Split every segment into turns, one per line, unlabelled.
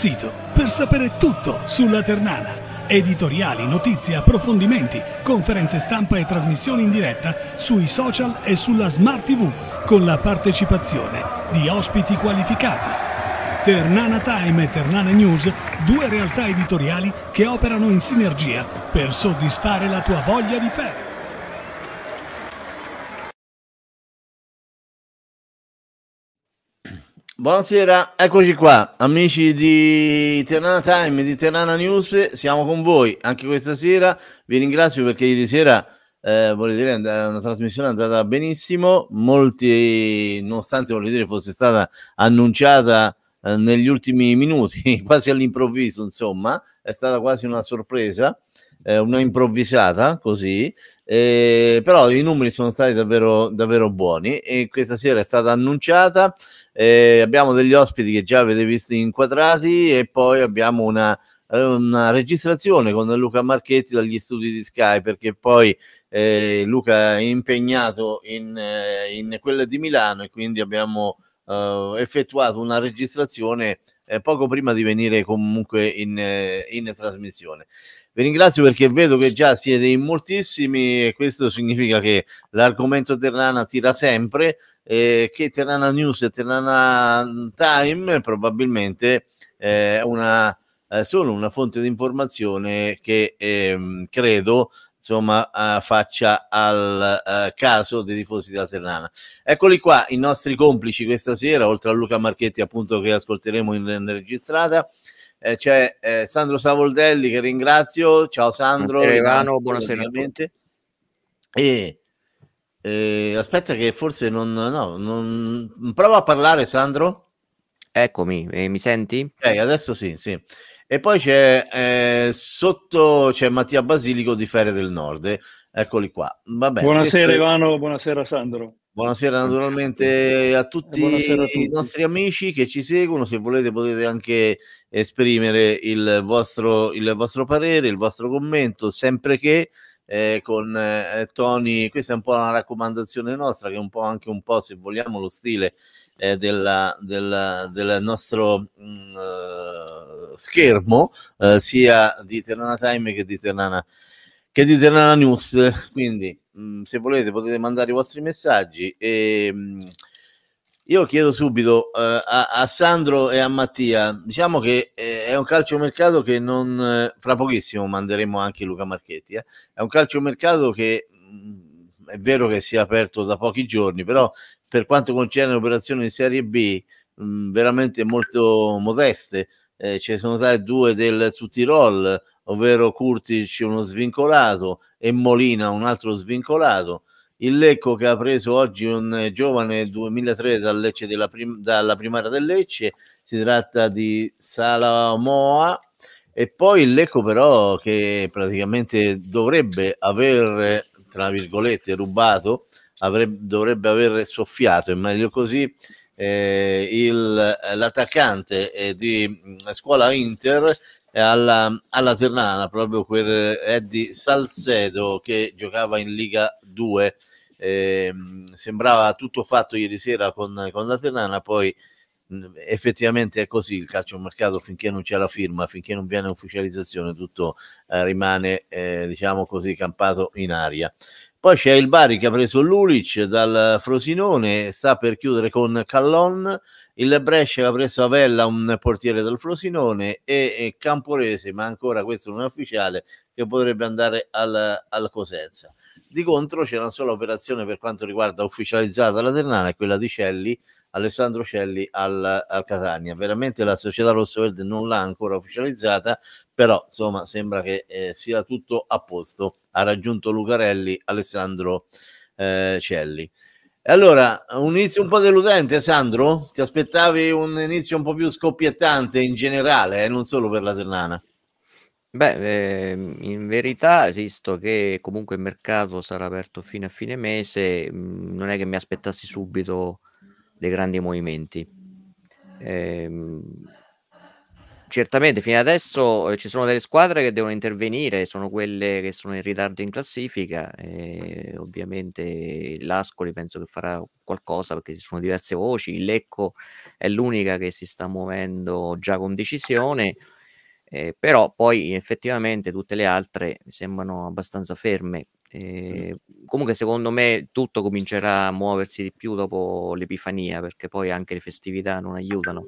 sito per sapere tutto sulla Ternana. Editoriali, notizie, approfondimenti, conferenze stampa e trasmissioni in diretta sui social e sulla Smart TV con la partecipazione di ospiti qualificati. Ternana Time e Ternana News, due realtà editoriali che operano in sinergia per soddisfare la tua voglia di ferie.
Buonasera, eccoci qua, amici di Tirana Time, di Tirana News, siamo con voi anche questa sera. Vi ringrazio perché ieri sera, eh, voglio dire, è una trasmissione è andata benissimo. Molti, nonostante voglio dire, fosse stata annunciata eh, negli ultimi minuti, quasi all'improvviso, insomma, è stata quasi una sorpresa, eh, una improvvisata così. Eh, però i numeri sono stati davvero, davvero buoni e questa sera è stata annunciata eh, abbiamo degli ospiti che già avete visto inquadrati e poi abbiamo una, eh, una registrazione con Luca Marchetti dagli studi di Sky perché poi eh, Luca è impegnato in, eh, in quella di Milano e quindi abbiamo eh, effettuato una registrazione eh, poco prima di venire comunque in, eh, in trasmissione. Vi ringrazio perché vedo che già siete in moltissimi e questo significa che l'argomento Terrana tira sempre eh, che Tirana News e Tirana mm, Time probabilmente eh, è una, eh, solo una fonte di informazione che ehm, credo insomma eh, faccia al eh, caso dei tifosi della Ternana. Eccoli qua i nostri complici questa sera, oltre a Luca Marchetti appunto che ascolteremo in, in registrata. Eh, c'è eh, Sandro Savoldelli che ringrazio, ciao Sandro. Buonasera, Ivano, buonasera. A E eh, aspetta che forse non, no, non... Prova a parlare, Sandro. Eccomi, eh, mi senti? Ok, adesso sì, sì. E poi c'è eh, sotto c'è Mattia Basilico di Fere del Nord. Eccoli qua. Vabbè, buonasera questo...
Ivano, buonasera Sandro.
Buonasera naturalmente a tutti, a tutti, i nostri amici che ci seguono. Se volete potete anche esprimere il vostro, il vostro parere, il vostro commento, sempre che eh, con eh, Tony, questa è un po' una raccomandazione nostra, che è un po' anche un po', se vogliamo, lo stile eh, della, della, del nostro mh, mm, eh, schermo, eh, sia di Ternana Time che di Ternana, che di Ternana News. Quindi, mh, mm, se volete, potete mandare i vostri messaggi e... Mh, mm, io chiedo subito eh, a, a, Sandro e a Mattia, diciamo che eh, è un calciomercato che non, eh, fra pochissimo manderemo anche Luca Marchetti, eh. è un calciomercato che mh, mm, è vero che si è aperto da pochi giorni, però per quanto concerne operazioni di Serie B, mh, mm, veramente molto modeste, eh, ce ne sono state due del Tutirol, ovvero Curtic uno svincolato e Molina un altro svincolato, il Lecco che ha preso oggi un eh, giovane 2003 dal Lecce della prim- dalla primaria del Lecce, si tratta di Salamoa e poi il Lecco però che praticamente dovrebbe aver, tra virgolette, rubato, avrebbe, dovrebbe aver soffiato, è meglio così, eh, il, l'attaccante eh, di mm, Scuola Inter alla, alla Ternana proprio per Eddie Salcedo che giocava in Liga 2. Eh, sembrava tutto fatto ieri sera con, con la Ternana, poi mh, effettivamente è così il calcio mercato finché non c'è la firma, finché non viene ufficializzazione, tutto eh, rimane eh, diciamo così campato in aria. Poi c'è il Bari che ha preso Lulic dal Frosinone, sta per chiudere con Callon, il Brescia ha preso Avella, un portiere del Frosinone, e Camporese, ma ancora questo non è ufficiale, che potrebbe andare al, al Cosenza. Di contro c'è una sola operazione per quanto riguarda ufficializzata la Ternana, quella di Celli, Alessandro Celli al, al Catania. Veramente la società rossoverde non l'ha ancora ufficializzata, però insomma sembra che eh, sia tutto a posto. Ha raggiunto Lucarelli, Alessandro eh, Celli. Allora, un inizio un po' deludente, Sandro? Ti aspettavi un inizio un po' più scoppiettante
in generale, eh? non solo per la Ternana? Beh, eh, in verità, visto che comunque il mercato sarà aperto fino a fine mese, mm, non è che mi aspettassi subito dei grandi movimenti. Eh, certamente fino adesso eh, ci sono delle squadre che devono intervenire, sono quelle che sono in ritardo in classifica. E eh, ovviamente l'Ascoli penso che farà qualcosa perché ci sono diverse voci. Il Lecco è l'unica che si sta muovendo già con decisione. Eh, però poi effettivamente tutte le altre sembrano abbastanza ferme. Mm. Eh, comunque, secondo me, tutto comincerà a muoversi di più dopo l'Epifania, perché poi anche le festività non aiutano.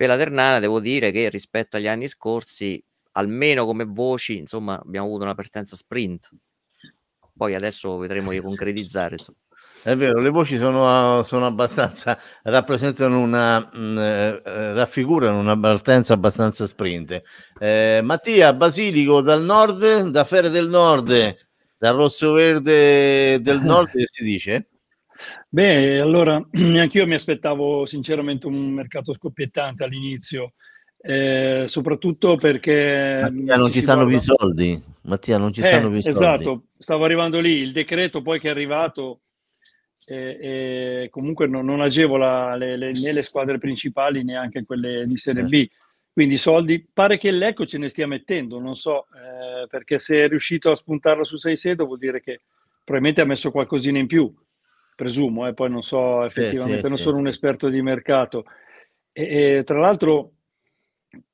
Per la Ternana devo dire che rispetto agli anni scorsi, almeno come voci, insomma, abbiamo avuto una partenza sprint. Poi adesso vedremo di concretizzare. Insomma. È vero, le voci
sono, sono abbastanza, rappresentano una, mh, mm, eh, raffigurano una partenza abbastanza sprint. Eh, Mattia Basilico dal nord, da Fere del Nord, dal Rosso Verde del Nord, si dice?
Beh, allora neanche io mi aspettavo sinceramente un mercato scoppiettante all'inizio, eh, soprattutto perché... Mattia, non ci stanno guarda...
più i soldi. Mattia, non ci eh, stanno più i soldi. Esatto,
stavo arrivando lì. Il decreto poi che è arrivato eh, eh comunque non, non agevola le, le, né le squadre principali né anche quelle di Serie certo. B. Quindi soldi, pare che l'Ecco ce ne stia mettendo, non so, eh, perché se è riuscito a spuntarla su 6-6 vuol dire che probabilmente ha messo qualcosina in più presumo, eh, poi non so effettivamente, sì, sì, non sono un esperto di mercato. E, e, tra l'altro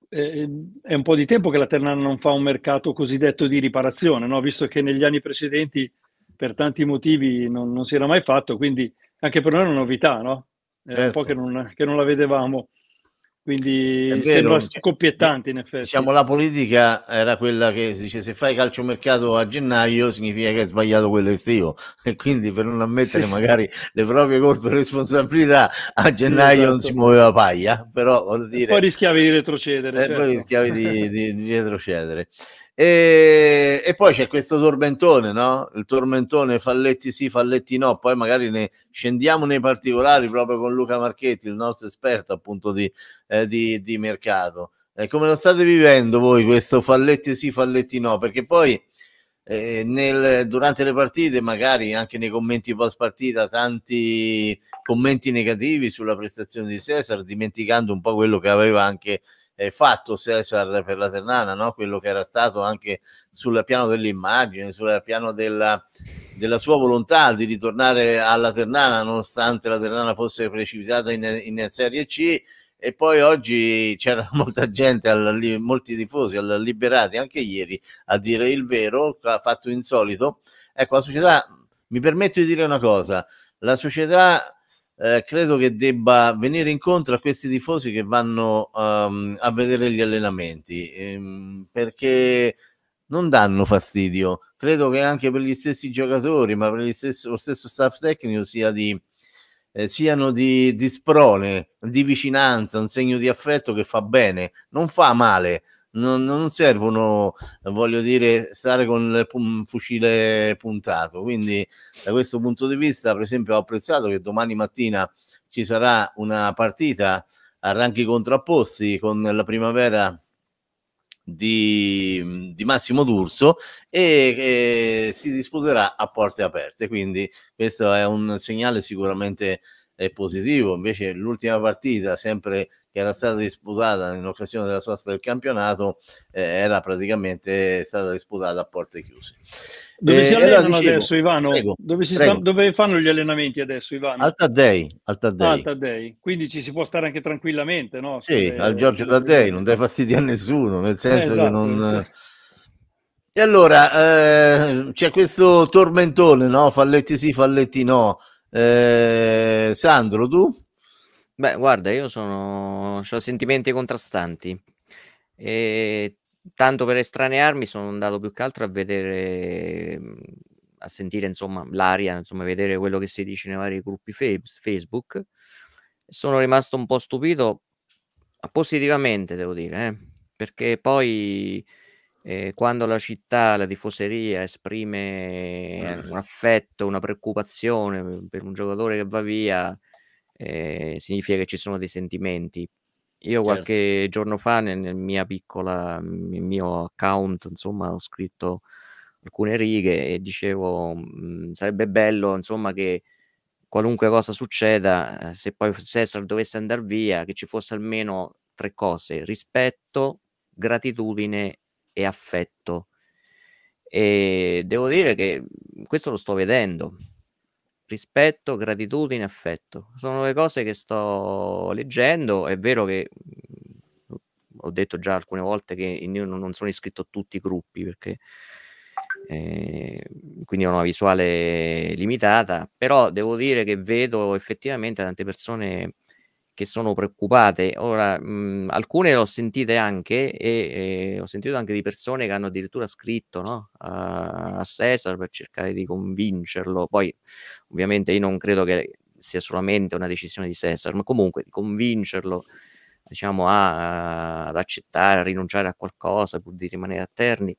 eh, è un po' di tempo che la Ternana non fa un mercato cosiddetto di riparazione, no? visto che negli anni precedenti per tanti motivi non, non si era mai fatto, quindi anche per noi è una novità, no? Era certo. un po' che certo. non, che non la vedevamo. Quindi è vero, sembra scoppiettante in effetti. Diciamo la
politica era quella che si dice se fai calcio mercato a gennaio significa che hai sbagliato quello estivo e quindi per non ammettere sì. magari le proprie colpe e responsabilità a gennaio esatto. non si esatto. muoveva paglia, però vuol dire... E poi rischiavi di retrocedere. E certo. Poi rischiavi di, di, di retrocedere. E, e, poi c'è questo tormentone, no? Il tormentone falletti sì, falletti no, poi magari ne scendiamo nei particolari proprio con Luca Marchetti, il nostro esperto appunto di, eh, di, di mercato. Eh, come lo state vivendo voi questo falletti sì, falletti no? Perché poi eh, nel, durante le partite, magari anche nei commenti post partita, tanti commenti negativi sulla prestazione di Cesar, dimenticando un po' quello che aveva anche eh, fatto Cesar per la Ternana, no? quello che era stato anche sul piano dell'immagine, sul piano della, della sua volontà di ritornare alla Ternana nonostante la Ternana fosse precipitata in, in Serie C e poi oggi c'era molta gente, molti tifosi alla Liberati, anche ieri, a dire il vero, fatto insolito. Ecco, la società, mi permetto di dire una cosa, la società eh, credo che debba venire incontro a questi tifosi che vanno um, a vedere gli allenamenti ehm, perché non danno fastidio. Credo che anche per gli stessi giocatori, ma per stesso, lo stesso staff tecnico sia di, eh, siano di, di, sprone, di vicinanza, un segno di affetto che fa bene, non fa male non, non servono, voglio dire, stare con il fucile puntato. Quindi da questo punto di vista, per esempio, ho apprezzato che domani mattina ci sarà una partita a ranchi contrapposti con la primavera di, di, Massimo D'Urso e, e si disputerà a porte aperte. Quindi questo è un segnale sicuramente è positivo, invece l'ultima partita, sempre che era stata disputata in occasione della sosta del campionato, eh, era praticamente stata disputata a porte chiuse. Dove eh, si allenano allora dicevo, adesso, Ivano? Prego, dove, sta,
dove, fanno gli allenamenti adesso, Ivano? Al
Taddei, al Taddei. Al
Taddei. Quindi ci si può stare anche tranquillamente, no? Sì, eh, al Giorgio
Taddei, non dai fastidio a nessuno, nel senso esatto, che non... Sì. E allora eh, c'è questo tormentone, no? Falletti sì, falletti no. Eh,
Sandro, tu? Beh, guarda, io sono... ho sentimenti contrastanti. E tanto per estranearmi sono andato più che altro a vedere a sentire insomma l'aria insomma vedere quello che si dice nei vari gruppi fe- facebook sono rimasto un po' stupito positivamente devo dire eh? perché poi eh, quando la città, la tifoseria esprime eh. un affetto, una preoccupazione mm, per un giocatore che va via, eh, significa che ci sono dei sentimenti. Io certo. qualche giorno fa nel, nel, piccola, nel, mm, mio account, insomma, ho scritto alcune righe e dicevo mh, mm, sarebbe bello, insomma, che qualunque cosa succeda, eh, se poi Cesar dovesse andare via, che ci fosse almeno tre cose, rispetto, gratitudine e affetto. E devo dire che mhmm, questo lo sto vedendo. Rispetto, gratitudine, affetto. Sono le cose che sto leggendo. È vero che mhmm, ho detto già alcune volte che io non sono iscritto a tutti i gruppi perché eh, quindi ho una visuale limitata, però devo dire che vedo effettivamente tante persone che sono preoccupate. Ora, mh, mhmm, alcune le ho sentite anche e, e, ehm, ho sentito anche di persone che hanno addirittura scritto no, a, a Cesar per cercare di convincerlo. Poi, ovviamente, io non credo che sia solamente una decisione di Cesar, ma comunque di convincerlo diciamo, a, ad accettare, a rinunciare a qualcosa pur di rimanere a Terni.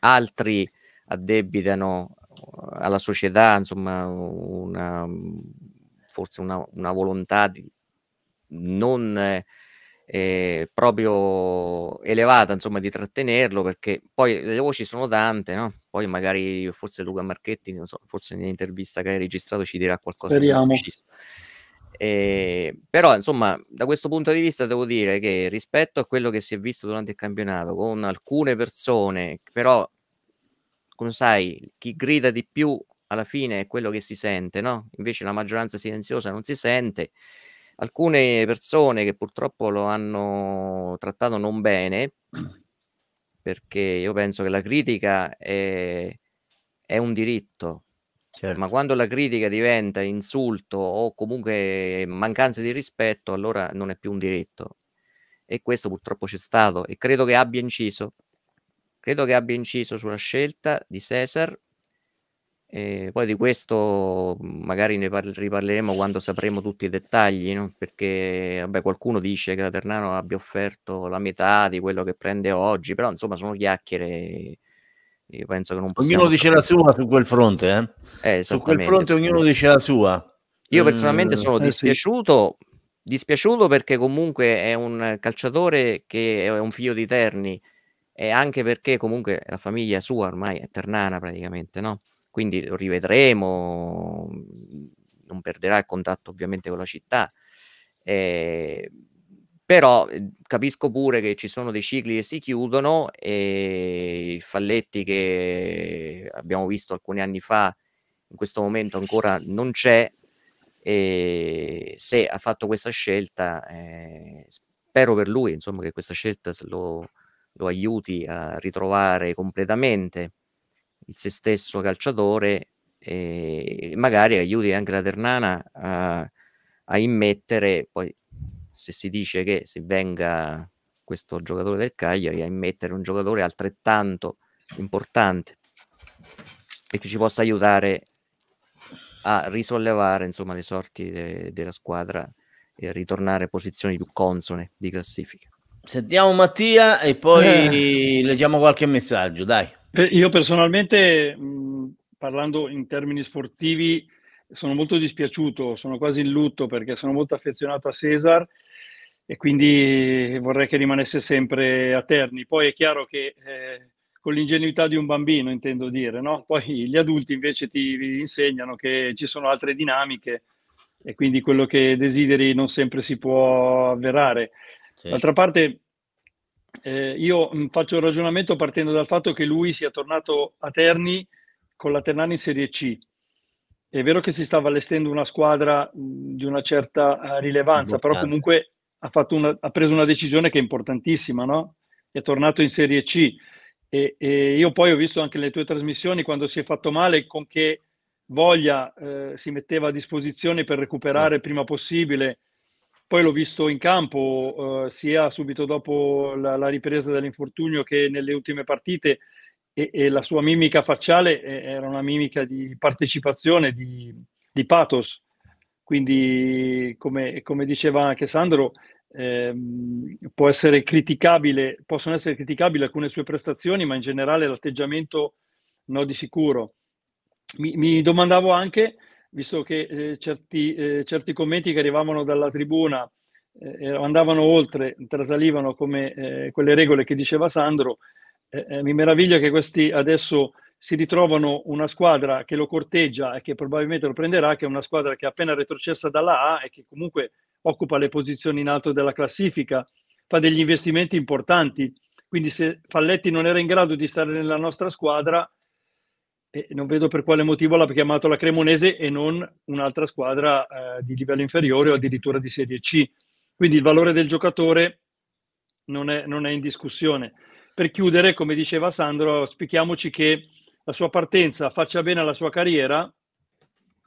Altri addebitano eh, alla società, insomma, una, forse una, una volontà di, non eh, proprio elevata, insomma, di trattenerlo, perché poi le voci sono tante, no? Poi magari forse Luca Marchetti, non so, forse nell'intervista che hai registrato ci dirà qualcosa Speriamo. eh, però insomma da questo punto di vista devo dire che rispetto a quello che si è visto durante il campionato con alcune persone però come sai chi grida di più alla fine è quello che si sente no? invece la maggioranza silenziosa non si sente alcune persone che purtroppo lo hanno trattato non bene, perché io penso che la critica è, è un diritto, certo. ma quando la critica diventa insulto o comunque mancanza di rispetto, allora non è più un diritto. E questo purtroppo c'è stato e credo che abbia inciso. Credo che abbia inciso sulla scelta di Cesar e poi di questo mhmm, magari ne par- riparleremo quando sapremo tutti i dettagli, no? perché vabbè, qualcuno dice che la Ternano abbia offerto la metà di quello che prende oggi, però insomma sono chiacchiere. Io penso che non possiamo ognuno dice sapere.
la sua su quel fronte, eh? Eh, su quel fronte ognuno
dice la sua.
Io mm, personalmente sono eh,
dispiaciuto, sì. dispiaciuto perché comunque è un calciatore che è un figlio di Terni e anche perché comunque la famiglia sua ormai è ternana praticamente, no? quindi lo rivedremo, non perderà il contatto ovviamente con la città. Eh, però ehm, capisco pure che ci sono dei cicli che si chiudono e il Falletti che abbiamo visto alcuni anni fa in questo momento ancora non c'è e se ha fatto questa scelta eh, spero per lui insomma che questa scelta lo, lo aiuti a ritrovare completamente il se stesso calciatore e ehm, magari aiuti anche la Ternana a, a immettere, poi se si dice che si venga questo giocatore del Cagliari, a immettere un giocatore altrettanto importante e che ci possa aiutare a risollevare insomma, le sorti de- della squadra e a ritornare a posizioni più consone di classifica.
Sentiamo Mattia e poi
eh. leggiamo qualche messaggio, dai.
Eh, io personalmente, mh, parlando in termini sportivi, sono molto dispiaciuto, sono quasi in lutto perché sono molto affezionato a Cesar e quindi vorrei che rimanesse sempre a Terni. Poi è chiaro che eh, con l'ingenuità di un bambino, intendo dire, no? Poi gli adulti invece ti insegnano che ci sono altre dinamiche e quindi quello che desideri non sempre si può avverare. Sì. D'altra parte eh, io faccio il ragionamento partendo dal fatto che lui sia tornato a Terni con la Ternana in Serie C. È vero che si stava allestendo una squadra di una certa eh, rilevanza, però comunque ha, una, ha preso una decisione che è importantissima, no? È tornato in Serie C. E, e, io poi ho visto anche le tue trasmissioni quando si è fatto male, con che voglia eh, si metteva a disposizione per recuperare prima possibile poi l'ho visto in campo eh, sia subito dopo la, la ripresa dell'infortunio che nelle ultime partite e, e la sua mimica facciale eh, era una mimica di partecipazione, di, di pathos. Quindi, come, come, diceva anche Sandro, ehm, può essere criticabile, possono essere criticabili alcune sue prestazioni, ma in generale l'atteggiamento no di sicuro. Mi, mi domandavo anche visto che eh, certi, eh, certi, commenti che arrivavano dalla tribuna eh, eh, andavano oltre, trasalivano come eh, quelle regole che diceva Sandro, mi meraviglia che questi adesso si ritrovano una squadra che lo corteggia e che probabilmente lo prenderà, che è una squadra che è appena retrocessa dalla A e che comunque occupa le posizioni in alto della classifica, fa degli investimenti importanti. Quindi se Falletti non era in grado di stare nella nostra squadra, e non vedo per quale motivo l'ha chiamato la Cremonese e non un'altra squadra eh, di livello inferiore o addirittura di Serie C. Quindi il valore del giocatore non è, non è in discussione. Per chiudere, come diceva Sandro, spieghiamoci che la sua partenza faccia bene alla sua carriera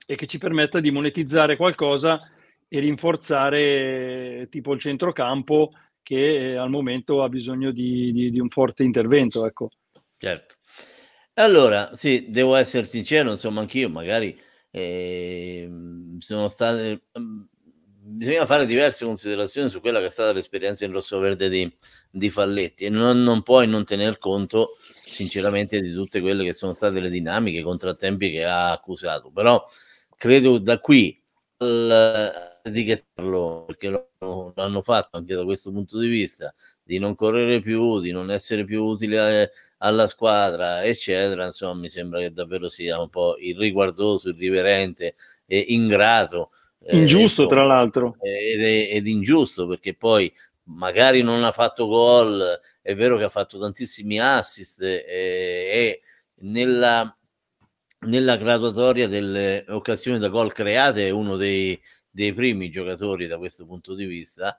e che ci permetta di monetizzare qualcosa e rinforzare tipo il centrocampo che eh, al momento ha bisogno di, di, di un forte intervento. Ecco. Certo.
Allora, sì, devo essere sincero, insomma, anch'io magari ehm, sono state... Ehm, bisogna fare diverse considerazioni su quella che è stata l'esperienza in rosso-verde di, di Falletti e non, non, puoi non tener conto, sinceramente, di tutte quelle che sono state le dinamiche, i contrattempi che ha accusato. Però credo da qui al, di che parlo perché lo, l'hanno fatto anche da questo punto di vista di non correre più, di non essere più utile eh, alla squadra, eccetera. Insomma, mi sembra che davvero sia un po' irriguardoso, irriverente e ingrato.
Eh, ingiusto, eh, insomma, tra l'altro.
Ed, è, ed ingiusto perché poi magari non ha fatto gol, è vero che ha fatto tantissimi assist e, eh, e nella, nella graduatoria delle occasioni da gol create è uno dei, dei primi giocatori da questo punto di vista.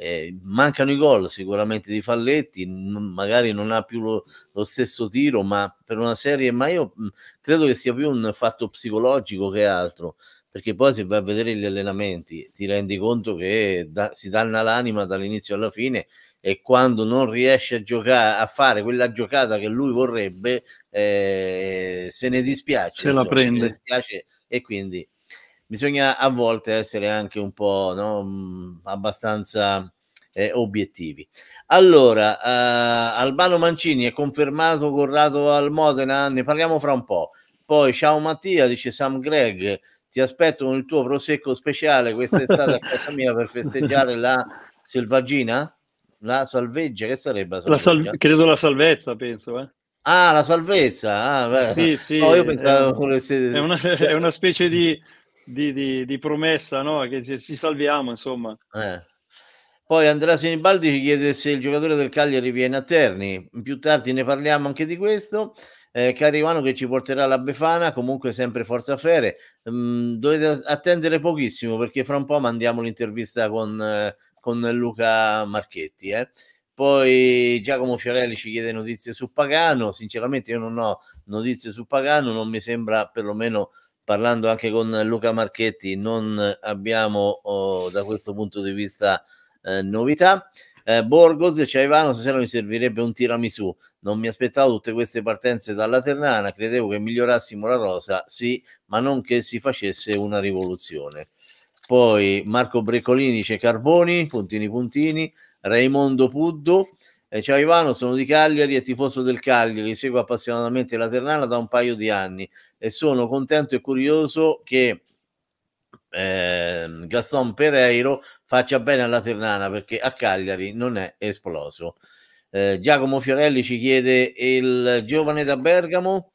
Eh, mancano i gol sicuramente di Falletti, magari non ha più lo, lo, stesso tiro, ma per una serie, ma io mh, credo che sia più un fatto psicologico che altro, perché poi se vai a vedere gli allenamenti ti rendi conto che da, si danna l'anima dall'inizio alla fine e quando non riesce a giocare a fare quella giocata che lui vorrebbe eh, se ne dispiace se insomma, la prende e quindi bisogna a volte essere anche un po' no, mm, abbastanza eh, obiettivi. Allora, eh, Albano Mancini è confermato Corrado al Modena, ne parliamo fra un po'. Poi ciao Mattia, dice Sam Greg, ti aspetto con il tuo prosecco speciale quest'estate a casa mia per festeggiare la selvaggina? La
salveggia, che sarebbe? La, la sal-
credo la salvezza, penso. Eh. Ah, la salvezza. Ah, sì, sì, no, io pensavo eh, è, una, è una
specie di di, di, di promessa, no? Che ci, ci salviamo, insomma.
Eh. Poi Andrea Sinibaldi ci chiede se il giocatore del Cagliari viene a Terni. Più tardi ne parliamo anche di questo. Eh, Ivano che ci porterà la Befana, comunque sempre Forza Fere. Mm, dovete attendere pochissimo perché fra un po' mandiamo l'intervista con, eh, con Luca Marchetti. Eh. Poi Giacomo Fiorelli ci chiede notizie su Pagano. Sinceramente io non ho notizie su Pagano, non mi sembra perlomeno parlando anche con Luca Marchetti, non abbiamo oh, da questo punto di vista eh, novità. Eh, Borgos e Ciaivano stasera mi servirebbe un tiramisù. Non mi aspettavo tutte queste partenze dalla Ternana, credevo che migliorassimo la rosa, sì, ma non che si facesse una rivoluzione. Poi Marco Brecolini dice Carboni, puntini puntini, Raimondo Puddo. Eh, ciao Ivano, sono di Cagliari e tifoso del Cagliari, seguo appassionatamente la Ternana da un paio di anni e sono contento e curioso che eh, Gaston Pereiro faccia bene alla Ternana perché a Cagliari non è esploso. Eh, Giacomo Fiorelli ci chiede il giovane da Bergamo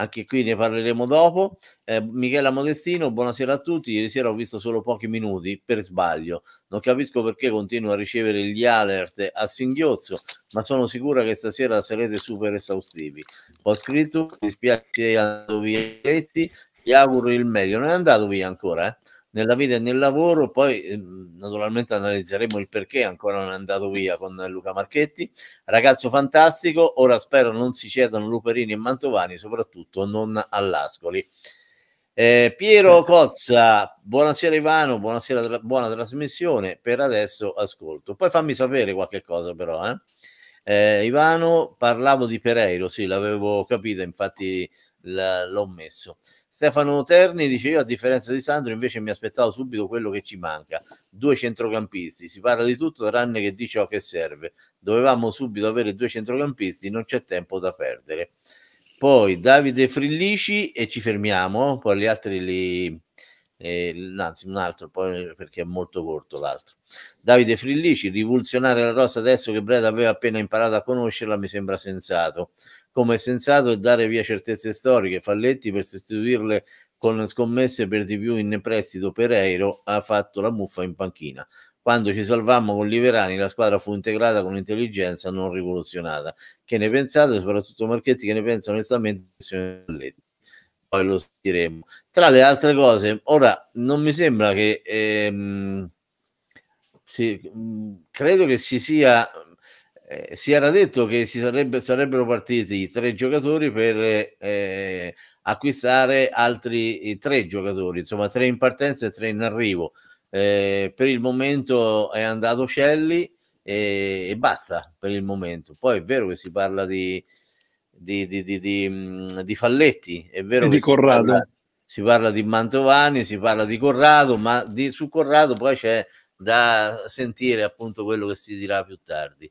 anche qui ne parleremo dopo. Eh, Michela Modestino, buonasera a tutti. Ieri sera ho visto solo pochi minuti per sbaglio. Non capisco perché continuo a ricevere gli alert a singhiozzo, ma sono sicura che stasera sarete super esaustivi. Ho scritto, mi dispiace, andato via Letti, gli auguro il meglio. Non è andato via ancora, eh? nella vita e nel lavoro, poi ehm, naturalmente analizzeremo il perché ancora non è andato via con Luca Marchetti, ragazzo fantastico, ora spero non si cedano Luperini e Mantovani, soprattutto non all'Ascoli. Eh, Piero certo. Cozza, buonasera Ivano, buonasera, buona trasmissione, per adesso ascolto. Poi fammi sapere qualche cosa però. Eh. Eh, Ivano, parlavo di Pereiro, sì, l'avevo capito, infatti l'ho messo. Stefano Terni dice io a differenza di Sandro invece mi aspettavo subito quello che ci manca, due centrocampisti, si parla di tutto tranne che di ciò che serve, dovevamo subito avere due centrocampisti, non c'è tempo da perdere. Poi Davide Frillici e ci fermiamo, poi gli altri li, eh, anzi un altro poi perché è molto corto l'altro Davide Frillici rivoluzionare la rosa adesso che Breda aveva appena imparato a conoscerla mi sembra sensato come sensato è dare via certezze storiche falletti per sostituirle con scommesse per di più in prestito Pereiro ha fatto la muffa in panchina quando ci salvammo con Liverani la squadra fu integrata con intelligenza non rivoluzionata che ne pensate soprattutto Marchetti che ne pensa onestamente Falletti poi lo diremo. Tra le altre cose, ora non mi sembra che ehm, sì, credo che si sia eh, si era detto che si sarebbe, sarebbero partiti tre giocatori per eh, acquistare altri tre giocatori, insomma tre in partenza e tre in arrivo. Eh, per il momento è andato Celli e, e, basta per il momento. Poi è vero che si parla di, di, di, di, mm, di Falletti, è vero e che di Corrado. Si parla, si parla, di Mantovani, si parla di Corrado, ma su Corrado poi c'è da sentire appunto quello che si dirà più tardi.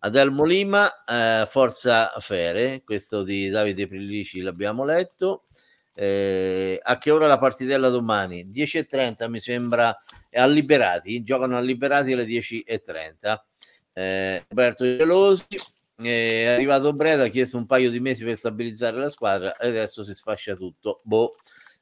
Adelmo Lima, eh, Forza Fere, questo di Davide Prillici l'abbiamo letto. Eh, a che ora la partitella domani? 10.30 mi sembra a Liberati, giocano a Liberati alle 10.30. Eh, Roberto Gelosi, eh, è arrivato Breda, ha chiesto un paio di mesi per stabilizzare la squadra e adesso si sfascia tutto. Boh.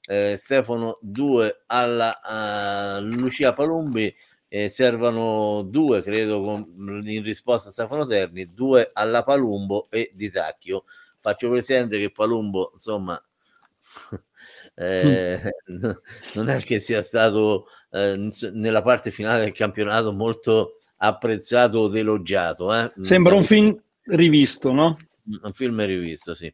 Eh, Stefano 2 alla eh, Lucia Palumbi eh, servono due credo con, in risposta a Stefano Terni due alla Palumbo e Di Tacchio faccio presente che Palumbo insomma eh, non è che sia stato eh, nella parte finale del campionato molto apprezzato o elogiato sembra un mm. film rivisto, no? Mm, un film rivisto, sì.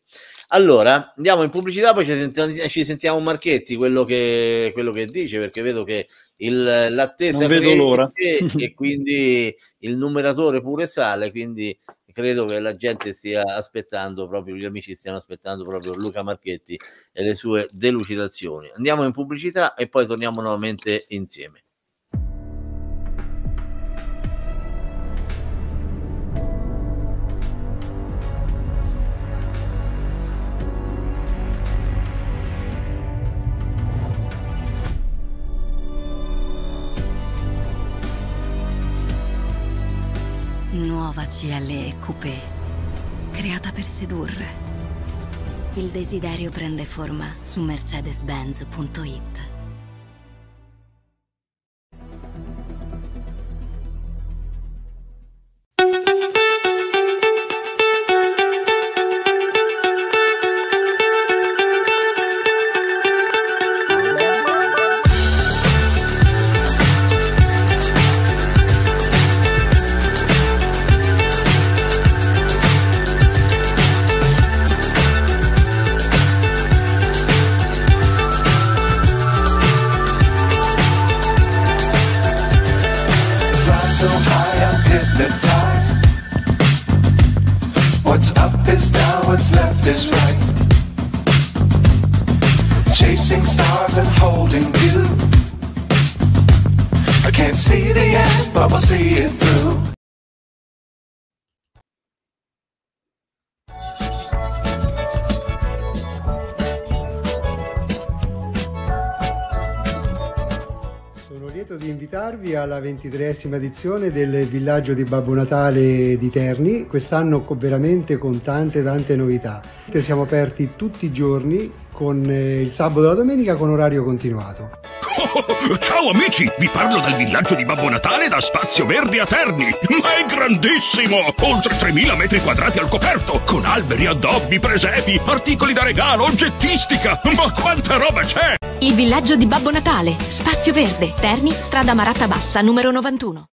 Allora, andiamo in pubblicità, poi ci sentiamo, ci sentiamo Marchetti, quello che, quello che, dice, perché vedo che il, l'attesa è e quindi il numeratore pure sale, quindi credo che la gente stia aspettando proprio, gli amici stiano aspettando proprio Luca Marchetti e le sue delucidazioni. Andiamo in pubblicità e poi torniamo nuovamente insieme.
nuova CLE Coupé, creata per sedurre. Il desiderio prende forma su mercedes
trovarvi alla ventitresima edizione del villaggio di Babbo Natale di Terni, quest'anno veramente con tante tante novità. Siamo aperti tutti i giorni con eh, il sabato e la domenica con orario continuato. Oh, oh, ciao
amici, vi parlo dal villaggio di Babbo Natale da Spazio Verde a Terni. Ma è grandissimo! Oltre 3.000 metri quadrati al coperto, con alberi, addobbi, presepi, articoli da regalo, oggettistica. Ma quanta roba c'è!
Il villaggio di Babbo Natale, Spazio Verde, Terni, strada Marata Bassa, numero 91.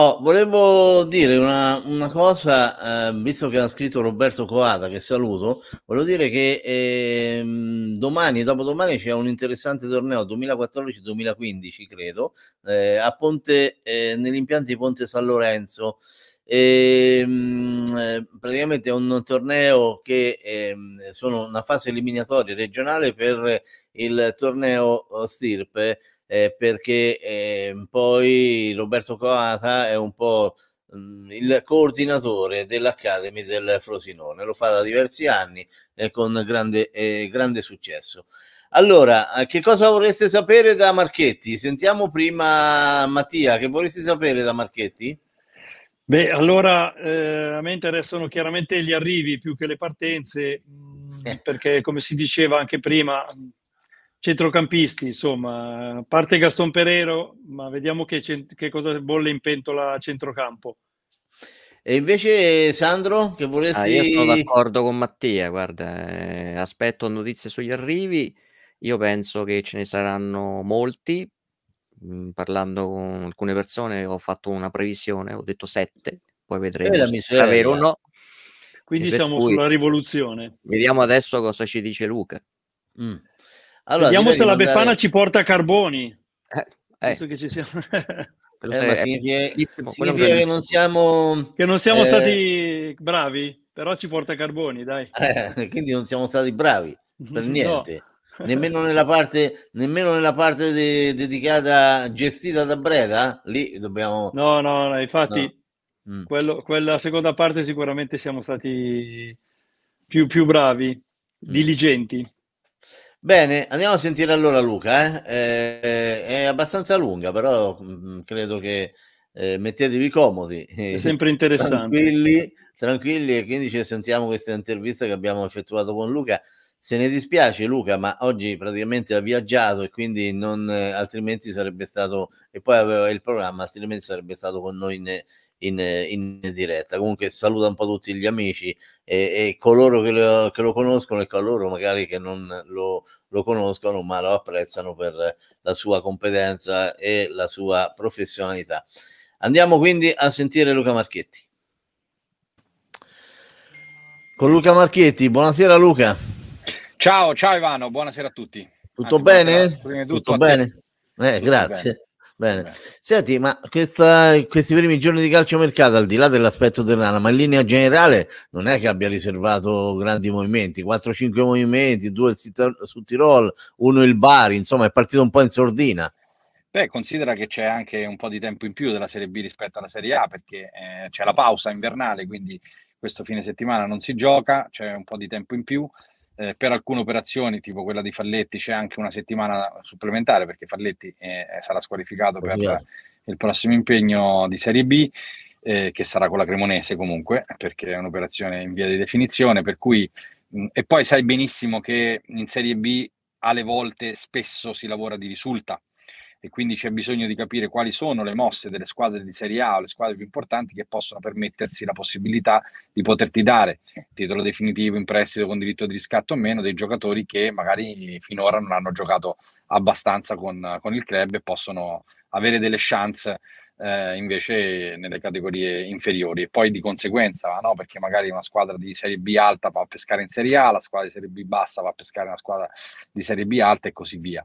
Oh, volevo dire una, una cosa, eh, visto che ha scritto Roberto Coata, che saluto, volevo dire che eh, domani, dopodomani c'è un interessante torneo 2014-2015, credo, eh, a Ponte, eh, impianti di Ponte San Lorenzo. E, ehm, eh, praticamente è un torneo che eh, sono una fase eliminatoria regionale per il torneo eh, Stirpe eh, perché eh, poi Roberto Coata è un po' mh, mm, il coordinatore dell'Academy del Frosinone, lo fa da diversi anni eh, con grande, eh, grande successo. Allora, eh, che cosa vorreste sapere da Marchetti? Sentiamo prima Mattia, che vorresti sapere da Marchetti?
Beh, allora eh, a me interessano chiaramente gli arrivi più che le partenze, mm, eh. perché come si diceva anche prima, centrocampisti, insomma, parte Gaston Perero, ma vediamo che, che cosa bolle in pentola a centrocampo.
E invece Sandro, che volessi... Ah, io sono
d'accordo con Mattia, guarda, eh, aspetto notizie sugli arrivi, io penso che ce ne saranno molti, mm, parlando con alcune persone ho fatto una previsione, ho detto sette, poi vedremo se è vero o no. Quindi siamo cui, sulla rivoluzione. Vediamo adesso cosa ci dice Luca. Mm. Allora, Vediamo se la mandare... Befana
ci porta Carboni. Eh, eh. Visto che ci siamo... Eh, significa, significa che non siamo, che non siamo eh, stati bravi, però ci porta Carboni, dai. Eh, quindi
non siamo stati bravi per niente. No. Nemmeno nella parte, nemmeno nella parte de- dedicata, gestita da Breda, lì dobbiamo...
No, no, no infatti no. Mm. Quello, quella seconda parte sicuramente siamo stati più, più bravi, mm. diligenti. Bene, andiamo a sentire allora Luca. Eh?
Eh, è abbastanza lunga, però mh, mm, credo che eh, mettetevi comodi. È sempre interessante. Tranquilli, tranquilli e quindi ci sentiamo questa intervista che abbiamo effettuato con Luca. Se ne dispiace Luca, ma oggi praticamente ha viaggiato e quindi non, eh, altrimenti sarebbe stato, e poi aveva il programma, altrimenti sarebbe stato con noi in, in, in, diretta. Comunque saluta un po' tutti gli amici e, e coloro che lo, che lo, conoscono e coloro magari che non lo, lo, conoscono ma lo apprezzano per la sua competenza e la sua professionalità. Andiamo quindi a sentire Luca Marchetti. Con Luca Marchetti, buonasera Luca.
Ciao, ciao Ivano, buonasera a tutti. Tutto Anzi, bene? tutto, tutto bene?
Eh, tutto grazie. Bene. Bene. Senti, ma questa, questi primi giorni di calcio mercato, al di là dell'aspetto Ternana, ma in linea generale non è che abbia riservato grandi movimenti, 4-5 movimenti, 2 su Tirol, 1 il Bari, insomma è partito un po' in sordina.
Beh, considera che c'è anche un po' di tempo in più della Serie B rispetto alla Serie A perché eh, c'è la pausa invernale, quindi questo fine settimana non si gioca, c'è un po' di tempo in più eh, per alcune operazioni, tipo quella di Falletti, c'è anche una settimana supplementare perché Falletti eh, eh sarà squalificato per il prossimo impegno di Serie B, eh, che sarà con la Cremonese comunque, perché è un'operazione in via di definizione. Per cui, mh, mm, e poi sai benissimo che in Serie B alle volte spesso si lavora di risulta, e quindi c'è bisogno di capire quali sono le mosse delle squadre di Serie A o le squadre più importanti che possono permettersi la possibilità di poterti dare titolo definitivo in prestito con diritto di riscatto o meno dei giocatori che magari finora non hanno giocato abbastanza con, con il club e possono avere delle chance eh, invece nelle categorie inferiori e poi di conseguenza no? perché magari una squadra di serie B alta va a pescare in serie A la squadra di serie B bassa va a pescare una squadra di serie B alta e così via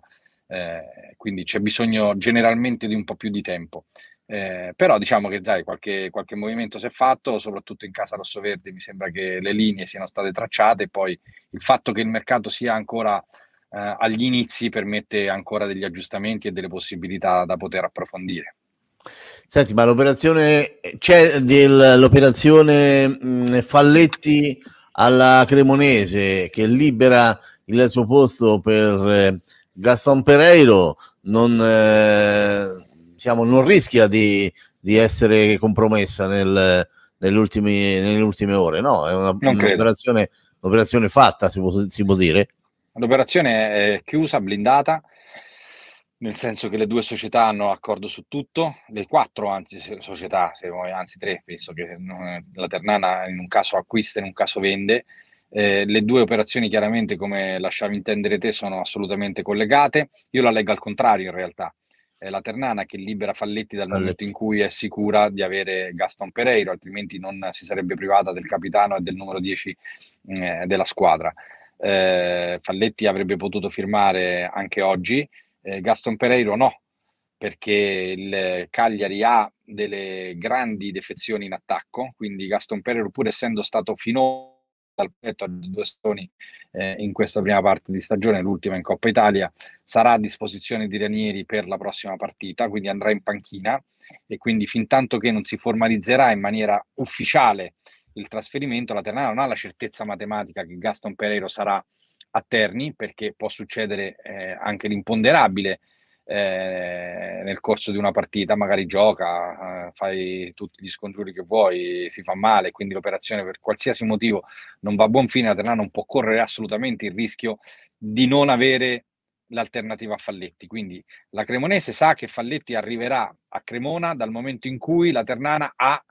eh, quindi c'è bisogno generalmente di un po' più di tempo. Eh, però diciamo che dai, qualche, qualche, movimento si è fatto, soprattutto in casa rossoverde mi sembra che le linee siano state tracciate, poi il fatto che il mercato sia ancora eh, agli inizi permette ancora degli aggiustamenti e delle possibilità da poter approfondire.
Senti, ma l'operazione c'è dell'operazione mh, Falletti alla Cremonese che libera il suo posto per eh, Gaston Pereiro non, eh, diciamo, non rischia di, di, essere compromessa nel, nelle ultime ore, no? È una, un'operazione, un'operazione, fatta, si può, si può dire.
L'operazione è chiusa, blindata nel senso che le due società hanno accordo su tutto, le quattro anzi società, anzi tre, penso che la Ternana in un caso acquista, in un caso vende, eh, le due operazioni chiaramente, come lasciavi intendere te, sono assolutamente collegate. Io la leggo al contrario in realtà. È la Ternana che libera Falletti dal momento in cui è sicura di avere Gaston Pereiro, altrimenti non si sarebbe privata del capitano e del numero 10 eh, della squadra. Eh, Falletti avrebbe potuto firmare anche oggi, eh, Gaston Pereiro no, perché il Cagliari ha delle grandi defezioni in attacco, quindi Gaston Pereiro pur essendo stato finora dal petto Alpetto, due stoni eh, in questa prima parte di stagione, l'ultima in Coppa Italia, sarà a disposizione di Ranieri per la prossima partita, quindi andrà in panchina e quindi fin tanto che non si formalizzerà in maniera ufficiale il trasferimento, la Ternana non ha la certezza matematica che Gaston Pereiro sarà a Terni, perché può succedere eh, anche l'imponderabile eh, nel corso di una partita magari gioca, eh, fai tutti gli scongiuri che vuoi, si fa male, quindi l'operazione per qualsiasi motivo non va a buon fine, la Ternana non può correre assolutamente il rischio di non avere l'alternativa a Falletti. Quindi la Cremonese sa che Falletti arriverà a Cremona dal momento in cui la Ternana ha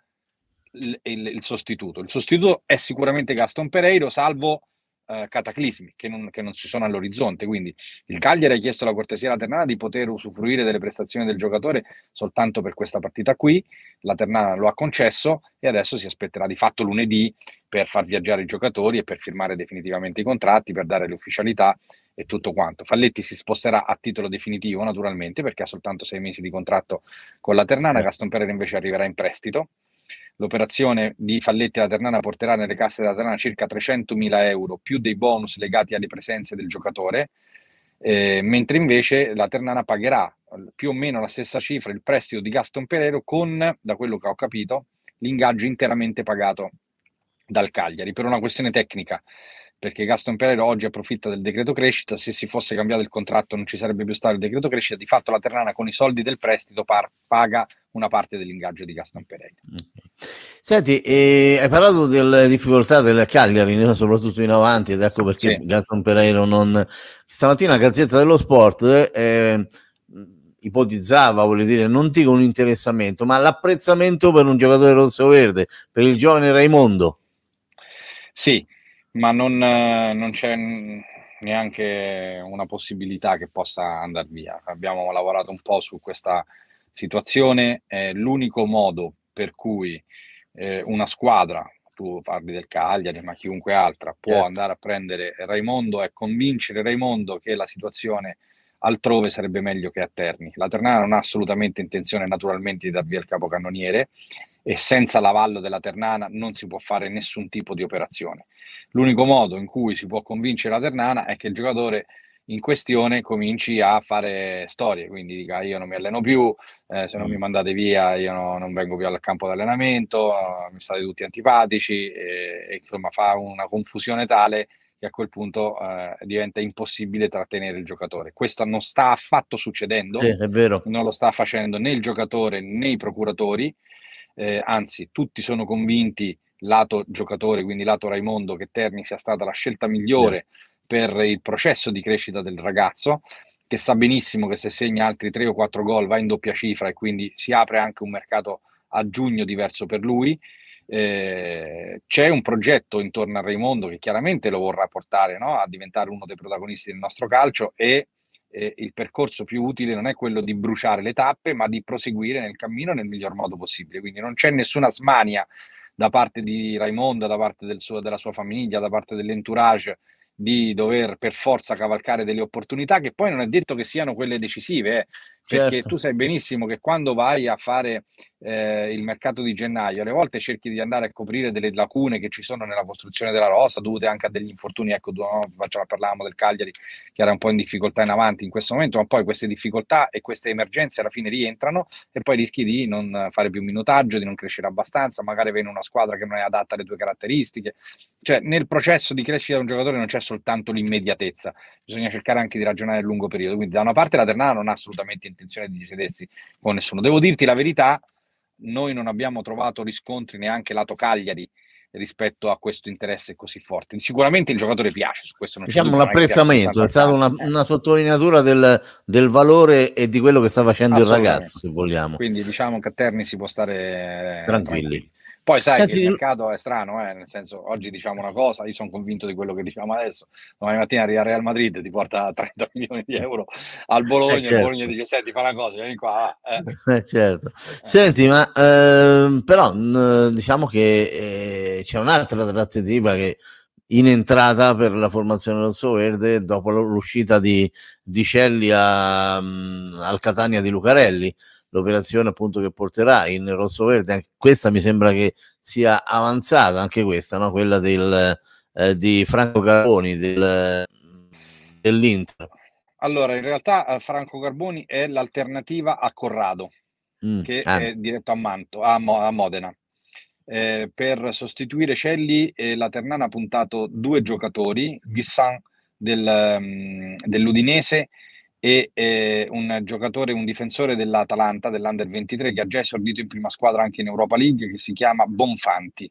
il, il, il sostituto. Il sostituto è sicuramente Gaston Pereiro, salvo eh, cataclismi che non, che non, ci sono all'orizzonte. Quindi il Cagliari ha chiesto alla cortesia alla Ternana di poter usufruire delle prestazioni del giocatore soltanto per questa partita qui, la Ternana lo ha concesso e adesso si aspetterà di fatto lunedì per far viaggiare i giocatori e per firmare definitivamente i contratti, per dare le ufficialità e tutto quanto. Falletti si sposterà a titolo definitivo naturalmente perché ha soltanto sei mesi di contratto con la Ternana, eh. Gaston Pereira invece arriverà in prestito L'operazione di Falletti alla Ternana porterà nelle casse della Ternana circa 300.000 euro, più dei bonus legati alle presenze del giocatore, eh, mentre invece la Ternana pagherà eh, più o meno la stessa cifra il prestito di Gaston Pereiro con, da quello che ho capito, l'ingaggio interamente pagato dal Cagliari per una questione tecnica perché Gaston Pereira oggi approfitta del decreto crescita, se si fosse cambiato il contratto non ci sarebbe più stato il decreto crescita, di fatto la Ternana con i soldi del prestito par- paga una parte dell'ingaggio di Gaston Pereira. Mm-hmm.
Senti, eh, hai parlato delle eh, difficoltà della Cagliari, soprattutto in avanti, ed ecco perché sì. Gaston Pereira non... Stamattina Gazzetta dello Sport eh, mm, ipotizzava, voglio dire, non dico un interessamento, ma l'apprezzamento per un giocatore rosso-verde, per il giovane Raimondo.
Sì, ma non, non c'è neanche una possibilità che possa andare via. Abbiamo lavorato un po' su questa situazione, è l'unico modo per cui eh, una squadra, tu parli del Cagliari, ma chiunque altra, può certo. andare a prendere Raimondo e convincere Raimondo che la situazione altrove sarebbe meglio che a Terni. La Ternana non ha assolutamente intenzione naturalmente di dar via il capocannoniere, e senza l'avallo della Ternana non si può fare nessun tipo di operazione. L'unico modo in cui si può convincere la Ternana è che il giocatore in questione cominci a fare storie, quindi dica io non mi alleno più, eh, se non mi mm. mandate via io no, non vengo più al campo d'allenamento, mi state tutti antipatici, e, e insomma fa una confusione tale che a quel punto eh, diventa impossibile trattenere il giocatore. Questo non sta affatto succedendo, eh, non lo sta facendo né il giocatore né i procuratori, eh, anzi tutti sono convinti, lato giocatore, quindi lato Raimondo, che Terni sia stata la scelta migliore per il processo di crescita del ragazzo, che sa benissimo che se segna altri 3 o 4 gol va in doppia cifra e quindi si apre anche un mercato a giugno diverso per lui. Eh, c'è un progetto intorno a Raimondo che chiaramente lo vorrà portare no? a diventare uno dei protagonisti del nostro calcio e eh, il percorso più utile non è quello di bruciare le tappe, ma di proseguire nel cammino nel miglior modo possibile. Quindi non c'è nessuna smania da parte di Raimondo, da parte del suo, della sua famiglia, da parte dell'entourage di dover per forza cavalcare delle opportunità che poi non è detto che siano quelle decisive. Eh. Certo. Perché tu sai benissimo che quando vai a fare eh, il mercato di gennaio, alle volte cerchi di andare a coprire delle lacune che ci sono nella costruzione della rossa, dovute anche a degli infortuni. Ecco, no, parlavamo del Cagliari che era un po' in difficoltà in avanti in questo momento, ma poi queste difficoltà e queste emergenze alla fine rientrano e poi rischi di non fare più minutaggio, di non crescere abbastanza, magari avere una squadra che non è adatta alle tue caratteristiche. Cioè, nel processo di crescita di un giocatore non c'è soltanto l'immediatezza, bisogna cercare anche di ragionare nel lungo periodo. Quindi, da una parte la Ternana non ha assolutamente intenzione intenzione di sedersi con nessuno. Devo dirti la verità, noi non abbiamo trovato riscontri neanche lato Cagliari rispetto a questo interesse così forte. Sicuramente il giocatore piace, su questo non diciamo un apprezzamento, è
stata una, una sottolineatura del, del, valore e di quello che sta facendo il ragazzo,
se vogliamo. Quindi diciamo che a Terni si può stare eh, tranquilli. tranquilli. Poi sai Senti, che il mercato è strano, eh? nel senso oggi diciamo una cosa, io sono convinto di quello che diciamo adesso, domani mattina arriva Real Madrid ti porta 30 milioni di euro al Bologna, eh certo. il Bologna dice senti fa una cosa, vieni qua. Ah, eh.
eh. certo. Eh. Senti, ma ehm, però n- diciamo che eh, c'è un'altra trattativa che in entrata per la formazione del suo verde dopo l'uscita di, di Celli a, mm, al Catania di Lucarelli l'operazione appunto che porterà in rosso-verde, anche questa mi sembra che sia avanzata, anche questa, no? quella del, eh, di Franco Carboni del, dell'Inter.
Allora, in realtà eh, Franco Carboni è l'alternativa a Corrado,
mm, che ah. è
diretto a, Manto, a, Mo, a Modena. Eh, per sostituire Celli, eh, la Ternana ha puntato due giocatori, Vissan del, um, dell'Udinese e eh, un giocatore, un difensore dell'Atalanta, dell'Under 23, che ha già esordito in prima squadra anche in Europa League, che si chiama Bonfanti.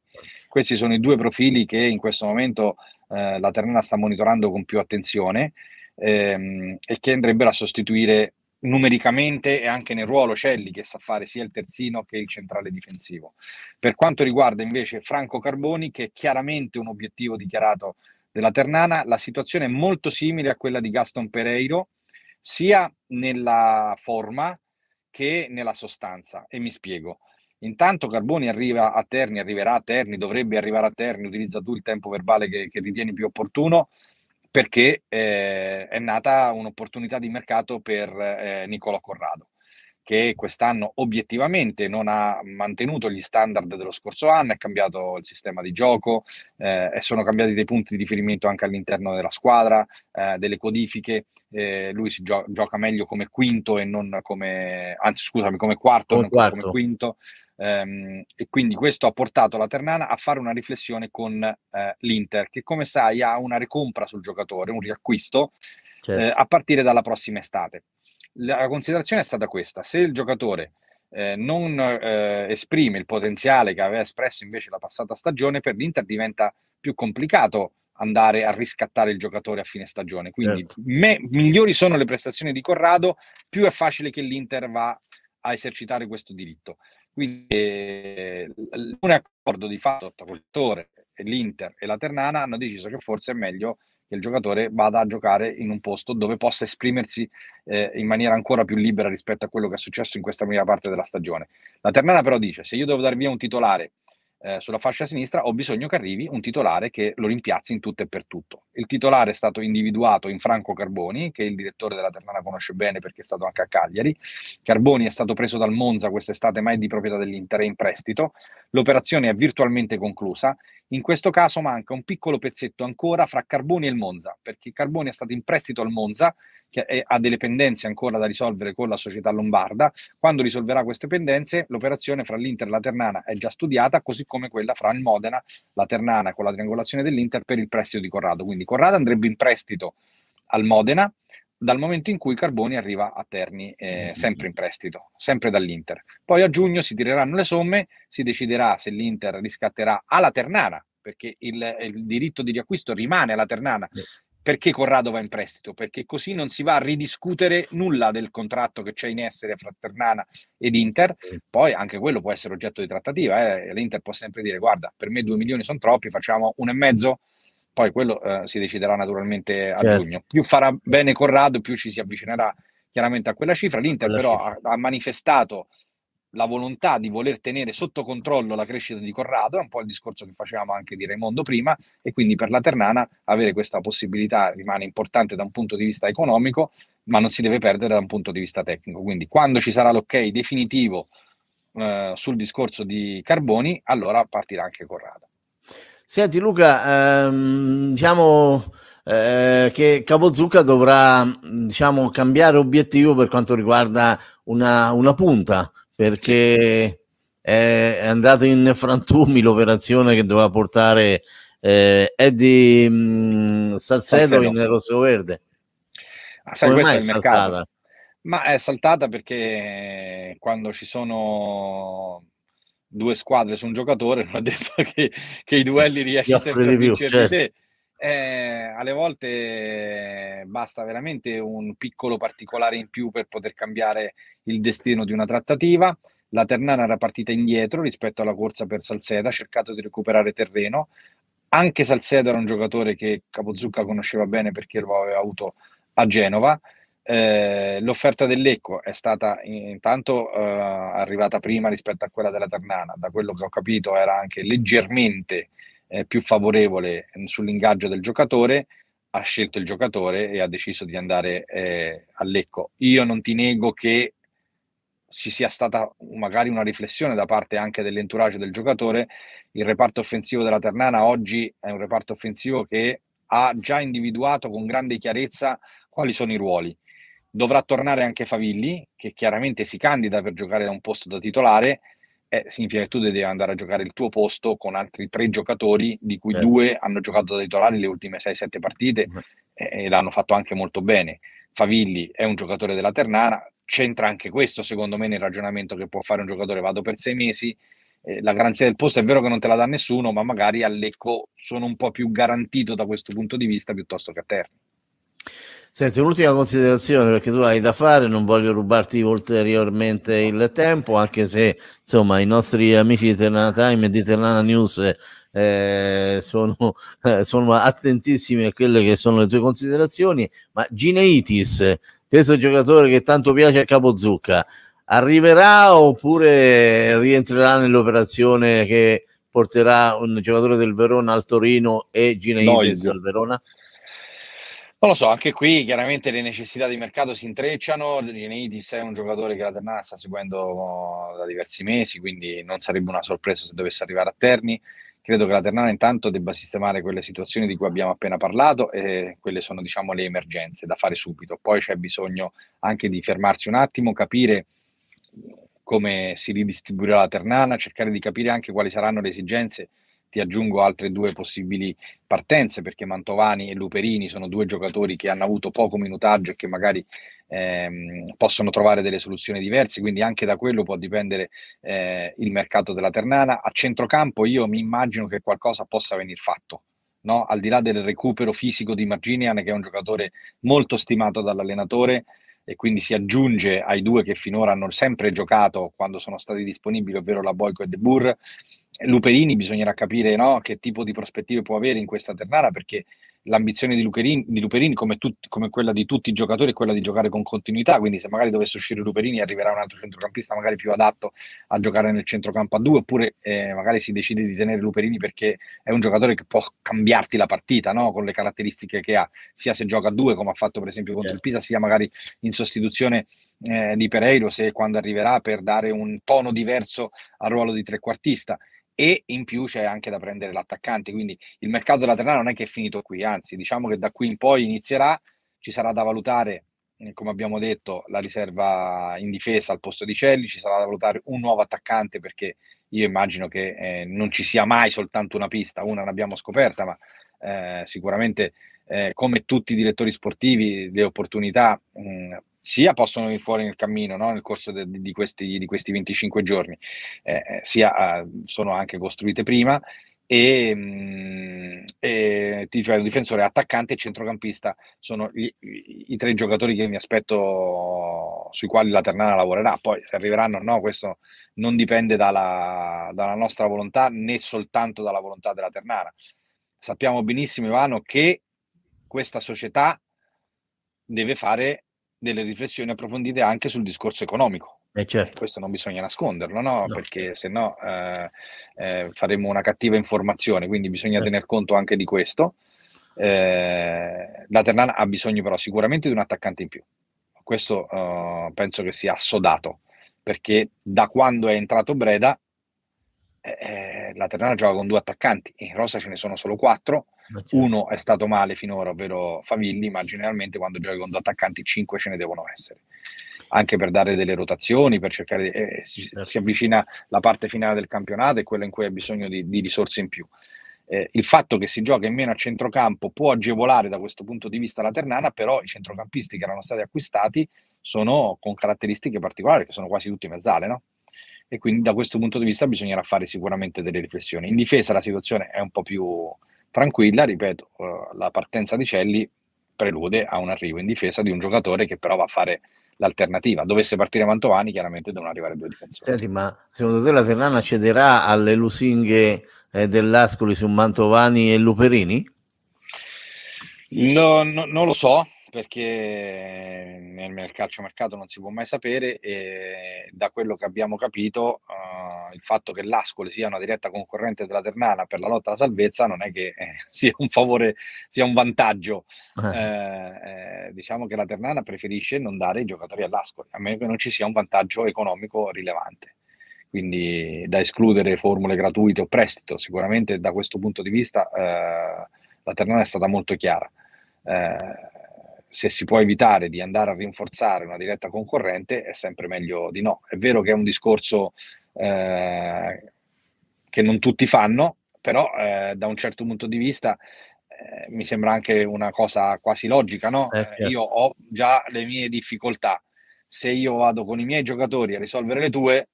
Questi sono i due profili che in questo momento eh, la Ternana sta monitorando con più attenzione ehm, e che andrebbero a sostituire numericamente e anche nel ruolo Celli che sa fare sia il terzino che il centrale difensivo. Per quanto riguarda invece Franco Carboni, che è chiaramente un obiettivo dichiarato della Ternana, la situazione è molto simile a quella di Gaston Pereiro, sia nella forma che nella sostanza. E mi spiego. Intanto Carboni arriva a Terni, arriverà a Terni, dovrebbe arrivare a Terni, utilizza tu il tempo verbale che, che ritieni più opportuno, perché eh, è nata un'opportunità di mercato per eh, Nicola Corrado che quest'anno obiettivamente non ha mantenuto gli standard dello scorso anno, è cambiato il sistema di gioco eh, e sono cambiati dei punti di riferimento anche all'interno della squadra, eh, delle codifiche. Eh, lui si gio- gioca meglio come quinto e non come, anzi scusami, come quarto, come, non quarto. come quinto. Ehm, e quindi questo ha portato la Ternana a fare una riflessione con eh, l'Inter, che come sai ha una ricompra sul giocatore, un riacquisto eh, certo. a partire dalla prossima estate la considerazione è stata questa, se il giocatore eh, non eh, esprime il potenziale che aveva espresso invece la passata stagione, per l'Inter diventa più complicato andare a riscattare il giocatore a fine stagione. Quindi certo. me, migliori sono le prestazioni di Corrado, più è facile che l'Inter va a esercitare questo diritto. Quindi eh, un accordo di fatto tra il giocatore, l'Inter e la Ternana hanno deciso che forse è meglio che il giocatore vada a giocare in un posto dove possa esprimersi eh, in maniera ancora più libera rispetto a quello che è successo in questa prima parte della stagione. La Ternana però dice, se io devo dar via un titolare eh, sulla fascia sinistra, ho bisogno che arrivi un titolare che lo rimpiazzi in tutto e per tutto. Il titolare è stato individuato in Franco Carboni, che il direttore della Ternana conosce bene perché è stato anche a Cagliari. Carboni è stato preso dal Monza quest'estate, ma è di proprietà dell'Inter è in prestito. L'operazione è virtualmente conclusa. In questo caso manca un piccolo pezzetto ancora fra Carboni e il Monza, perché Carboni è stato in prestito al Monza, che è, ha delle pendenze ancora da risolvere con la società lombarda. Quando risolverà queste pendenze, l'operazione fra l'Inter e la Ternana è già studiata, così come quella fra il Modena, la Ternana con la triangolazione dell'Inter per il prestito di Corrado. Quindi quindi Corrado andrebbe in prestito al Modena dal momento in cui Carboni arriva a Terni, eh, sempre in prestito, sempre dall'Inter. Poi a giugno si tireranno le somme, si deciderà se l'Inter riscatterà alla Ternana, perché il, il diritto di riacquisto rimane alla Ternana. Sì. Perché Corrado va in prestito? Perché così non si va a ridiscutere nulla del contratto che c'è in essere fra Ternana ed Inter. Poi anche quello può essere oggetto di trattativa. Eh. L'Inter può sempre dire: Guarda, per me due milioni sono troppi, facciamo uno e mezzo poi quello eh, si deciderà naturalmente a certo. giugno. Più farà bene Corrado, più ci si avvicinerà chiaramente a quella cifra. L'Inter quella però cifra. Ha, ha, manifestato la volontà di voler tenere sotto controllo la crescita di Corrado, è un po' il discorso che facevamo anche di Raimondo prima, e quindi per la Ternana avere questa possibilità rimane importante da un punto di vista economico, ma non si deve perdere da un punto di vista tecnico. Quindi quando ci sarà l'ok definitivo eh, sul discorso di Carboni, allora partirà anche Corrado.
Senti Luca, ehm, diciamo eh, che Capozucca dovrà diciamo, cambiare obiettivo per quanto riguarda una, una punta, perché è andata in frantumi l'operazione che doveva portare eh, Eddie mh, mm, Salcedo, in rosso verde. Ah, Come mai è saltata?
Ma è saltata perché quando ci sono due squadre su un giocatore, non ha detto che, che i duelli riesci sempre a vincere certo. te. Eh, alle volte eh, basta veramente un piccolo particolare in più per poter cambiare il destino di una trattativa. La Ternana era partita indietro rispetto alla corsa per Salceda, ha cercato di recuperare terreno. Anche Salcedo era un giocatore che Capozucca conosceva bene perché lo aveva avuto a Genova. Eh, l'offerta dell'Ecco è stata intanto eh, arrivata prima rispetto a quella della Ternana, da quello che ho capito era anche leggermente eh, più favorevole mm, sull'ingaggio del giocatore, ha scelto il giocatore e ha deciso di andare eh, all'Ecco. Io non ti nego che ci sia stata magari una riflessione da parte anche dell'entourage del giocatore, il reparto offensivo della Ternana oggi è un reparto offensivo che ha già individuato con grande chiarezza quali sono i ruoli dovrà tornare anche Favilli, che chiaramente si candida per giocare da un posto da titolare, eh, significa che tu devi andare a giocare il tuo posto con altri tre giocatori, di cui eh. due hanno giocato da titolare le ultime 6-7 partite eh, e l'hanno fatto anche molto bene. Favilli è un giocatore della Ternana, c'entra anche questo secondo me nel ragionamento che può fare un giocatore, vado per sei mesi, la garanzia del posto è vero che non te la dà nessuno, ma magari all'Ecco sono un po' più garantito da questo punto di vista piuttosto che a Terni.
Senti, un'ultima considerazione perché tu hai da fare, non voglio rubarti ulteriormente il tempo, anche se insomma i nostri amici di Terlana Time e di Terlana News eh, sono, eh, sono attentissimi a quelle che sono le tue considerazioni, ma Gineitis, questo giocatore che tanto piace a Capo Zucca, arriverà oppure rientrerà nell'operazione che porterà un giocatore del Verona al Torino e Gineitis no, al Verona?
Non lo so, anche qui chiaramente le necessità di mercato si intrecciano. Lienidis è un giocatore che la Ternana sta seguendo oh, da diversi mesi, quindi non sarebbe una sorpresa se dovesse arrivare a Terni. Credo che la Ternana intanto debba sistemare quelle situazioni di cui abbiamo appena parlato e quelle sono diciamo le emergenze da fare subito. Poi c'è bisogno anche di fermarsi un attimo, capire come si ridistribuirà la Ternana, cercare di capire anche quali saranno le esigenze ti aggiungo altre due possibili partenze perché Mantovani e Luperini sono due giocatori che hanno avuto poco minutaggio e che magari ehm, possono trovare delle soluzioni diverse, quindi anche da quello può dipendere eh, il mercato della Ternana. A centrocampo io mi immagino che qualcosa possa venir fatto. No? Al di là del recupero fisico di Marginian, che è un giocatore molto stimato dall'allenatore, e quindi si aggiunge ai due che finora hanno sempre giocato quando sono stati disponibili, ovvero la Boico e De Burr, Luperini bisognerà capire no, che tipo di prospettive può avere in questa Ternara perché l'ambizione di, Luperini, di Luperini come, tut, come, quella di tutti i giocatori, è quella di giocare con continuità. Quindi, se magari dovesse uscire Luperini, arriverà un altro centrocampista, magari più adatto a giocare nel centrocampo a due, oppure eh, magari si decide di tenere Luperini perché è un giocatore che può cambiarti la partita no? con le caratteristiche che ha, sia se gioca a due, come ha fatto per esempio contro certo. il Pisa, sia magari in sostituzione. Eh, di Pereiro se quando arriverà per dare un tono diverso al ruolo di trequartista e in più c'è anche da prendere l'attaccante, quindi il mercato della Ternana non è che è finito qui, anzi diciamo che da qui in poi inizierà, ci sarà da valutare, eh, come abbiamo detto, la riserva in difesa al posto di Celli, ci sarà da valutare un nuovo attaccante perché io immagino che eh, non ci sia mai soltanto una pista, una l'abbiamo scoperta, ma eh, sicuramente eh, come tutti i direttori sportivi, le opportunità mh, mm, sia possono venire fuori nel cammino no? nel corso de, di, questi, di, questi, 25 giorni, eh, eh sia ah, sono anche costruite prima. E, mh, mm, e ti dicevo, difensore, attaccante e centrocampista sono gli, i, i tre giocatori che mi aspetto sui quali la Ternana lavorerà. Poi se arriveranno o no, questo non dipende dalla, dalla, nostra volontà né soltanto dalla volontà della Ternana. Sappiamo benissimo, Ivano, che questa società deve fare delle riflessioni approfondite anche sul discorso economico. Eh certo. Questo non bisogna nasconderlo, no? No. perché se no eh, eh, faremo una cattiva informazione, quindi bisogna certo. tener conto anche di questo. Eh, la Ternana ha bisogno però sicuramente di un attaccante in più, questo eh, penso che sia assodato, perché da quando è entrato Breda eh, la Ternana gioca con due attaccanti, in rosa ce ne sono solo quattro, certo. uno è stato male finora, ovvero Favilli, ma generalmente quando giochi con due attaccanti cinque ce ne devono essere, anche per dare delle rotazioni, per cercare eh, eh, si, certo. si, avvicina la parte finale del campionato e quella in cui hai bisogno di, di risorse in più. Eh, il fatto che si giochi meno a centrocampo può agevolare da questo punto di vista la Ternana, però i centrocampisti che erano stati acquistati sono con caratteristiche particolari, che sono quasi tutti mezzale, no? E quindi da questo punto di vista bisognerà fare sicuramente delle riflessioni. In difesa la situazione è un po' più tranquilla, ripeto, eh, la partenza di Celli prelude a un arrivo in difesa di un giocatore che però va a fare l'alternativa. Dovesse partire Mantovani, chiaramente devono arrivare due difensori.
Senti, ma secondo te la Ternana cederà alle lusinghe eh, dell'Ascoli su Mantovani e Luperini?
No, no, non lo so, perché nel, nel mercato non si può mai sapere e da quello che abbiamo capito uh, il fatto che l'Ascoli sia una diretta concorrente della Ternana per la lotta alla salvezza non è che eh, sia un favore, sia un vantaggio. Eh. eh. Eh, diciamo che la Ternana preferisce non dare i giocatori all'Ascoli, a meno che non ci sia un vantaggio economico rilevante. Quindi da escludere formule gratuite o prestito, sicuramente da questo punto di vista eh, la Ternana è stata molto chiara. Eh, se si può evitare di andare a rinforzare una diretta concorrente è sempre meglio di no. È vero che è un discorso eh, che non tutti fanno, però eh, da un certo punto di vista eh, mi sembra anche una cosa quasi logica, no? Eh, eh, certo. Io ho già le mie difficoltà. Se io vado con i miei giocatori a risolvere le tue,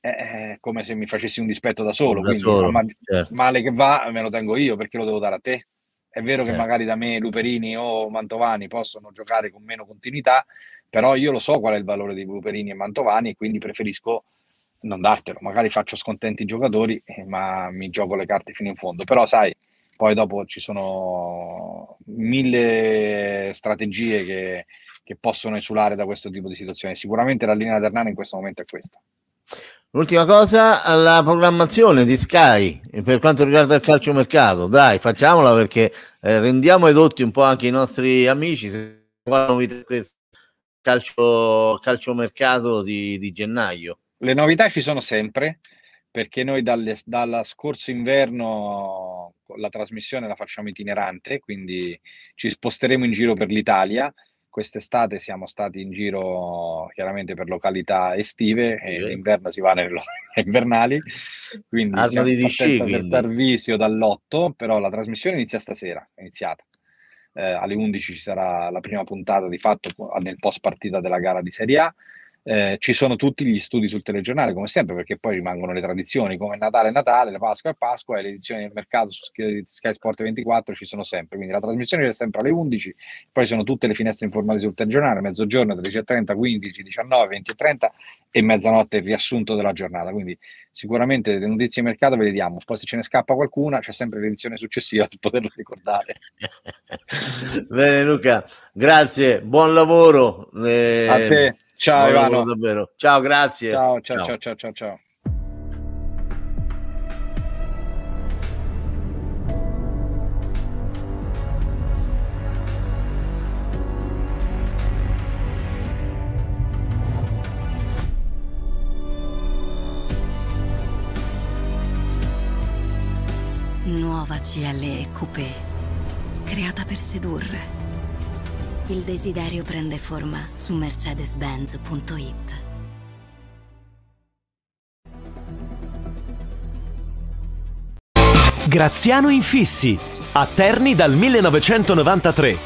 eh, è come se mi facessi un dispetto da solo. Da quindi, solo ma, certo. male che va, me lo tengo io perché lo devo dare a te. È vero certo. che magari da me Luperini o Mantovani possono giocare con meno continuità, però io lo so qual è il valore di Luperini e Mantovani e quindi preferisco non dartelo. Magari faccio scontenti i giocatori, eh, ma mi gioco le carte fino in fondo. Però sai, poi dopo ci sono mille strategie che, che possono esulare da questo tipo di situazione. Sicuramente la linea di Hernani in questo momento è questa.
L'ultima cosa, la programmazione di Sky per quanto riguarda il calcio mercato. Dai, facciamola perché eh, rendiamo edotti un po' anche i nostri amici se fanno questo calcio, calcio mercato
di, di, gennaio. Le novità ci sono sempre perché noi dalle, dalla scorso inverno la trasmissione la facciamo itinerante, quindi ci sposteremo in giro per l'Italia quest'estate siamo stati in giro chiaramente per località estive e okay. l'inverno si va nelle località invernali quindi Arno siamo di a dar visio dall'otto però la trasmissione inizia stasera è iniziata eh, alle 11 ci sarà la prima puntata di fatto nel post partita della gara di Serie A eh, ci sono tutti gli studi sul telegiornale, come sempre, perché poi rimangono le tradizioni, come Natale è Natale, la Pasqua è Pasqua, e le edizioni del mercato su Sky Sport 24 ci sono sempre. Quindi la trasmissione c'è sempre alle 11, poi sono tutte le finestre informate sul telegiornale, mezzogiorno, 13.30, 15, 19, 20.30 e mezzanotte il riassunto della giornata. Quindi sicuramente le notizie di mercato ve le diamo, poi se ce ne scappa qualcuna c'è sempre l'edizione successiva per poterlo ricordare. Bene
Luca, grazie, buon lavoro. Eh... A te. Ciao Ivano. Davvero. Ciao, grazie. ciao, ciao, ciao, ciao, ciao. ciao.
nuova CLE Coupé, creata per sedurre. Il desiderio prende forma su mercedes
Graziano Infissi, a Terni dal 1993.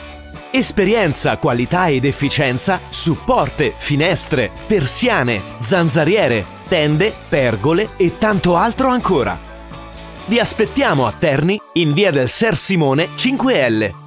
Esperienza, qualità ed efficienza su porte, finestre, persiane, zanzariere, tende, pergole e tanto altro ancora. Vi aspettiamo a Terni in via del Ser Simone 5L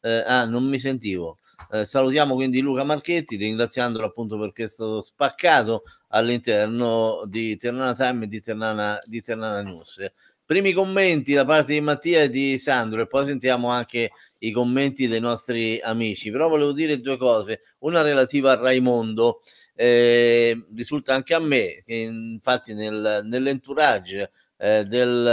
eh, ah, non mi sentivo.
Eh, salutiamo quindi Luca Marchetti, ringraziandolo appunto perché è stato spaccato all'interno di Ternana Time e di Ternana, di Ternana News. Primi commenti da parte di Mattia e di Sandro e poi sentiamo anche i commenti dei nostri amici. Però volevo dire due cose, una relativa a Raimondo. Eh, risulta anche a me, infatti nel, nell'entourage eh, del,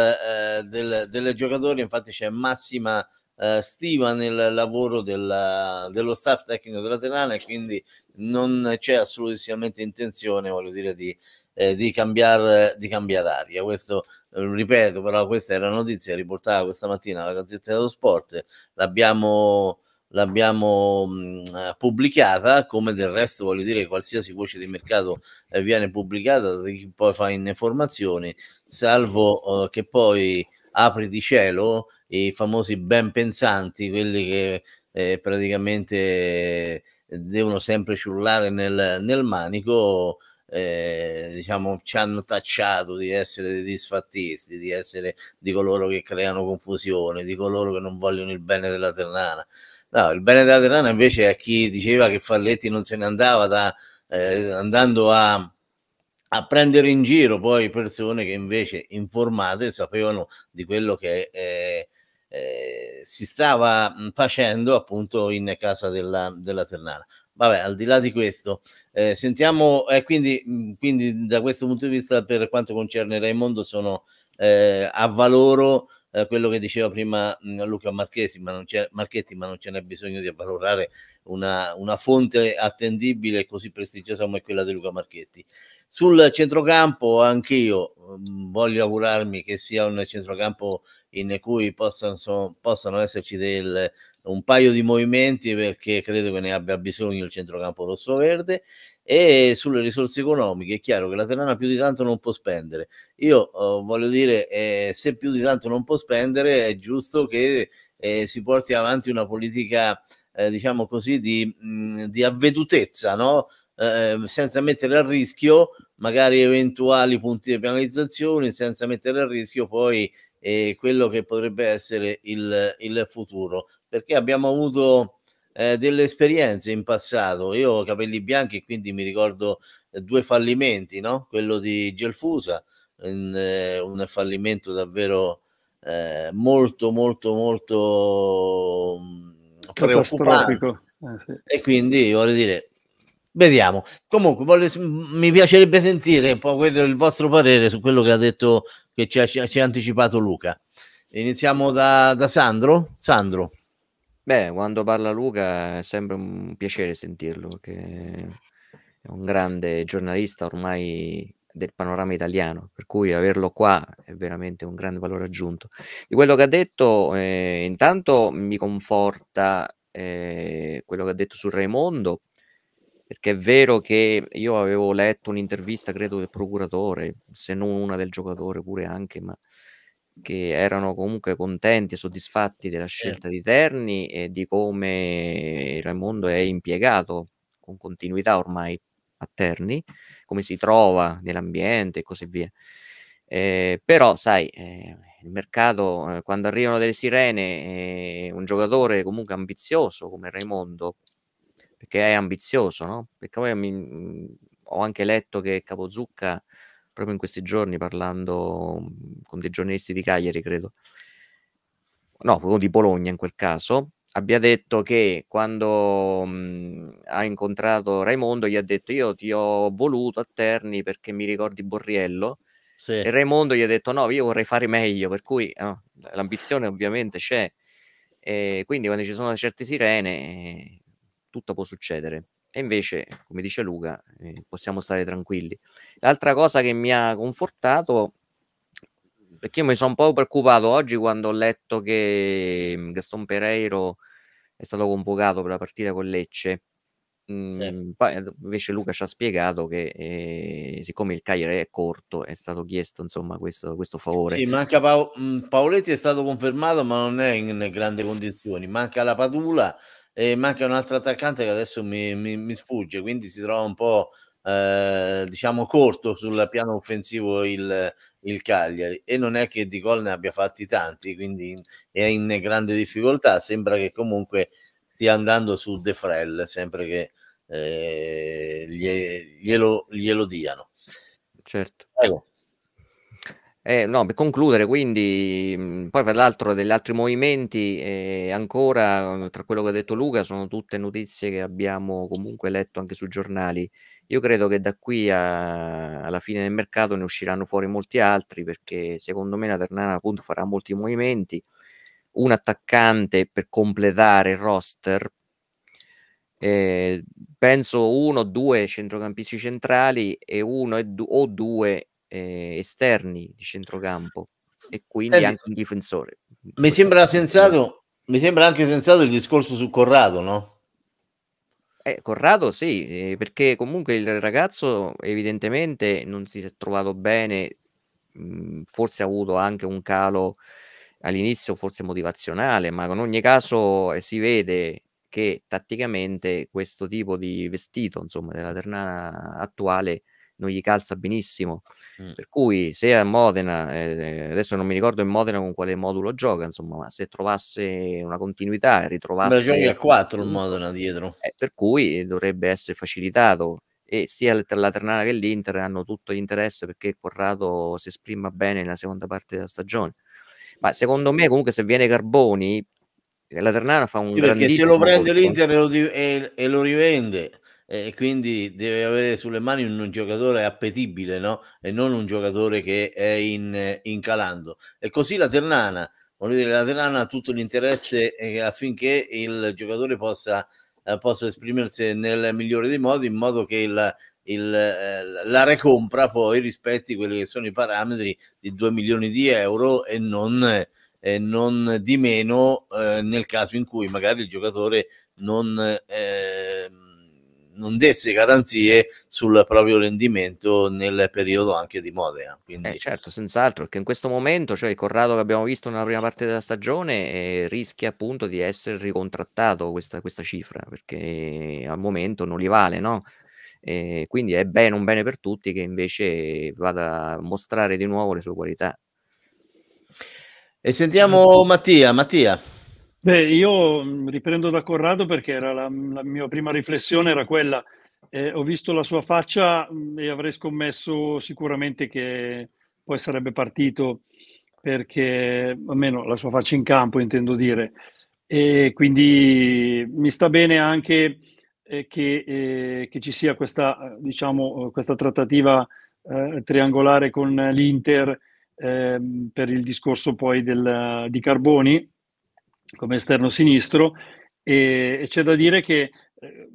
eh, del, delle giocatori infatti c'è Massima eh, stima nel lavoro della, dello staff tecnico della Terana e quindi non c'è assolutamente intenzione, voglio dire, di, eh, di cambiare cambiar aria. Questo eh, ripeto, però questa era notizia riportata questa mattina alla Gazzetta dello Sport, l'abbiamo l'abbiamo mh, mm, pubblicata come del resto voglio dire qualsiasi voce di mercato eh, viene pubblicata da chi poi fa informazioni salvo eh, che poi apri di cielo, i famosi ben pensanti, quelli che eh, praticamente eh, devono sempre ciullare nel, nel manico, eh, diciamo, ci hanno tacciato di essere dei disfattisti, di essere di coloro che creano confusione, di coloro che non vogliono il bene della Ternana. No, il bene della Ternana invece è a chi diceva che Falletti non se ne andava da, eh, andando a a prendere in giro poi persone che invece informate sapevano di quello che eh, eh, si stava facendo appunto in casa della, della Ternana. Vabbè, al di là di questo, eh, sentiamo, eh, quindi, quindi da questo punto di vista per quanto concerne Raimondo sono eh, a valoro eh, quello che diceva prima Luca Marchesi, ma non c'è, Marchetti, ma non ce n'è bisogno di avvalorare una, una fonte attendibile e così prestigiosa come quella di Luca Marchetti. Sul centrocampo anch'io mm, voglio augurarmi che sia un centrocampo in cui possano, possano esserci del, un paio di movimenti perché credo che ne abbia bisogno il centrocampo rosso-verde e sulle risorse economiche è chiaro che la Terrana più di tanto non può spendere io eh, voglio dire eh, se più di tanto non può spendere è giusto che eh, si porti avanti una politica eh, diciamo così di, mh, mm, di avvedutezza no? Ehm, senza mettere a rischio magari eventuali punti di penalizzazione, senza mettere a rischio poi eh, quello che potrebbe essere il, il futuro, perché abbiamo avuto eh, delle esperienze in passato. Io ho capelli bianchi, quindi mi ricordo eh, due fallimenti, no? quello di Gelfusa, in, eh, un fallimento davvero eh, molto, molto, molto mm, preoccupante. Eh, sì. E quindi voglio dire, vediamo. Comunque, voglio, mi piacerebbe sentire un po' quello, il vostro parere su quello che ha detto, che ci ha, ci ha anticipato Luca.
Iniziamo da, da, Sandro. Sandro. Beh, quando parla Luca è sempre un piacere sentirlo, perché è un grande giornalista ormai del panorama italiano, per cui averlo qua è veramente un grande valore aggiunto. Di quello che ha detto, eh, intanto mi conforta eh, quello che ha detto su Raimondo, perché è vero che io avevo letto un'intervista, credo del procuratore, se non una del giocatore pure anche, ma che erano comunque contenti e soddisfatti della scelta di Terni e di come Raimondo è impiegato con continuità ormai a Terni, come si trova nell'ambiente e così via. Eh, però, sai, eh, il mercato, eh, quando arrivano delle sirene, eh, un giocatore comunque ambizioso come Raimondo, perché è ambizioso, no? Perché poi mi, mhmm, ho anche letto che Capozucca, proprio in questi giorni, parlando mhmm, con dei giornalisti di Cagliari, credo, no, di Bologna in quel caso, abbia detto che quando mh, mhmm, ha incontrato Raimondo gli ha detto io ti ho voluto a Terni perché mi ricordi Borriello sì. e Raimondo gli ha detto no io vorrei fare meglio per cui no, eh, l'ambizione ovviamente c'è e quindi quando ci sono certe sirene tutto può succedere. E invece, come dice Luca, eh, possiamo stare tranquilli. L'altra cosa che mi ha confortato, perché mi sono un po' preoccupato oggi quando ho letto che mm, Gaston Pereiro è stato convocato per la partita con Lecce. Mm, sì. Eh, invece Luca ci ha spiegato che eh, siccome il Cagliari è corto è stato chiesto insomma questo, questo favore. Sì, manca
pa- mm, Paoletti è stato confermato ma non è in grandi condizioni, manca la Padula e manca un altro attaccante che adesso mi, mi, mi sfugge, quindi si trova un po' eh, diciamo corto sul piano offensivo il, il, Cagliari e non è che di gol ne abbia fatti tanti, quindi è in grande difficoltà, sembra che comunque stia andando su De Frel, sempre che eh, glielo, glielo, diano.
Certo. Prego. Eh, no, per concludere, quindi, poi tra l'altro degli altri movimenti, eh, ancora tra quello che ha detto Luca, sono tutte notizie che abbiamo comunque letto anche sui giornali. Io credo che da qui a, alla fine del mercato ne usciranno fuori molti altri, perché secondo me la Ternana appunto farà molti movimenti, un attaccante per completare il roster, eh, penso uno o due centrocampisti centrali e uno e du- o due eh, esterni di centrocampo e quindi anche un difensore.
Mi sembra, sensato, mi sembra anche sensato
il discorso su Corrado, no? Eh, Corrado sì, eh, perché comunque il ragazzo evidentemente non si è trovato bene, mhmm, forse ha avuto anche un calo all'inizio, forse motivazionale, ma in ogni caso eh, si vede che tatticamente questo tipo di vestito, insomma, della Ternana attuale non gli calza benissimo. Per cui se a Modena, eh, adesso non mi ricordo in Modena con quale modulo gioca, insomma, ma se trovasse una continuità e ritrovasse... Beh, gioca a 4 il Modena dietro. Eh, per cui dovrebbe essere facilitato e sia la Ternana che l'Inter hanno tutto l'interesse perché Corrado si esprima bene nella seconda parte della stagione. Ma secondo me comunque se viene Carboni, eh, la Ternana fa un... Sì, perché se lo prende eh. l'Inter
e lo, e, e lo rivende e quindi deve avere sulle mani un, un giocatore appetibile no? e non un giocatore che è in, in calando. E così la Ternana, voglio dire, la Ternana ha tutto l'interesse eh, affinché il giocatore possa, eh, possa esprimersi nel migliore dei modi in modo che il, il, eh, la recompra poi rispetti quelli che sono i parametri di 2 milioni di euro e non, eh, non di meno eh, nel caso in cui magari il giocatore non ehm, non desse garanzie sul proprio rendimento nel
periodo anche di Modena. Quindi... Eh certo, senz'altro, perché in questo momento cioè, il Corrado che abbiamo visto nella prima parte della stagione eh, rischia appunto di essere ricontrattato questa, questa cifra, perché eh, al momento non gli vale, no? Eh, quindi è bene, un bene per tutti che invece vada a mostrare di nuovo le sue qualità. E sentiamo Mattia. Mattia.
Beh, io mm, riprendo da Corrado perché era la, la mia prima riflessione era quella. Eh, ho visto la sua faccia mm, e avrei scommesso sicuramente che poi sarebbe partito perché, almeno la sua faccia in campo intendo dire, e quindi mi sta bene anche eh, che, eh, che, ci sia questa, eh, diciamo, eh, questa trattativa eh, triangolare con l'Inter ehm, per il discorso poi del, di Carboni, come esterno sinistro e, e c'è da dire che eh,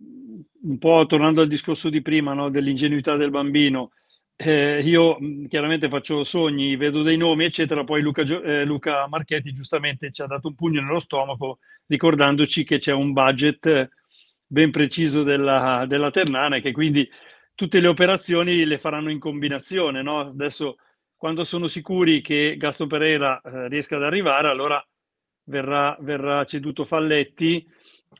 un po' tornando al discorso di prima no, dell'ingenuità del bambino, eh, io mm, chiaramente faccio sogni, vedo dei nomi, eccetera. Poi Luca, eh, Luca, Marchetti giustamente ci ha dato un pugno nello stomaco ricordandoci che c'è un budget ben preciso della, della Ternana e che quindi tutte le operazioni le faranno in combinazione. No? Adesso, quando sono sicuri che Gaston Pereira eh, riesca ad arrivare, allora verrà, verrà ceduto Falletti.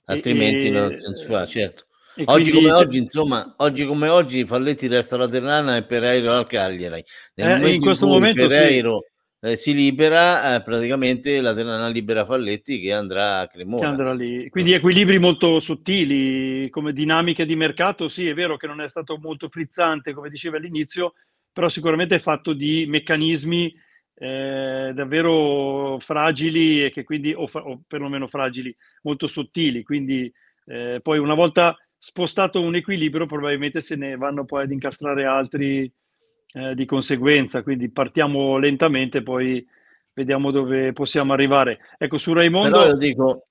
Altrimenti e, non si
fa, certo.
Oggi quindi, come oggi,
insomma, oggi come oggi Falletti resta la Terrana e Pereiro al Cagliari. Nel eh, momento in questo in momento Pereiro sì. eh, si libera, eh, praticamente la Terrana libera Falletti che andrà a Cremona. Andrà
quindi equilibri molto sottili, come dinamiche di mercato, sì, è vero che non è stato molto frizzante, come dicevi all'inizio, però sicuramente è fatto di meccanismi eh, davvero fragili e che quindi, o, fra, o, perlomeno fragili, molto sottili. Quindi eh, poi una volta spostato un equilibrio probabilmente se ne vanno poi ad incastrare altri eh, di conseguenza. Quindi partiamo lentamente, poi vediamo dove possiamo arrivare. Ecco, su Raimondo... Però, dico,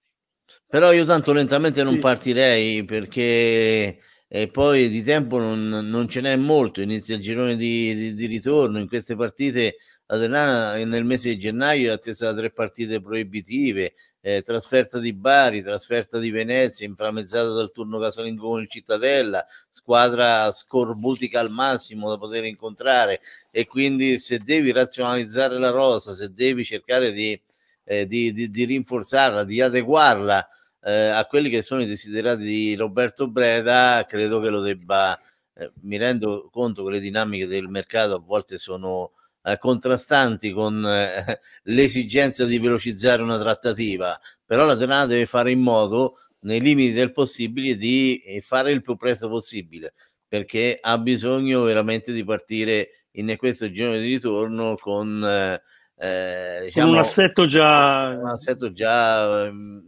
però io tanto lentamente non sì. partirei
perché... E poi di tempo non, non, ce n'è molto, inizia il girone di, di, di ritorno, in queste partite Atenana eh, nel mese di gennaio è attesa da tre partite proibitive, eh, trasferta di Bari, trasferta di Venezia, inframmezzata dal turno casalingo con il Cittadella, squadra scorbutica al massimo da poter incontrare e quindi se devi razionalizzare la rosa, se devi cercare di, eh, di, di, di rinforzarla, di adeguarla eh, a quelli che sono i desiderati di Roberto Breda, credo che lo debba, eh, mi rendo conto che le dinamiche del mercato a volte sono eh, contrastanti con eh, l'esigenza di velocizzare una trattativa, però la Terna deve fare in modo, nei limiti del possibile, di eh, fare il più presto possibile, perché ha bisogno veramente di partire in questo giro di ritorno con, eh, diciamo, con un diciamo, assetto già, un assetto già ehm,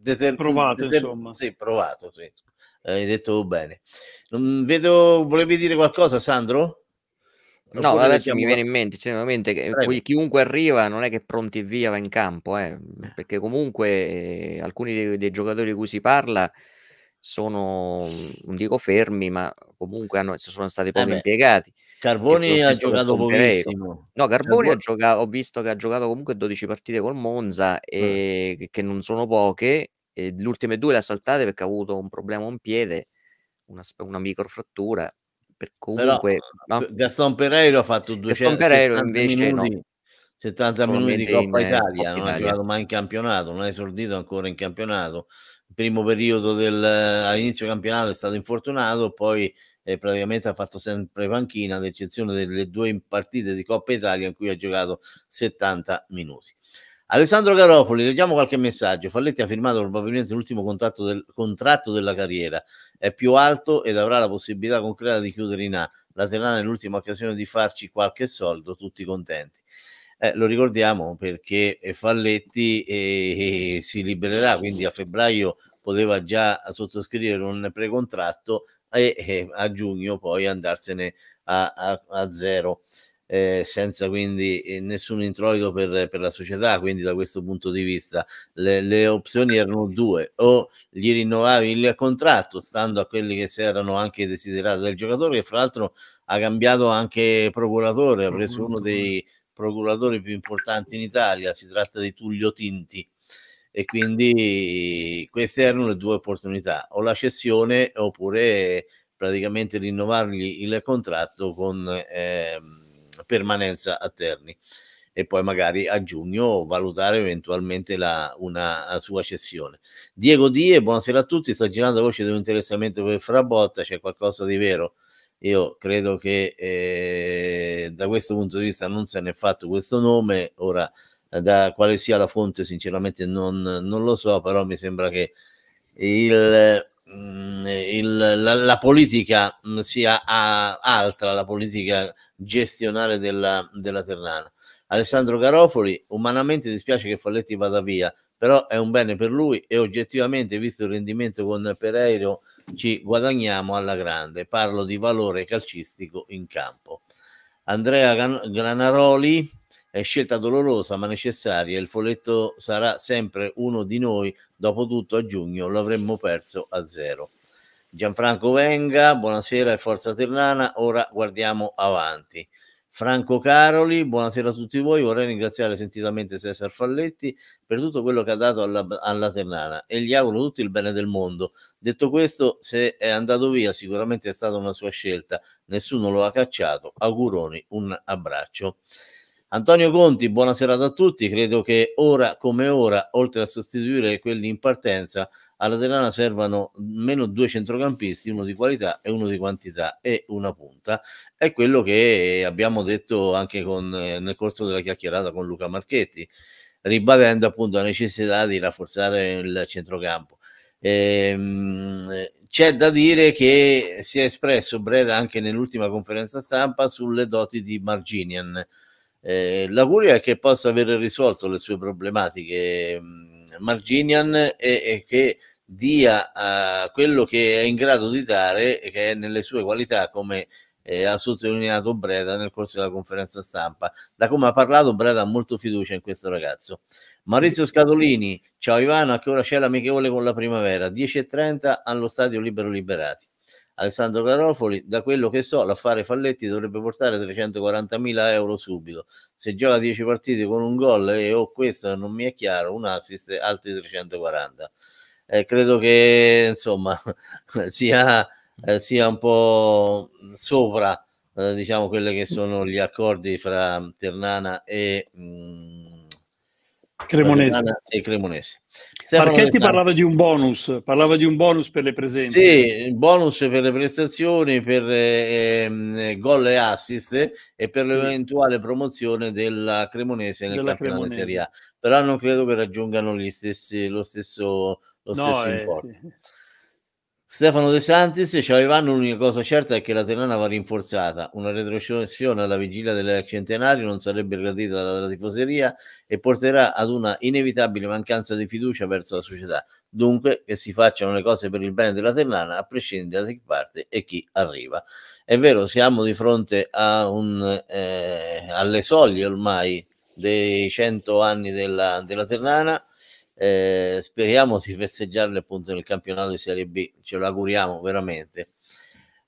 deter- provato. Deter- insomma. Sì, provato, sì.
hai detto bene.
Mm, vedo, volevi dire qualcosa Sandro?
No, Oppure adesso mi viene in mente, generalmente, cioè, che chiunque arriva non è che pronti e via va in campo, eh, eh, perché comunque eh, alcuni dei, dei, giocatori di cui si parla sono, non dico fermi, ma comunque hanno, sono stati eh impiegati. Carboni ha giocato pochissimo. No, Carboni, Carboni... Ha giocato, ho visto che ha giocato comunque 12 partite col Monza, e, mm. che non sono poche, e le ultime due le ha saltate perché ha avuto un problema a un piede, una, una microfrattura perché comunque Però, Gaston Pereiro ha fatto 270 invece minuti, no.
70 minuti di Coppa in, Italia, Coppa Italia. non è arrivato mai in campionato, non è esordito ancora in campionato. Il primo periodo del, all'inizio campionato è stato infortunato, poi eh, praticamente ha fatto sempre panchina, ad eccezione delle due partite di Coppa Italia in cui ha giocato 70 minuti. Alessandro Garofoli, leggiamo qualche messaggio. Falletti ha firmato probabilmente l'ultimo contratto, del, contratto della carriera, è più alto ed avrà la possibilità concreta di chiudere in A. La Terrana è l'ultima occasione di farci qualche soldo, tutti contenti. Eh, lo ricordiamo perché Falletti eh, eh, si libererà, quindi a febbraio poteva già sottoscrivere un precontratto e eh, a giugno poi andarsene a, a, a zero eh, senza quindi eh, nessun introito per, per, la società, quindi da questo punto di vista le, le opzioni erano due, o gli rinnovavi il contratto, stando a quelli che si erano anche desiderati del giocatore, che fra l'altro ha cambiato anche procuratore, ha mm-hmm, preso uno mm-hmm. dei procuratori più importanti in Italia, si tratta di Tullio Tinti e quindi queste erano le due opportunità, o la cessione oppure praticamente rinnovargli il contratto con... Ehm, permanenza a Terni e poi magari a giugno valutare eventualmente la, una sua cessione. Diego Die, buonasera a tutti, sta girando la voce di un interessamento per Frabotta, c'è qualcosa di vero? Io credo che eh, da questo punto di vista non se ne è fatto questo nome, ora eh, da quale sia la fonte sinceramente non, non lo so, però mi sembra che il Mm, il, la, la, politica sia a, altra, la politica gestionale della, della Ternana. Alessandro Garofoli, umanamente dispiace che Falletti vada via, però è un bene per lui e oggettivamente, visto il rendimento con Pereiro, ci guadagniamo alla grande. Parlo di valore calcistico in campo. Andrea Granaroli, è scelta dolorosa ma necessaria. Il folletto sarà sempre uno di noi. Dopotutto a giugno lo avremmo perso a zero. Gianfranco Venga, buonasera e forza Ternana. Ora guardiamo avanti. Franco Caroli, buonasera a tutti voi. Vorrei ringraziare sentitamente Cesar Falletti per tutto quello che ha dato alla, alla, Ternana e gli auguro tutto il bene del mondo. Detto questo, se è andato via, sicuramente è stata una sua scelta, nessuno lo ha cacciato. Auguroni, un abbraccio. Antonio Conti, buonasera a tutti. Credo che ora come ora, oltre a sostituire quelli in partenza, alla Terana servano meno due centrocampisti, uno di qualità e uno di quantità e una punta. È quello che abbiamo detto anche con, eh, nel corso della chiacchierata con Luca Marchetti, ribadendo appunto la necessità di rafforzare il centrocampo. Ehm, c'è da dire che si è espresso Breda anche nell'ultima conferenza stampa sulle doti di Marginian. Eh, l'augurio è che possa aver risolto le sue problematiche mh, mm, Marginian e, e, che dia a quello che è in grado di dare, che è nelle sue qualità come eh, ha sottolineato Breda nel corso della conferenza stampa. Da come ha parlato, Breda ha molto fiducia in questo ragazzo. Maurizio Scatolini, ciao Ivano, a che ora c'è l'amichevole con la primavera? 10.30 allo Stadio Libero Liberati. Alessandro Garofoli, da quello che so, l'affare Falletti dovrebbe portare 340.000 euro subito. Se gioca 10 partite con un gol e o oh, questo non mi è chiaro, un assist, altri 340. Eh, credo che insomma sia, eh, sia un po' mm, sopra eh, diciamo quelli che sono gli accordi fra Ternana e, mh, mm,
Cremonese.
e Cremonese.
Marchetti parlava di un bonus, parlava di un bonus per le presenze.
Sì, bonus per le prestazioni, per ehm, gol e assist e per sì. l'eventuale promozione della Cremonese nel della campionato Cremonese. Serie A. Però non credo che raggiungano stessi, lo stesso, lo no, stesso eh, importo. Sì. Stefano De Santis c'aveva l'unica cosa certa è che la Terrana va rinforzata. Una retrocessione alla vigilia del centenario non sarebbe gradita dalla tifoseria e porterà ad una inevitabile mancanza di fiducia verso la società. Dunque, che si facciano le cose per il bene della Terrana, a prescindere da chi parte e chi arriva. È vero, siamo di fronte un, eh, alle soglie ormai dei 100 anni della, della Terrana eh, speriamo di festeggiarle appunto nel campionato di Serie B, ce l'auguriamo veramente.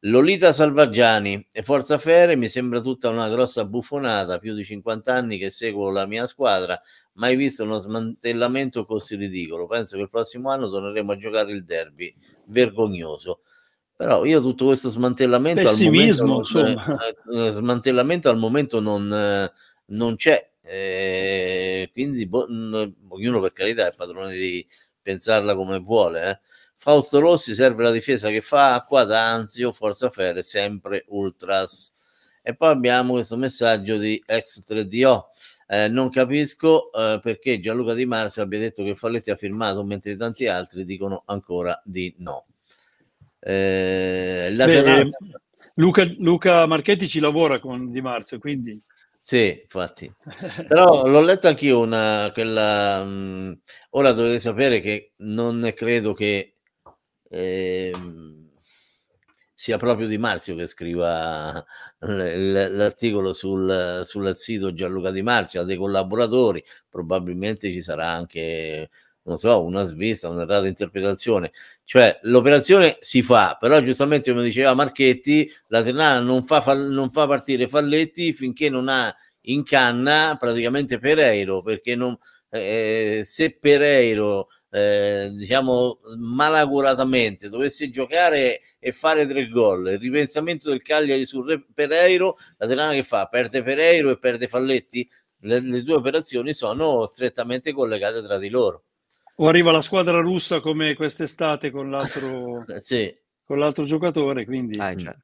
Lolita Salvaggiani e Forza Fere mi sembra tutta una grossa buffonata, più di 50 anni che seguo la mia squadra, mai visto uno smantellamento così ridicolo, penso che il prossimo anno torneremo a giocare il derby, vergognoso. Però io tutto questo smantellamento, Pessimismo, al, momento non, eh, eh, smantellamento al momento non, eh, non c'è, e quindi boh, ognuno per carità è padrone di pensarla come vuole. Eh. Fausto Rossi serve la difesa che fa acqua, Danzio, Forza Fere, sempre Ultras. E poi abbiamo questo messaggio di Ex3DO. Eh, non capisco eh, perché Gianluca Di Marzio abbia detto che Falletti ha firmato, mentre tanti altri dicono ancora di no. Eh, Beh,
Luca, Luca Marchetti ci lavora con Di Marzio, quindi
sì, infatti. Però l'ho letto anch'io una, quella... mh, mhmm, ora dovete sapere che non credo che ehm, sia proprio Di Marzio che scriva l- l'articolo sul, sul sito Gianluca Di Marzio, ha dei collaboratori, probabilmente ci sarà anche non so, una svista, un'errata interpretazione. Cioè, l'operazione si fa, però giustamente come diceva Marchetti, la Ternana non fa, fa, non fa partire Falletti finché non ha in canna praticamente Pereiro, perché non, eh, se Pereiro, eh, diciamo, malaguratamente dovesse giocare e fare tre gol, il ripensamento del Cagliari su Pereiro, la Ternana che fa? Perde Pereiro e perde Falletti? le, le due operazioni sono strettamente collegate
tra di loro o arriva la squadra russa come quest'estate con l'altro, sì.
con l'altro giocatore. Quindi... Ah, cioè.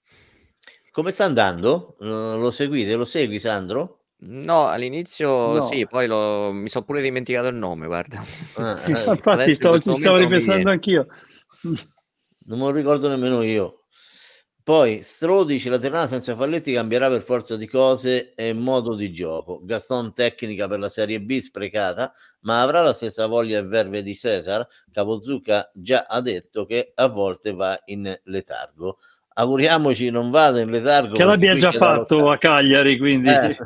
Come sta andando? Lo seguite? Lo segui Sandro? No, all'inizio no. sì, poi lo... mi sono pure dimenticato il nome, guarda. Ah, eh. Infatti sto, ci stavo ripensando
anch'io. Non
me lo
ricordo nemmeno io. Poi Strodici la tornata senza Falletti cambierà per forza di cose e modo di gioco. Gaston tecnica per la Serie B sprecata, ma avrà la stessa voglia e verve di Cesar. Capozucca già ha detto che a volte va in letargo. Auguriamoci non vada in letargo. Che l'abbia già fatto
a Cagliari,
quindi. Eh,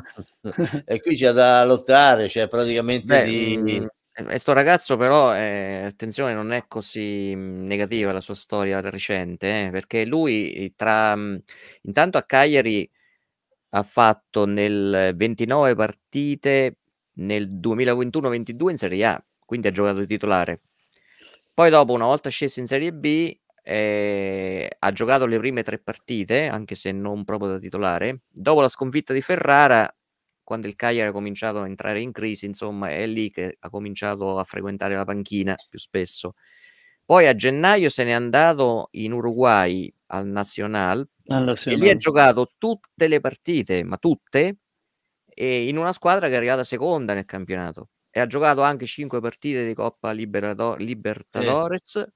e qui c'è da lottare, cioè praticamente Beh, di, mm, questo ragazzo però, eh, attenzione, non è così mhmm, negativa la sua storia recente, eh, perché lui tra... Mhmm, intanto a Cagliari ha fatto nel 29 partite nel 2021-22 in Serie A, quindi ha giocato di titolare. Poi dopo, una volta sceso in Serie B, eh, ha giocato le prime tre partite, anche se non proprio da titolare. Dopo la sconfitta di Ferrara quando il Cagliari ha cominciato a entrare in crisi, insomma, è lì che ha cominciato a frequentare la panchina più spesso. Poi a gennaio se n'è andato in Uruguay al Nacional e lì ha giocato tutte le partite, ma tutte, in una squadra che è arrivata seconda nel campionato e ha giocato anche cinque partite di Coppa Liberato- Libertadores. Eh.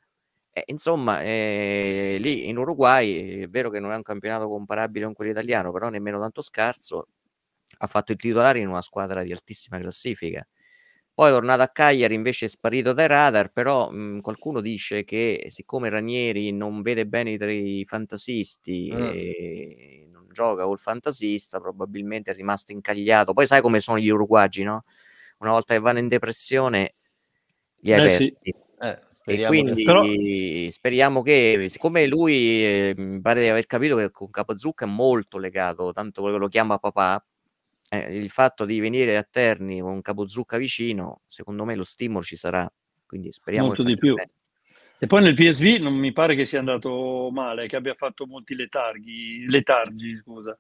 Eh, insomma, eh, lì in Uruguay è vero che non è un campionato comparabile con quello italiano, però nemmeno tanto scarso ha fatto il titolare in una squadra di altissima classifica. Poi tornato a Cagliari invece è sparito dai radar, però mh, mhmm, qualcuno dice che siccome Ranieri non vede bene i fantasisti mm. e non gioca col fantasista, probabilmente è rimasto incagliato. Poi sai come sono gli uruguagi, no? Una volta che vanno in depressione li hai eh, persi. Sì.
Eh, e quindi Però...
speriamo che, siccome lui eh, mi pare di aver capito che con Capazucca è molto legato, tanto quello che lo chiama papà, eh, il fatto di venire a Terni con Capozucca vicino, secondo me lo stimolo ci sarà, quindi speriamo molto di più. Bene.
E poi nel PSV non mi pare che sia andato male, che abbia fatto molti letarghi, letargi, scusa.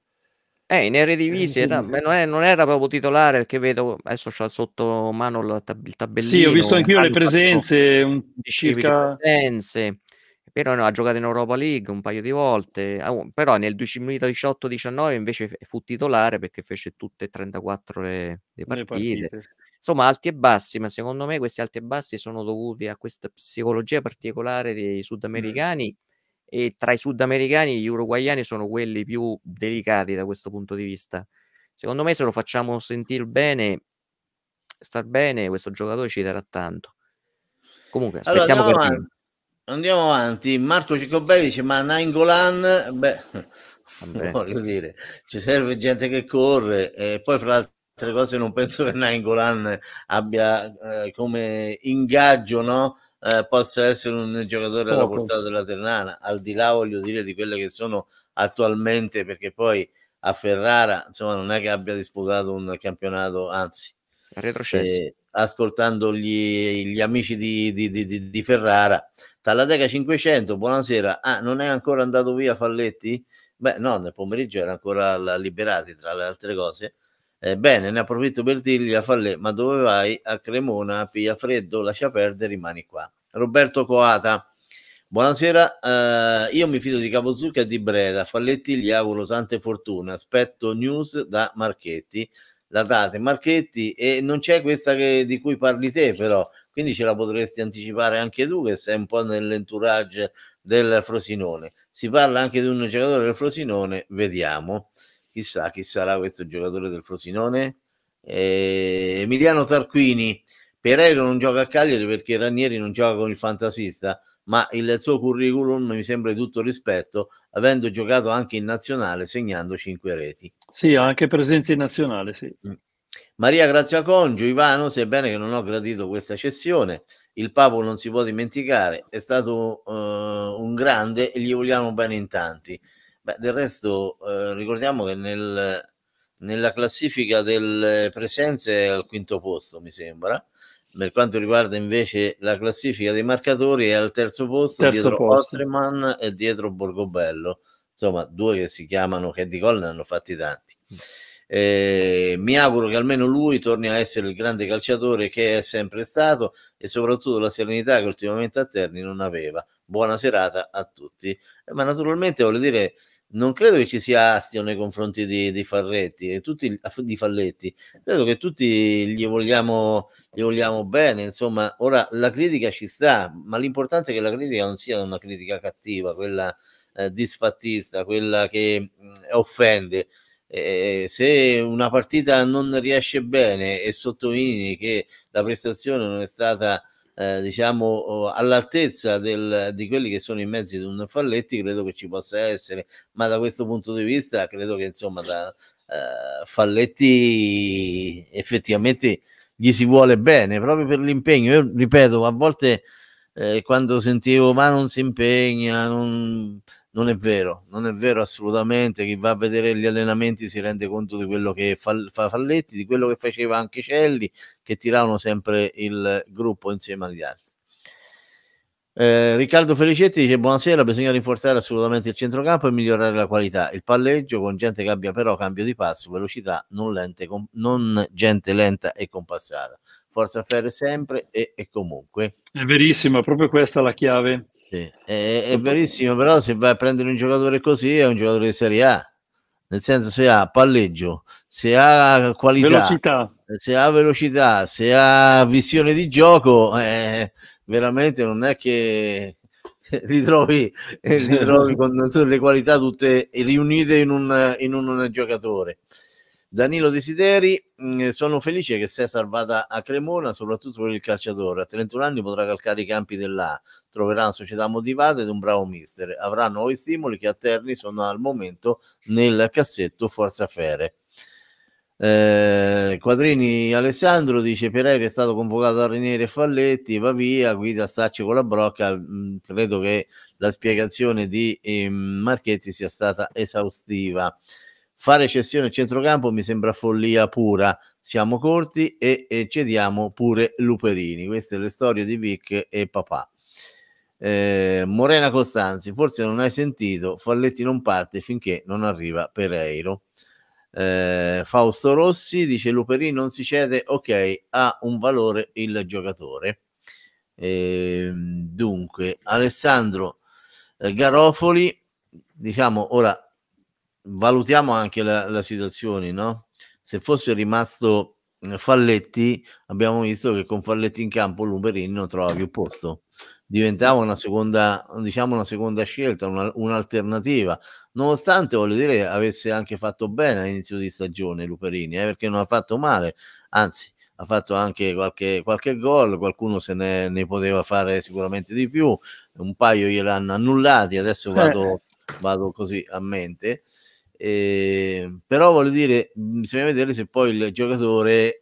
Eh, in Eredivisie eh, eh, non, è, non era proprio titolare perché vedo adesso c'ha sotto mano il, tab- il tabellino. Sì, ho visto anch'io le presenze, un circa... presenze. Però no, ha giocato in Europa League un paio di volte, ah, però nel 2018-19 invece fu titolare perché fece tutte e 34 le, le partite. Le partite. Insomma, alti e bassi, ma secondo me questi alti e bassi sono dovuti a questa psicologia particolare dei sudamericani mm. e tra i sudamericani gli uruguayani sono quelli più delicati da questo punto di vista. Secondo me se lo facciamo sentire bene, star bene, questo giocatore ci darà tanto. Comunque, aspettiamo allora, che...
Andiamo avanti. Marco Cicobelli dice: Ma Nangolan, beh, Vabbè. voglio dire, ci serve gente che corre. E poi, fra altre cose, non penso che Nangolan abbia eh, come ingaggio, no? Eh, possa essere un giocatore alla portata della Ternana, al di là, voglio dire, di quelle che sono attualmente, perché poi a Ferrara, insomma, non è che abbia disputato un campionato, anzi, retrocesso. Eh, ascoltando gli, gli amici di, di, di, di Ferrara, Talateca 500, buonasera. Ah, non è ancora andato via Falletti? Beh, no, nel pomeriggio era ancora liberati, tra le altre cose. Eh, bene, ne approfitto per dirgli a Falletti, ma dove vai? A Cremona, piglia freddo, lascia perdere, rimani qua. Roberto Coata, buonasera, eh, io mi fido di Capozucca e di Breda, Falletti gli auguro tante fortune, aspetto news da Marchetti, la date Marchetti e non c'è questa che, di cui parli te però, quindi ce la potresti anticipare anche tu che sei un po' nell'entourage del Frosinone. Si parla anche di un giocatore del Frosinone, vediamo. Chissà chi sarà questo giocatore del Frosinone. Eh, Emiliano Tarquini, Pereiro non gioca a Cagliari perché Ranieri non gioca con il fantasista, ma il suo curriculum mi sembra di tutto rispetto avendo giocato anche in nazionale, segnando 5 reti.
Sì, anche presenza in nazionale, sì. Mm.
Maria Grazia Congio, Ivano, sebbene che non ho gradito questa cessione, il Papo non si può dimenticare, è stato eh, un grande e gli vogliamo bene in tanti. Beh, del resto eh, ricordiamo che nel, nella classifica delle presenze è al quinto posto, mi sembra, per quanto riguarda invece la classifica dei marcatori, è al terzo posto terzo dietro Ostreman e dietro Borgobello. Insomma, due che si chiamano che di gol ne hanno fatti tanti. Mm. Eh, mi auguro che almeno lui torni a essere il grande calciatore che è sempre stato e soprattutto la serenità che ultimamente a Terni non aveva. Buona serata a tutti. Eh, ma naturalmente voglio dire non credo che ci sia astio nei confronti di, di Farretti e tutti ah, di Falletti. Credo che tutti gli vogliamo, gli vogliamo, bene. Insomma, ora la critica ci sta, ma l'importante è che la critica non sia una critica cattiva, quella eh, disfattista, quella che mh, mm, offende. Eh, se una partita non riesce bene e sottolinei che la prestazione non è stata eh, diciamo all'altezza del, di quelli che sono i mezzi di un Falletti credo che ci possa essere ma da questo punto di vista credo che insomma da eh, Falletti effettivamente gli si vuole bene proprio per l'impegno io ripeto a volte eh, quando sentivo ma non si impegna non non è vero, non è vero assolutamente. Chi va a vedere gli allenamenti si rende conto di quello che fa, Falletti, di quello che faceva anche Celli, che tiravano sempre il gruppo insieme agli altri. Eh, Riccardo Felicetti dice buonasera, bisogna rinforzare assolutamente il centrocampo e migliorare la qualità. Il palleggio con gente che abbia però cambio di passo, velocità, non, lente, com- non gente lenta e compassata. Forza a Ferre sempre e, e comunque.
È verissimo, proprio questa la chiave sì,
è, è, verissimo, però se vai a prendere un giocatore così è un giocatore di Serie A, nel senso se ha palleggio, se ha qualità, velocità. se ha velocità, se ha visione di gioco, eh, veramente non è che li trovi, li trovi con tutte le qualità tutte riunite in un, in un giocatore. Danilo Desideri, mm, eh, sono felice che sia salvata a Cremona, soprattutto per il calciatore. A 31 anni potrà calcare i campi dell'A, troverà una società motivata ed un bravo mister. Avrà nuovi stimoli che a Terni sono al momento nel cassetto Forza Fere. Eh, Quadrini Alessandro dice Pereira è stato convocato a Reniere Falletti, va via, guida Stacci con la brocca. Mh, mm, credo che la spiegazione di eh, Marchetti sia stata esaustiva fare cessione al centrocampo mi sembra follia pura. Siamo corti e, e cediamo pure Luperini. Queste le storie di Vic e papà. Eh, Morena Costanzi, forse non hai sentito, Falletti non parte finché non arriva Pereiro. Eh, Fausto Rossi dice Luperini non si cede, ok, ha un valore il giocatore. Eh, dunque, Alessandro eh, Garofoli, diciamo ora valutiamo anche la, la situazione, no? Se fosse rimasto eh, Falletti, abbiamo visto che con Falletti in campo Lumberini non trova più posto. Diventava una seconda, diciamo una seconda scelta, una, un'alternativa. Nonostante, voglio dire, avesse anche fatto bene all'inizio di stagione Luperini, eh, perché non ha fatto male, anzi ha fatto anche qualche, qualche gol, qualcuno se ne, ne, poteva fare sicuramente di più, un paio gliel'hanno annullati, adesso eh. vado, vado così a mente. Eh, però voglio dire, mhmm, bisogna vedere se poi il giocatore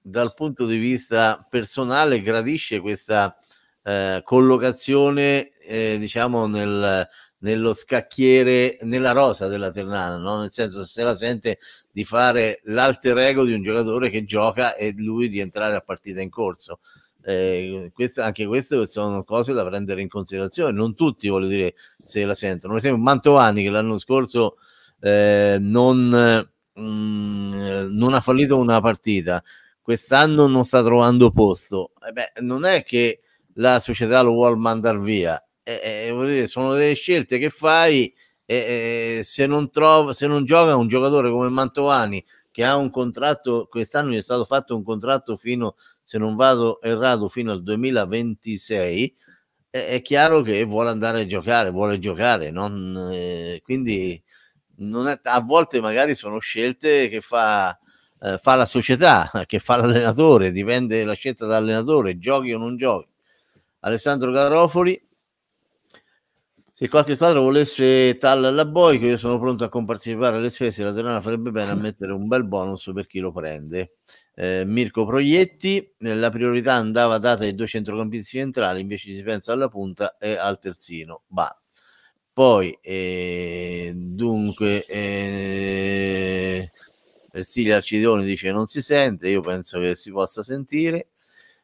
dal punto di vista personale gradisce questa eh, collocazione, eh, diciamo, nel, nello scacchiere, nella rosa della Ternana, no? nel senso se la sente di fare l'alter ego di un giocatore che gioca e lui di entrare a partita in corso. Eh, questa, anche queste sono cose da prendere in considerazione. Non tutti, voglio dire, se la sentono. Per esempio, Mantovani che l'anno scorso eh, non, mh, mm, non, ha fallito una partita, quest'anno non sta trovando posto, eh beh, non è che la società lo vuole mandare via, eh, eh dire, sono delle scelte che fai e se, non trova, se non gioca un giocatore come Mantovani che ha un contratto, quest'anno gli è stato fatto un contratto fino, se non vado errato, fino al 2026 eh, è, chiaro che vuole andare a giocare, vuole giocare, non, eh, quindi è, a volte magari sono scelte che fa, eh, fa, la società, che fa l'allenatore, dipende la scelta dall'allenatore, giochi o non giochi. Alessandro Garofoli, se qualche squadra volesse tal la Boico, io sono pronto a compartecipare alle spese, la Terrana farebbe bene a mm. mettere un bel bonus per chi lo prende. Eh, Mirko Proietti, eh, la priorità andava data ai due centrocampisti centrali, invece si pensa alla punta e al terzino. Ma poi, eh, dunque, eh, Persiglia eh, Arcidione dice non si sente, io penso che si possa sentire.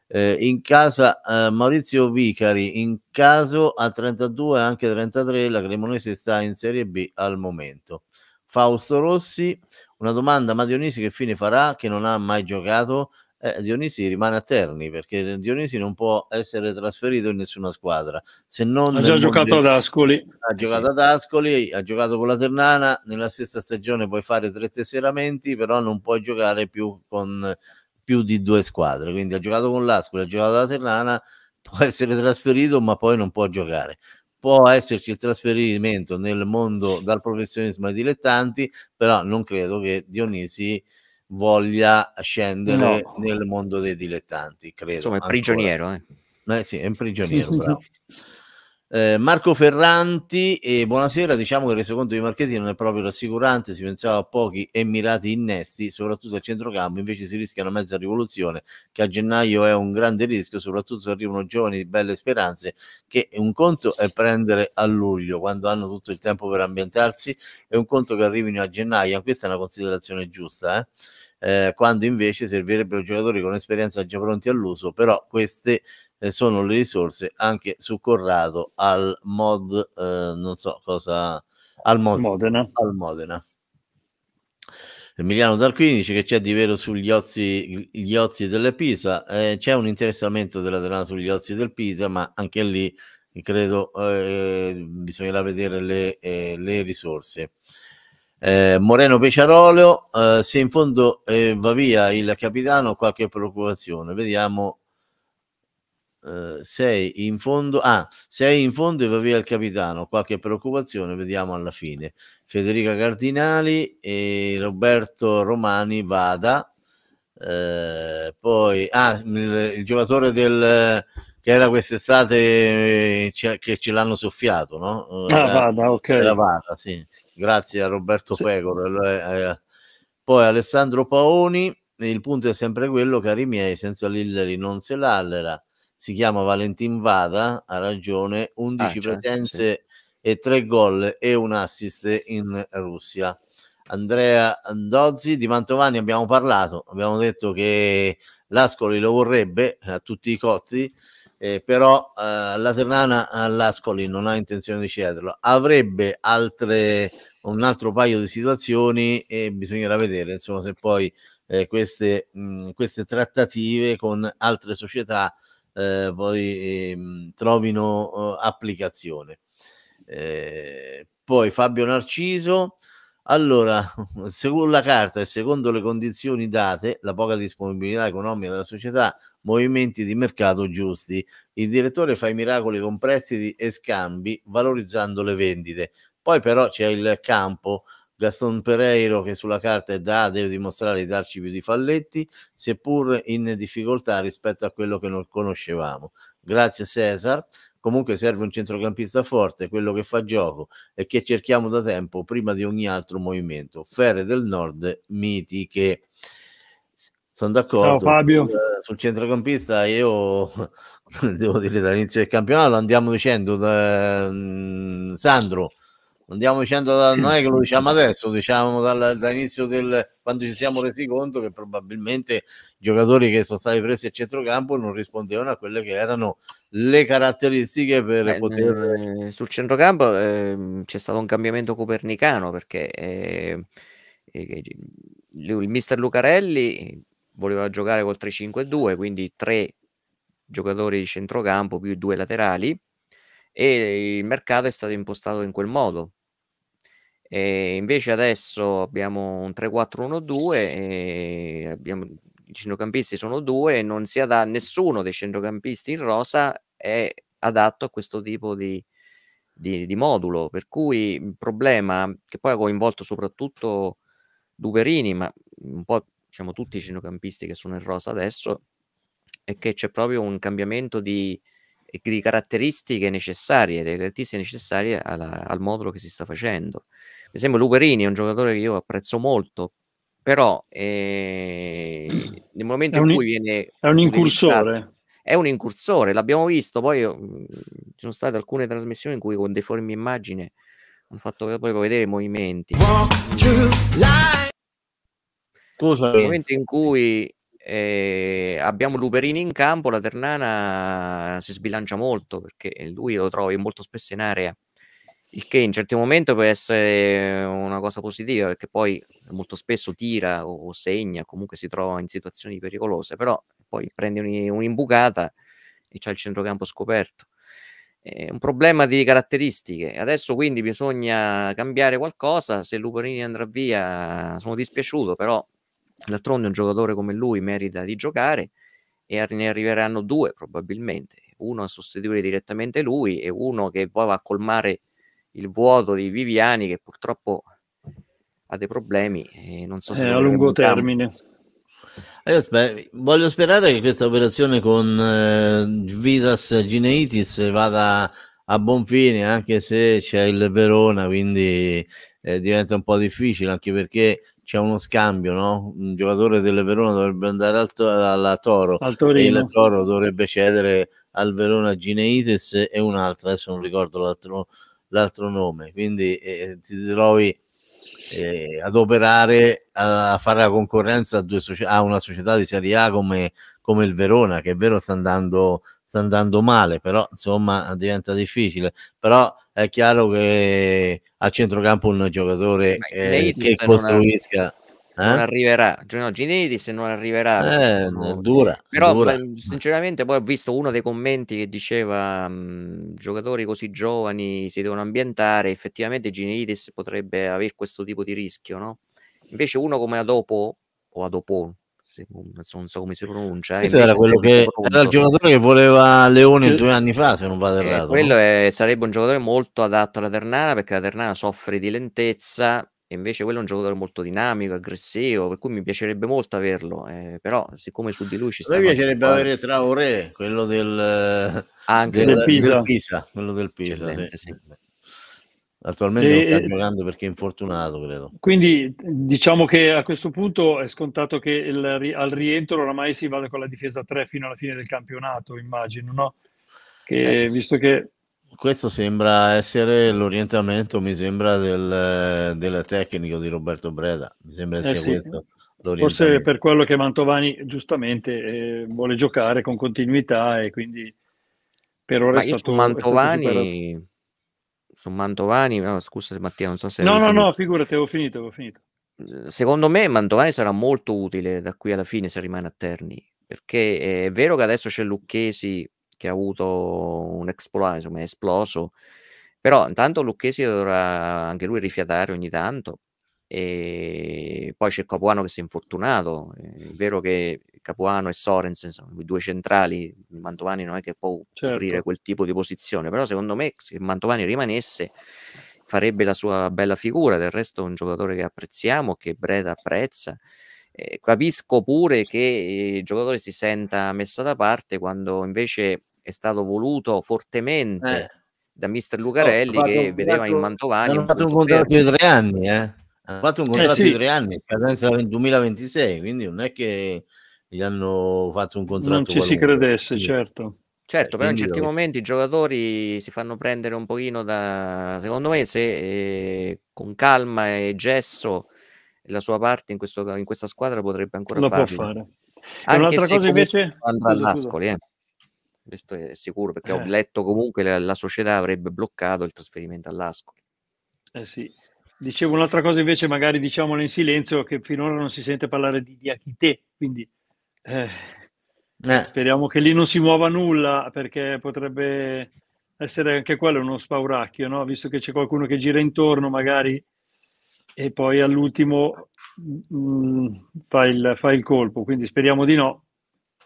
Eh, in casa eh, Maurizio Vicari, in caso a 32 anche 33, la Cremonese sta in Serie B al momento. Fausto Rossi, una domanda, ma Dionisi che fine farà che non ha mai giocato? eh, Dionisi rimane a Terni perché Dionisi non può essere trasferito in nessuna squadra. Se non ha già giocato mondiale. ad Ascoli. Ha eh, giocato sì. ad Ascoli, ha giocato con la Ternana, nella stessa stagione puoi fare tre tesseramenti, però non puoi giocare più con più di due squadre. Quindi ha giocato con l'Ascoli, ha giocato con la Ternana, può essere trasferito ma poi non può giocare può esserci il trasferimento nel mondo dal professionismo ai dilettanti, però non credo che Dionisi voglia scendere no. nel mondo dei dilettanti, credo. Insomma, è prigioniero, eh. Eh, sì, è un prigioniero, bravo. Eh, Marco Ferranti, eh, buonasera. Diciamo che il resoconto di Marchetti non è proprio rassicurante. Si pensava a pochi e mirati innesti, soprattutto al centrocampo. Invece si rischia una mezza rivoluzione, che a gennaio è un grande rischio, soprattutto se arrivano giovani di belle speranze. Che un conto è prendere a luglio, quando hanno tutto il tempo per ambientarsi, e un conto che arrivino a gennaio. Ah, questa è una considerazione giusta, eh? Eh, quando invece servirebbero giocatori con esperienza già pronti all'uso, però queste sono le risorse anche su Corrado al mod, eh, non so cosa, al mod, Modena. Al Modena. Emiliano dal 15 che c'è di vero sugli ozi, gli ozi delle Pisa, eh, c'è un interessamento della Terana sugli ozi del Pisa, ma anche lì credo eh, bisognerà vedere le, eh, le risorse. Eh, Moreno Peciarolo, eh, se in fondo eh, va via il capitano, qualche preoccupazione. Vediamo eh, sei in fondo, ah, sei in fondo e va via il capitano. Qualche preoccupazione, vediamo alla fine. Federica Cardinali e Roberto Romani Vada. Eh, poi ah, il, il, giocatore del che era quest'estate eh, ce, che ce l'hanno soffiato, no? Eh, ah, vada, ok. Vada, sì. Grazie a Roberto sì. Pecor. Eh, poi Alessandro Paoni, il punto è sempre quello, cari miei, senza Lilleri non se l'allera si chiama Valentin Vada, ha ragione, 11 ah, certo, presenze sì. e 3 gol e un assist in Russia. Andrea Dozzi di Mantovani abbiamo parlato, abbiamo detto che l'Ascoli lo vorrebbe a tutti i costi, eh, però eh, la Ternana all'Ascoli non ha intenzione di cederlo. Avrebbe altre, un altro paio di situazioni e bisognerà vedere insomma, se poi eh, queste, mh, mm, queste trattative con altre società eh, poi ehm, trovino eh, applicazione. Eh, poi Fabio Narciso, allora, secondo la carta e secondo le condizioni date, la poca disponibilità economica della società, movimenti di mercato giusti. Il direttore fa i miracoli con prestiti e scambi, valorizzando le vendite. Poi però c'è il campo, Gaston Pereiro che sulla carta è da deve dimostrare di darci più di falletti seppur in difficoltà rispetto a quello che non conoscevamo grazie Cesar comunque serve un centrocampista forte quello che fa gioco e che cerchiamo da tempo prima di ogni altro movimento Fere del Nord mitiche sono d'accordo. Ciao Fabio. Sul centrocampista io devo dire dall'inizio del campionato andiamo dicendo da, eh, um, mm, Sandro andiamo dicendo da noi che lo diciamo adesso, diciamo dall'inizio del quando ci siamo resi conto che probabilmente i giocatori che sono stati presi a centrocampo non rispondevano a
quelle che erano le caratteristiche per Beh, poter sul centrocampo eh, c'è stato un cambiamento copernicano perché ehm, eh, eh, il mister Lucarelli voleva giocare col 3-5-2, quindi tre giocatori di centrocampo più due laterali e il mercato è stato impostato in quel modo. E invece adesso abbiamo un 3-4-1-2 e abbiamo, i centrocampisti sono due e non si adatta nessuno dei centrocampisti in rosa è adatto a questo tipo di, di, di modulo. Per cui il problema che poi ha coinvolto soprattutto Duperini, ma un po' diciamo tutti i centrocampisti che sono in rosa adesso, è che c'è proprio un cambiamento di, di caratteristiche necessarie, delle caratteristiche necessarie alla, al modulo che si sta facendo. Per esempio Luperini è un giocatore che io apprezzo molto, però eh, nel momento un, in cui viene... È un incursore. È un incursore, l'abbiamo visto, poi mm, ci sono state alcune trasmissioni in cui con deformi immagine hanno fatto proprio vedere i movimenti. Scusa. Nel momento in cui eh, abbiamo Luperini in campo, la Ternana si sbilancia molto perché lui lo trovi molto spesso in area, il che in certi momenti può essere una cosa positiva perché poi molto spesso tira o, segna, comunque si trova in situazioni pericolose, però poi prende un'imbucata e c'è il centrocampo scoperto. È un problema di caratteristiche. Adesso quindi bisogna cambiare qualcosa, se Luperini andrà via sono dispiaciuto, però D'altronde un giocatore come lui merita di giocare e ne arriveranno due probabilmente, uno a sostituire direttamente lui e uno che poi va a colmare il vuoto di Viviani che purtroppo ha dei problemi e non so se eh, a lungo termine.
Eh, io sper- voglio sperare che questa operazione con eh, Vidas Gineitis vada a buon fine, anche se c'è il Verona, quindi eh, diventa un po' difficile, anche perché c'è uno scambio, no? Un giocatore del Verona dovrebbe andare al to- alla Toro al e la Toro dovrebbe cedere al Verona Gineites e un'altra, adesso non ricordo l'altro, l'altro nome, quindi eh, ti trovi eh, ad operare, a fare la concorrenza a, soci- a una società di Serie A come, come, il Verona, che è vero sta andando, sta andando male, però insomma diventa difficile, però è chiaro che al centrocampo un giocatore eh, che costruisca non, eh? non arriverà
no, Ginetti se non arriverà
eh, dura però dura.
sinceramente poi ho visto uno dei commenti che diceva mm, giocatori così giovani si devono ambientare effettivamente Ginetti potrebbe avere questo tipo di rischio no? invece uno come Adopo o Adopon non so come si pronuncia. Eh, Questo era, quello che, era il giocatore che
voleva Leone due anni fa, se non vado eh, errato. quello
è, sarebbe un giocatore molto adatto alla Ternana perché la Ternana soffre di lentezza e invece quello è un giocatore molto dinamico, aggressivo, per cui mi piacerebbe molto averlo, eh, però siccome su di lui ci sta... Mi piacerebbe avere
Traoré, quello
del, Anche del, del Pisa. Del Pisa, quello del Pisa. Sì.
Sì. Attualmente e, non sta giocando perché è infortunato, credo.
Quindi diciamo che a questo punto è scontato che il, al rientro oramai si vada con la difesa 3 fino alla fine del campionato, immagino, no?
Che, eh, visto che... Questo sembra essere l'orientamento, mi sembra, del, del, tecnico di Roberto Breda. Mi sembra eh, sia eh sì. questo.
Forse
per quello che Mantovani giustamente eh, vuole giocare con continuità e quindi
per ora Ma è stato... Mantovani... È stato su Mantovani, no, scusa Mattia, non so se... No, no, finito. no,
figurati, avevo finito, avevo finito.
Eh, secondo me Mantovani sarà molto utile da qui alla fine se rimane a Terni, perché è vero che adesso c'è Lucchesi che ha avuto un explosion, insomma è esploso, però intanto Lucchesi dovrà anche lui rifiatare ogni tanto e poi c'è Capuano che si è infortunato, è vero che Capuano e Sorensen sono i due centrali, il Mantovani non è che può certo. coprire quel tipo di posizione, però secondo me se il Mantovani rimanesse farebbe la sua bella figura, del resto è un giocatore che apprezziamo, che Breda apprezza. Eh, capisco pure che eh, il giocatore si senta messa da parte quando invece è stato voluto fortemente eh. da mister Lucarelli no, che un, vedeva in Mantovani. Hanno fatto un contratto
fermo. di tre anni, eh?
Hanno fatto un eh, contratto eh sì. di tre
anni, scadenza 2026, quindi non è che gli hanno fatto un contratto. Non ci qualunque. si credesse, certo.
Certo, però in certi momenti i giocatori si fanno prendere un pochino da... Secondo me se eh, con calma e gesso la sua parte in, questo, in questa squadra potrebbe ancora Lo farlo. Può fare. Anche un'altra cosa invece... Andrà all'Ascoli, eh. Questo è sicuro, perché eh. ho letto comunque la, la società avrebbe bloccato il trasferimento all'Ascoli.
Eh sì. Dicevo un'altra cosa invece, magari diciamolo in silenzio, che finora non si sente parlare di Diachite, quindi eh, eh. Speriamo che lì non si muova nulla perché potrebbe essere anche quello uno spauracchio, no? visto che c'è qualcuno che gira intorno magari e poi all'ultimo mh, mm, mm, fa, il, fa, il, colpo. Quindi speriamo di no,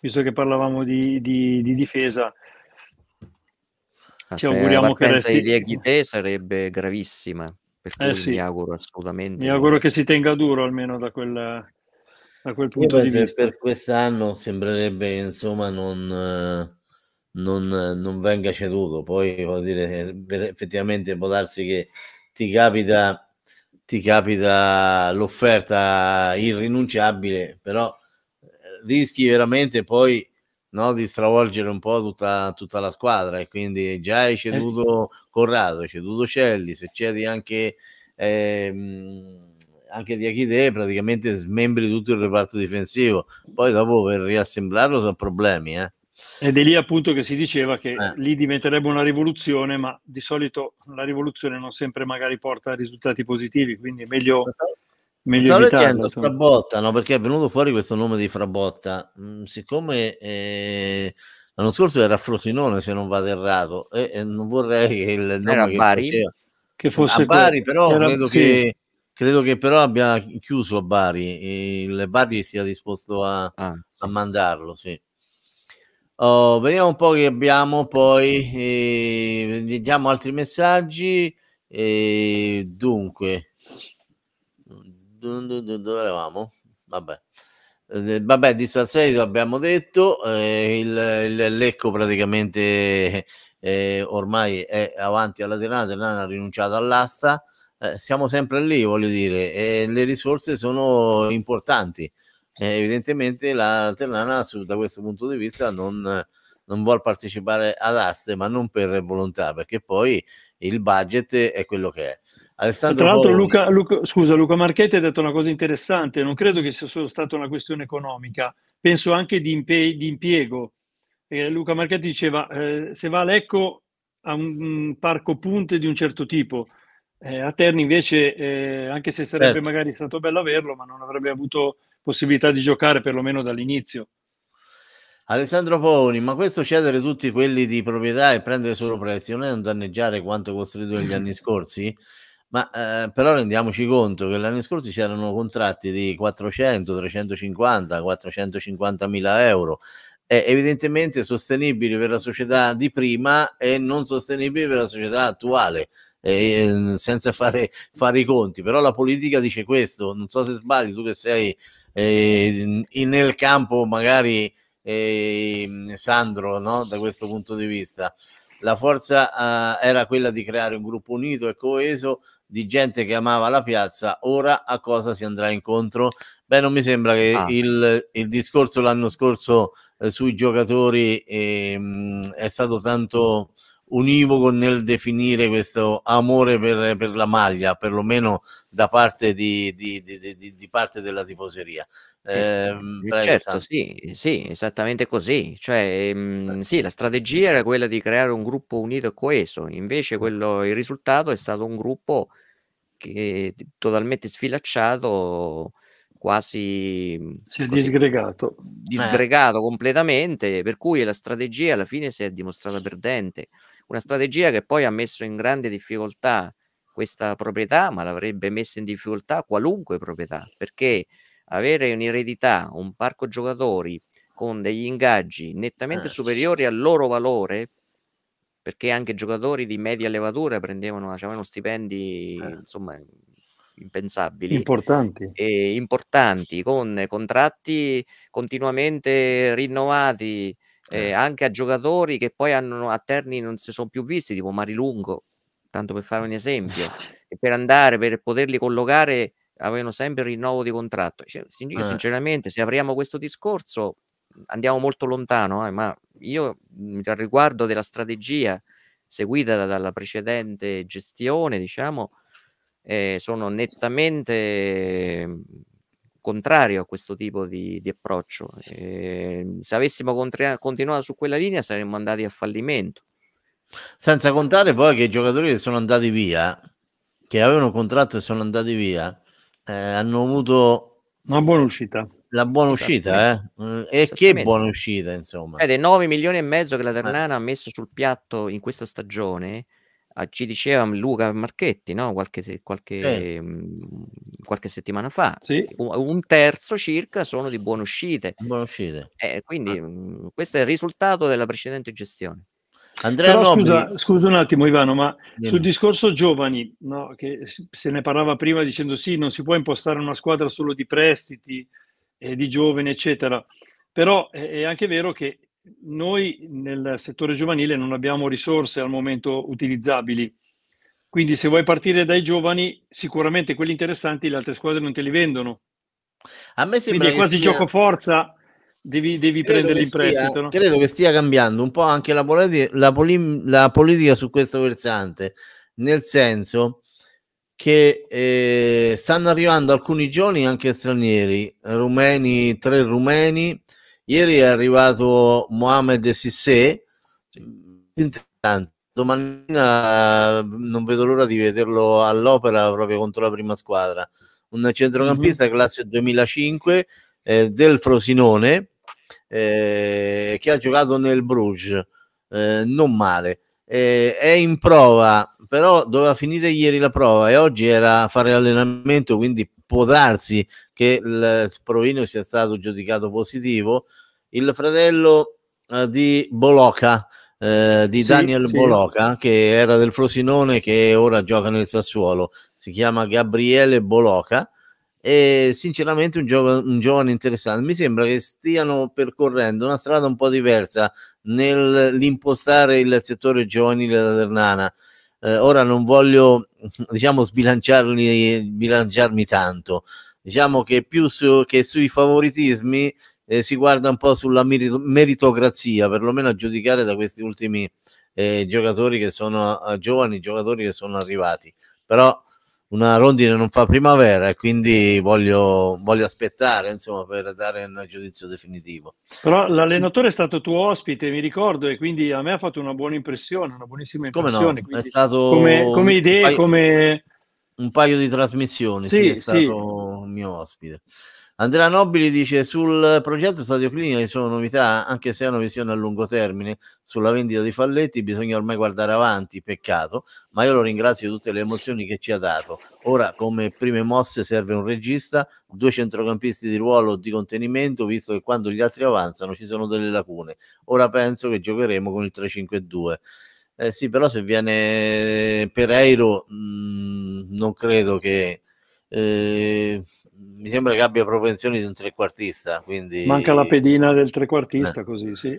visto che parlavamo di, di, di difesa.
Ci auguriamo che la resti... di Diaghite sarebbe gravissima, per eh, cui eh sì. mi auguro assolutamente.
Mi auguro che si tenga duro almeno da quel, da quel punto di vista. Per
quest'anno sembrerebbe insomma non... Eh, non, non, venga ceduto. Poi vuol dire, effettivamente può darsi che ti capita, ti capita l'offerta irrinunciabile, però eh, rischi veramente poi no, di stravolgere un po' tutta, tutta, la squadra. E quindi già hai eh. ceduto Corrado, hai ceduto Celli, se cedi anche. Ehm, anche di Achidee praticamente smembri tutto il reparto difensivo, poi dopo per riassemblarlo sono problemi. Eh.
Ed è lì appunto che si diceva che eh. lì diventerebbe una rivoluzione, ma di solito la rivoluzione non sempre magari porta a risultati positivi, quindi è meglio, meglio Stavo leggendo
Frabotta, no? perché è venuto fuori questo nome di Frabotta, mm, siccome eh, l'anno scorso era Frosinone se non vado errato, e, eh, non vorrei che il nome era che, Bari. Faceva, che fosse a Bari, però era, credo sì. che credo che però abbia chiuso a Bari e il Bari sia disposto a, ah, sì. a mandarlo sì. oh, vediamo un po' che abbiamo poi eh, vediamo altri messaggi eh, dunque dove eravamo? vabbè eh, Vabbè, di Salcedo abbiamo detto, eh, il, il, Lecco praticamente eh, ormai è avanti alla Ternana, Ternana ha rinunciato all'asta, eh, siamo sempre lì, voglio dire, e le risorse sono importanti. Eh, evidentemente la Ternana su, da questo punto di vista non, non vuole partecipare ad aste, ma non per volontà, perché poi il budget è quello che è. Alessandro Tra l'altro, Paoli...
Luca, Luca, scusa, Luca Marchetti ha detto una cosa interessante. Non credo che sia solo stata una questione economica, penso anche di, impe- di impiego. Eh, Luca Marchetti diceva: eh, se va a Lecco a un, un parco punte di un certo tipo, eh, a Terni invece, eh, anche se sarebbe certo. magari stato bello averlo, ma non avrebbe avuto possibilità di giocare perlomeno dall'inizio. Alessandro Paoni, ma questo cedere
tutti quelli di proprietà e prendere solo prezzi non è un danneggiare quanto costruito negli anni scorsi? Ma eh, però rendiamoci conto che l'anno scorso c'erano contratti di 400, 350, 450 mila euro evidentemente sostenibile per la società di prima e non sostenibile per la società attuale. Eh, senza fare, fare, i conti, però la politica dice questo. Non so se sbagli, tu che sei eh, in, nel campo, magari eh, Sandro, no? da questo punto di vista. La forza eh, era quella di creare un gruppo unito e coeso di gente che amava la piazza. Ora a cosa si andrà incontro? Beh, non mi sembra che ah. il, il, discorso l'anno scorso eh, sui giocatori ehm, è stato tanto univoco nel definire questo amore per, per
la maglia, perlomeno da parte di, di, di,
di parte della tifoseria.
Ehm, eh, eh, certo, sì, sì, esattamente così. Cioè, mh, ehm, sì, la strategia era quella di creare un gruppo unito e coeso, invece quello, il risultato è stato un gruppo che totalmente sfilacciato quasi si è così,
disgregato disgregato
eh. completamente per cui la strategia alla fine si è dimostrata perdente una strategia che poi ha messo in grande difficoltà questa proprietà ma l'avrebbe messa in difficoltà qualunque proprietà perché avere un'eredità un parco giocatori con degli ingaggi nettamente eh. superiori al loro valore perché anche giocatori di media levatura prendevano avevano stipendi eh. insomma impensabili.
Importanti.
E importanti, con contratti continuamente rinnovati eh, certo. anche a giocatori che poi hanno, a Terni non si sono più visti, tipo Marilungo, tanto per fare un esempio. E per andare, per poterli collocare, avevano sempre il rinnovo di contratto. Cioè, io, eh. sinceramente, se apriamo questo discorso, andiamo molto lontano, eh, ma io mm, al riguardo della strategia seguita dalla precedente gestione, diciamo, eh, sono nettamente mhmm, contrario a questo tipo di, di approccio. Eh, se avessimo contra- continuato su quella linea saremmo andati a fallimento.
Senza contare poi che i giocatori che sono andati via, che avevano contratto e sono andati via, eh, hanno avuto una buona uscita. La buona uscita, eh? Mm, e che buona uscita, insomma.
È dei 9 milioni e mezzo che la eh. Ternana ha messo sul piatto in questa stagione, Ah, ci diceva Luca Marchetti no? qualche, qualche, eh. qualche settimana fa, sì. un, terzo circa sono di buone uscite. Buone uscite. Eh, quindi ah. Mm, questo è il risultato della precedente gestione. Andrea Però, scusa,
scusa, un attimo Ivano, ma Dimmi. sul discorso giovani, no? che se ne parlava prima dicendo sì, non si può impostare una squadra solo di prestiti, eh, di giovani, eccetera. Però è anche vero che noi nel settore giovanile non abbiamo risorse al momento utilizzabili. Quindi se vuoi partire dai giovani, sicuramente quelli interessanti le altre squadre non te li vendono. A me sembra Quindi è quasi sia... gioco forza, devi, devi prenderli in prestito. Stia, no? Credo che
stia cambiando un po' anche la, politi- la, poli- la politica su questo versante, nel senso che eh, stanno arrivando alcuni giovani anche stranieri, rumeni, tre rumeni, Ieri è arrivato Mohamed Sissé, interessante. Domattina eh, non vedo l'ora di vederlo all'opera proprio contro la prima squadra. Un centrocampista mm-hmm. classe 2005 eh, del Frosinone eh, che ha giocato nel Bruges, eh, non male. Eh, è in prova, però doveva finire ieri la prova e oggi era a fare allenamento, quindi può darsi che il Provino sia stato giudicato positivo, il fratello eh, di Boloca, eh, di sì, Daniel sì. Bolocca, che era del Frosinone, che ora gioca nel Sassuolo, si chiama Gabriele Boloca. E sinceramente un, gio- un giovane interessante mi sembra che stiano percorrendo una strada un po' diversa nell'impostare il settore giovanile da Ternana eh, ora non voglio diciamo sbilanciarmi, bilanciarmi tanto, diciamo che più su, che sui favoritismi eh, si guarda un po' sulla meritocrazia, perlomeno a giudicare da questi ultimi eh, giocatori che sono eh, giovani, giocatori che sono arrivati, però una rondine non fa primavera e quindi voglio, voglio, aspettare insomma, per dare un giudizio definitivo.
Però l'allenatore è stato tuo ospite, mi ricordo, e quindi a me ha fatto una buona impressione, una buonissima impressione. Come, no? stato come, come idee, paio, come...
Un paio di trasmissioni, sì, sì è stato sì. mio ospite. Andrea Nobili dice sul progetto Stadio Clinica ci sono novità, anche se è una visione a lungo termine sulla vendita di falletti, bisogna ormai guardare avanti, peccato, ma io lo ringrazio di tutte le emozioni che ci ha dato. Ora come prime mosse serve un regista, due centrocampisti di ruolo di contenimento, visto che quando gli altri avanzano ci sono delle lacune. Ora penso che giocheremo con il 3-5-2. Eh sì, però se viene Pereiro mh, mm, non credo che... Eh, mi sembra che abbia propensioni di un trequartista. Quindi... Manca la pedina del trequartista, eh. così sì.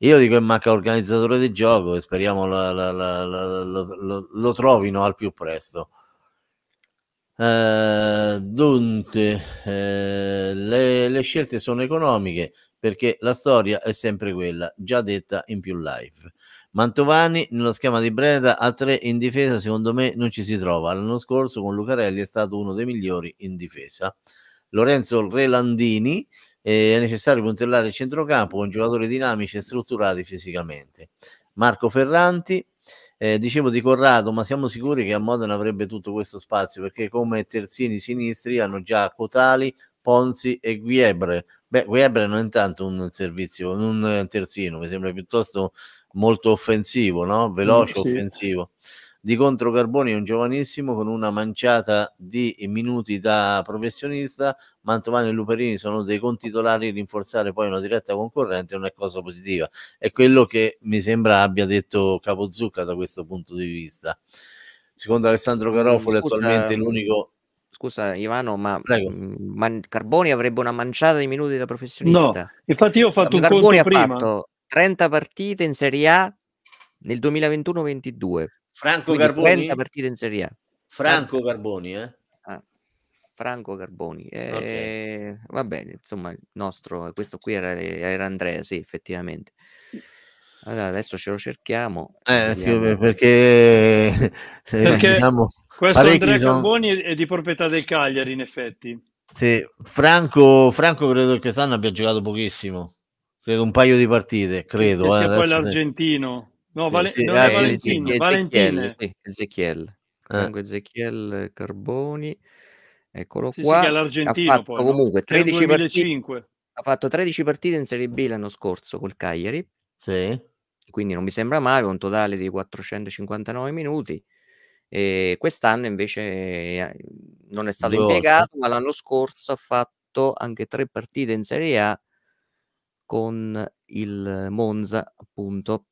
Io dico che manca organizzatore di gioco e speriamo la, la, la, lo, lo, trovino al più presto. Eh, dunque, eh, le, le scelte sono economiche perché la storia è sempre quella, già detta in più live Mantovani nello schema di Breda a tre in difesa secondo me non ci si trova. L'anno scorso con Lucarelli è stato uno dei migliori in difesa. Lorenzo Relandini eh, è necessario puntellare il centrocampo con giocatori dinamici e strutturati fisicamente. Marco Ferranti, eh, dicevo di Corrado, ma siamo sicuri che a Modena avrebbe tutto questo spazio perché come terzini sinistri hanno già Cotali, Ponzi e Guiebre. Beh, Guiebre non è tanto un servizio, un terzino, mi sembra piuttosto molto offensivo, no? Mm, veloce, sì. offensivo. Di contro Carboni è un giovanissimo con una manciata di minuti da professionista, Mantovani e Luperini sono dei titolari, rinforzare poi una diretta concorrente è una cosa positiva. È quello che mi sembra abbia detto Capozucca da questo punto di vista. Secondo Alessandro mm, Garofoli attualmente mm, l'unico...
Scusa Ivano, ma, ma, Carboni avrebbe una manciata di minuti da professionista? No,
infatti io ho fatto Carboni un conto prima. Fatto
30 partite in Serie A nel 2021-22. Franco Quindi Carboni. 30 partite in Serie A. Franco, eh? ah, Franco Carboni, eh? Franco Carboni. Eh, okay. Va bene, insomma, il nostro, questo qui era, era Andrea, sì, effettivamente. Allora, adesso ce lo cerchiamo. Eh, sì,
perché, se perché diciamo, questo Andrea sono...
Carboni è di proprietà del Cagliari, in effetti.
Sì, Franco, Franco credo che quest'anno abbia giocato pochissimo credo un paio di partite, credo. Eh, sì, eh, poi
l'argentino. No, vale, sì, non è Valentino, Valentino.
Ezechiel. Eh. Ezechiel Carboni. Eccolo sì, qua. Sì, all'argentino ha fatto poi, comunque 13 partite, ha fatto 13 partite in Serie B l'anno scorso col Cagliari. Sì. Quindi non mi sembra male, un totale di 459 minuti. E quest'anno invece eh, non è stato impiegato, ma l'anno scorso ha fatto anche tre partite in Serie A con il Monza, appunto.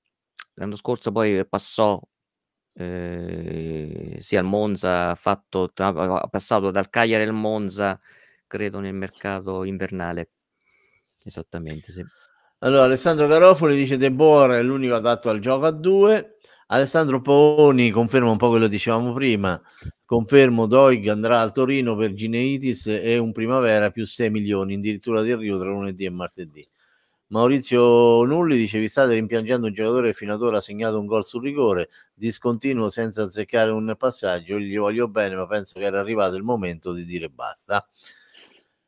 L'anno scorso poi passò eh, sia al Monza, fatto, tra, passato dal Cagliari al Monza, credo nel mercato invernale. Esattamente, sì.
Allora, Alessandro Garofoli dice De Boer è l'unico adatto al gioco a due. Alessandro Paoni conferma un po' quello che dicevamo prima. Confermo, Doig andrà al Torino per Gineitis e un Primavera più 6 milioni, addirittura di Rio tra lunedì e martedì. Maurizio Nulli dice vi state rimpiangendo un giocatore che fino ad ora ha segnato un gol sul rigore, discontinuo senza azzeccare un passaggio, gli voglio bene ma penso che era arrivato il momento di dire basta.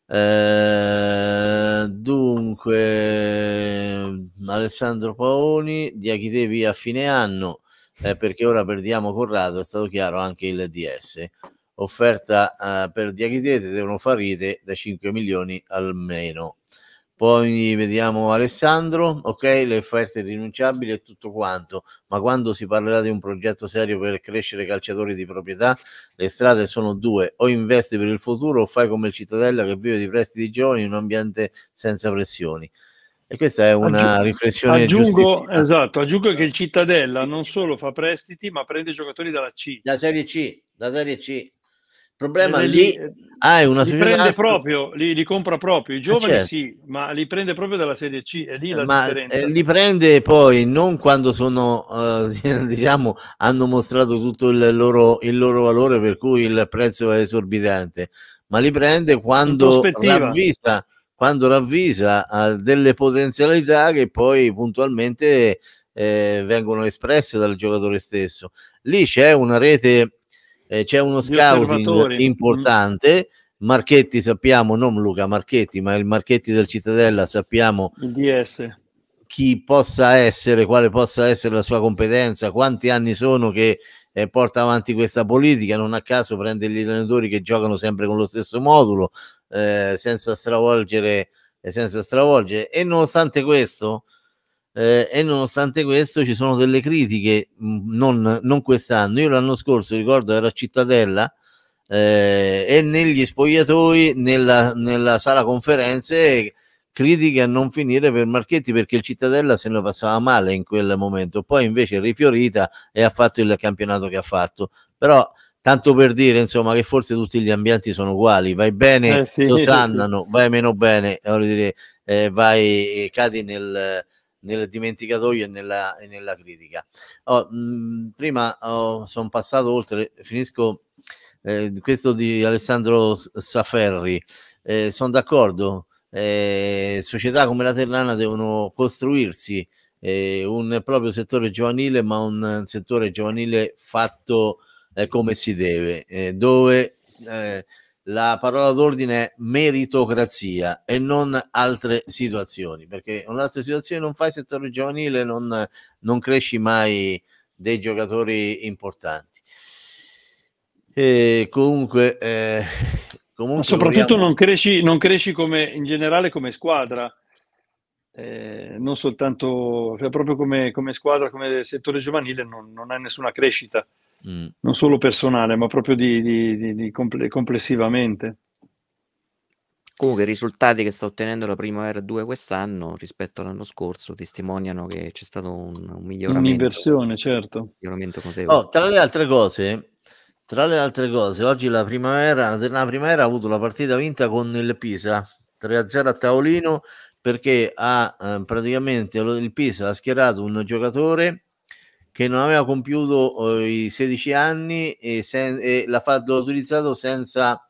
Eh, dunque, Alessandro Paoni, Diachite via a fine anno, eh, perché ora perdiamo Corrado, è stato chiaro anche il DS. Offerta eh, per Diachite devono far rite da 5 milioni almeno poi vediamo Alessandro, ok, le offerte rinunciabili e tutto quanto, ma quando si parlerà di un progetto serio per crescere calciatori di proprietà, le strade sono due, o investi per il futuro o fai come il Cittadella che vive di prestiti giovani in un ambiente senza pressioni. E questa è una aggiungo, riflessione aggiungo, esatto,
aggiungo che il Cittadella non solo fa prestiti, ma prende giocatori dalla C. Da Serie C, da Serie C. Il problema le, eh, lì
ah, è una li prende astro...
proprio, li, li, compra proprio i eh, giovani certo. sì, ma li prende proprio dalla serie C è lì la ma, eh, differenza.
li prende poi non quando sono eh, diciamo hanno mostrato tutto il loro, il loro valore per cui il prezzo è esorbitante ma li prende quando ravvisa, quando ravvisa eh, delle potenzialità che poi puntualmente eh, vengono espresse dal giocatore stesso lì c'è una rete eh, c'è uno scouting importante. Marchetti sappiamo, non Luca Marchetti, ma il Marchetti del Cittadella sappiamo chi possa essere, quale possa essere la sua competenza, quanti anni sono che eh, porta avanti questa politica, non a caso prende gli allenatori che giocano sempre con lo stesso modulo, eh, senza stravolgere eh, senza stravolgere. E nonostante questo, eh, e nonostante questo ci sono delle critiche, mh, mm, non, non, quest'anno, io l'anno scorso ricordo era a Cittadella eh, e negli spogliatoi, nella, nella sala conferenze, critiche a non finire per Marchetti perché il Cittadella se ne passava male in quel momento, poi invece è rifiorita e ha fatto il campionato che ha fatto, però tanto per dire insomma che forse tutti gli ambienti sono uguali vai bene eh sì, lo sannano sì. vai meno bene dire, eh, vai cadi nel, nel dimenticatoio e nella, e nella critica. Oh, mh, mhmm, prima oh, sono passato oltre, finisco eh, questo di Alessandro Saferri. Eh, sono d'accordo, eh, società come la Terlana devono costruirsi eh, un proprio settore giovanile, ma un settore giovanile fatto eh, come si deve, eh, dove la parola d'ordine è meritocrazia e non altre situazioni, perché in altre situazioni non fai settore giovanile, non, non cresci mai dei giocatori importanti.
E comunque, eh, comunque Ma soprattutto vogliamo... non, cresci, non cresci come in generale come squadra. Eh, non soltanto, cioè proprio come, come, squadra, come settore giovanile, non, non hai nessuna crescita. Mm. non solo personale, ma proprio di,
di, di, complessivamente. Comunque i risultati che sta ottenendo la Primavera 2 quest'anno rispetto all'anno scorso testimoniano che c'è stato un, un miglioramento.
Un'inversione, certo. Un miglioramento oh,
tra le altre cose, tra le altre cose,
oggi la Primavera, la primavera ha avuto la partita vinta con il Pisa, 3-0 a tavolino, perché ha eh, praticamente il Pisa ha schierato un giocatore che non aveva compiuto eh, i 16 anni e, sen- e l'ha fatto l'ha utilizzato senza,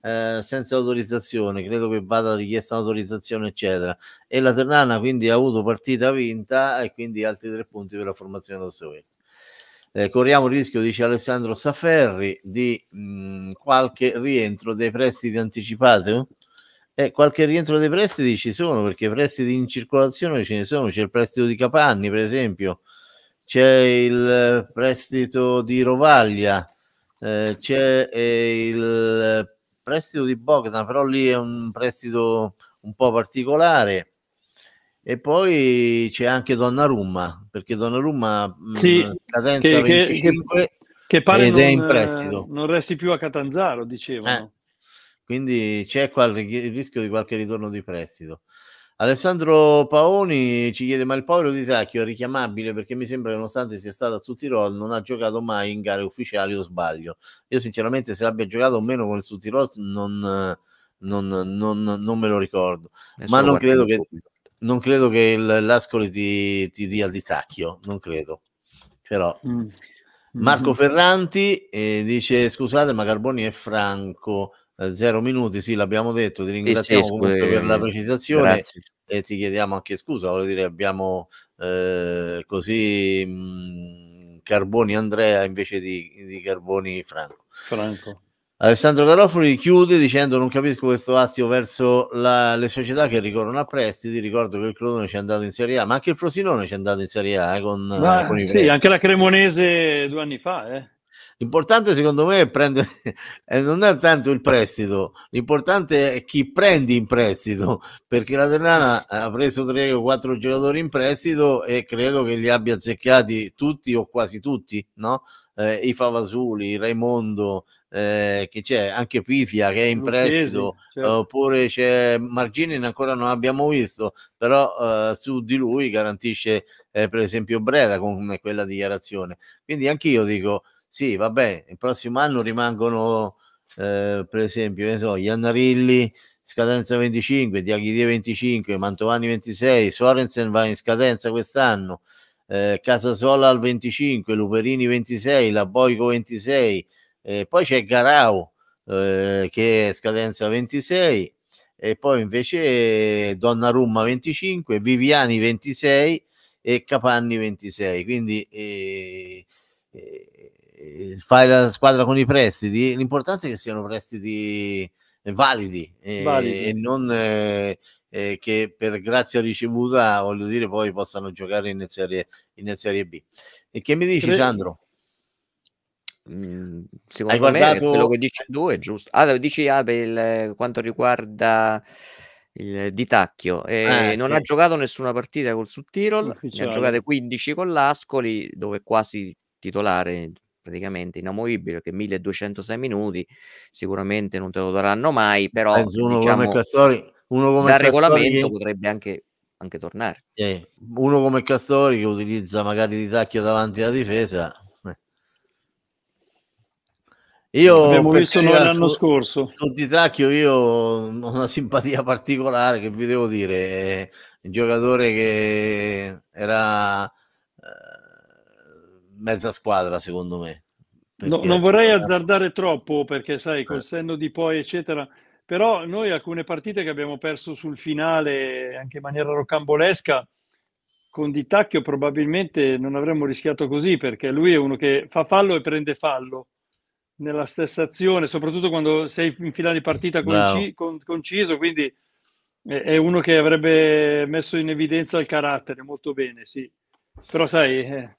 eh, senza autorizzazione, credo che vada richiesta un'autorizzazione, eccetera. E la Ternana quindi ha avuto partita vinta e quindi altri tre punti per la formazione dello Sovetti. Eh, corriamo il rischio, dice Alessandro Safferri, di mh, qualche rientro dei prestiti anticipati. Eh, qualche rientro dei prestiti ci sono perché prestiti in circolazione ce ne sono, c'è il prestito di Capanni per esempio, c'è il eh, prestito di Rovaglia, eh, c'è eh, il eh, prestito di Bogdan, però lì è un prestito un po' particolare. E poi c'è anche Donnarumma, perché Donnarumma mm, sì, scadenza che, 25 che, che pare ed non, è in prestito.
Non resti più a Catanzaro, dicevano. Eh,
quindi c'è il rischio di qualche ritorno di prestito. Alessandro Paoni ci chiede: Ma il povero Di Tacchio è richiamabile? Perché mi sembra che, nonostante sia stato a Sudtirol, non ha giocato mai in gare ufficiali. O sbaglio? Io, sinceramente, se abbia giocato o meno con il Sudtirol, non, non, non, non, me lo ricordo. Nessuno Ma non credo, che, non credo che il, l'Ascoli ti, ti, dia Di Tacchio. Non credo, però. Mm. Mm-hmm. Marco Ferranti eh, dice: Scusate, ma Carboni è franco. Eh, zero minuti, sì, l'abbiamo detto, ti ringraziamo sì, sì, comunque per la precisazione grazie. e ti chiediamo anche scusa, voglio dire, abbiamo eh, così mh, mhmm, Carboni Andrea invece di, di Carboni Franco. Franco. Alessandro Garofoli chiude dicendo non capisco questo astio verso la, le società che ricorrono a prestiti, ricordo che il Crotone ci è andato in Serie A, ma anche il Frosinone ci è andato in Serie A eh, con, Ma, con sì, anche la
Cremonese due anni fa, eh.
L'importante secondo me è prendere, eh, non è tanto il prestito, l'importante è chi prendi in prestito, perché la Ternana ha preso tre o quattro giocatori in prestito e credo che li abbia azzeccati tutti o quasi tutti, no? Eh, I Favasuli, Raimondo, eh, che c'è anche Pifia che è in prestito, certo. oppure c'è Margini, ancora non abbiamo visto, però eh, su di lui garantisce eh, per esempio Breda con quella dichiarazione. Quindi anch'io dico sì, vabbè, il prossimo anno rimangono eh, per esempio, so, Iannarilli scadenza 25, Diaghidie 25, Mantovani 26, Sorensen va in scadenza quest'anno, eh, Casasola al 25, Luperini 26, Laboico 26, eh, poi c'è Garau eh, che è scadenza 26 e poi invece Donnarumma 25, Viviani 26 e Capanni 26, quindi eh, eh, eh, fai la squadra con i prestiti, l'importante è che siano prestiti eh, validi, eh, validi. e non eh, eh, che per grazia ricevuta, voglio dire, poi possano giocare in Serie, in serie B. E che mi dici, Cre- Sandro? Mm, secondo Hai guardato... me quello che
dici tu è giusto. Ah, dici ah, eh, per quanto riguarda il Ditacchio, eh, ah, non sì. ha giocato nessuna partita col Suttirol, ne ha giocato 15 con l'Ascoli, dove è quasi titolare praticamente inamovibile che 1206 minuti sicuramente non te lo daranno mai però Penso uno diciamo, come
Castori uno come dal Castori regolamento che... potrebbe
anche, anche tornare eh,
uno come Castori che utilizza magari di tacchio davanti alla difesa eh. io abbiamo visto noi l'anno su, scorso su Di Tacchio io ho una simpatia particolare che vi devo dire è eh, un giocatore che era mezza squadra, secondo me.
No, non vorrei squadra... azzardare troppo perché, sai, col eh. senno di poi, eccetera. Però noi alcune partite che abbiamo perso sul finale, anche in maniera rocambolesca, con Di Tacchio probabilmente non avremmo rischiato così perché lui è uno che fa fallo e prende fallo nella stessa azione, soprattutto quando sei in finale di partita conci- con- Ciso, quindi è uno che avrebbe messo in evidenza il carattere molto bene, sì. Però sai, eh,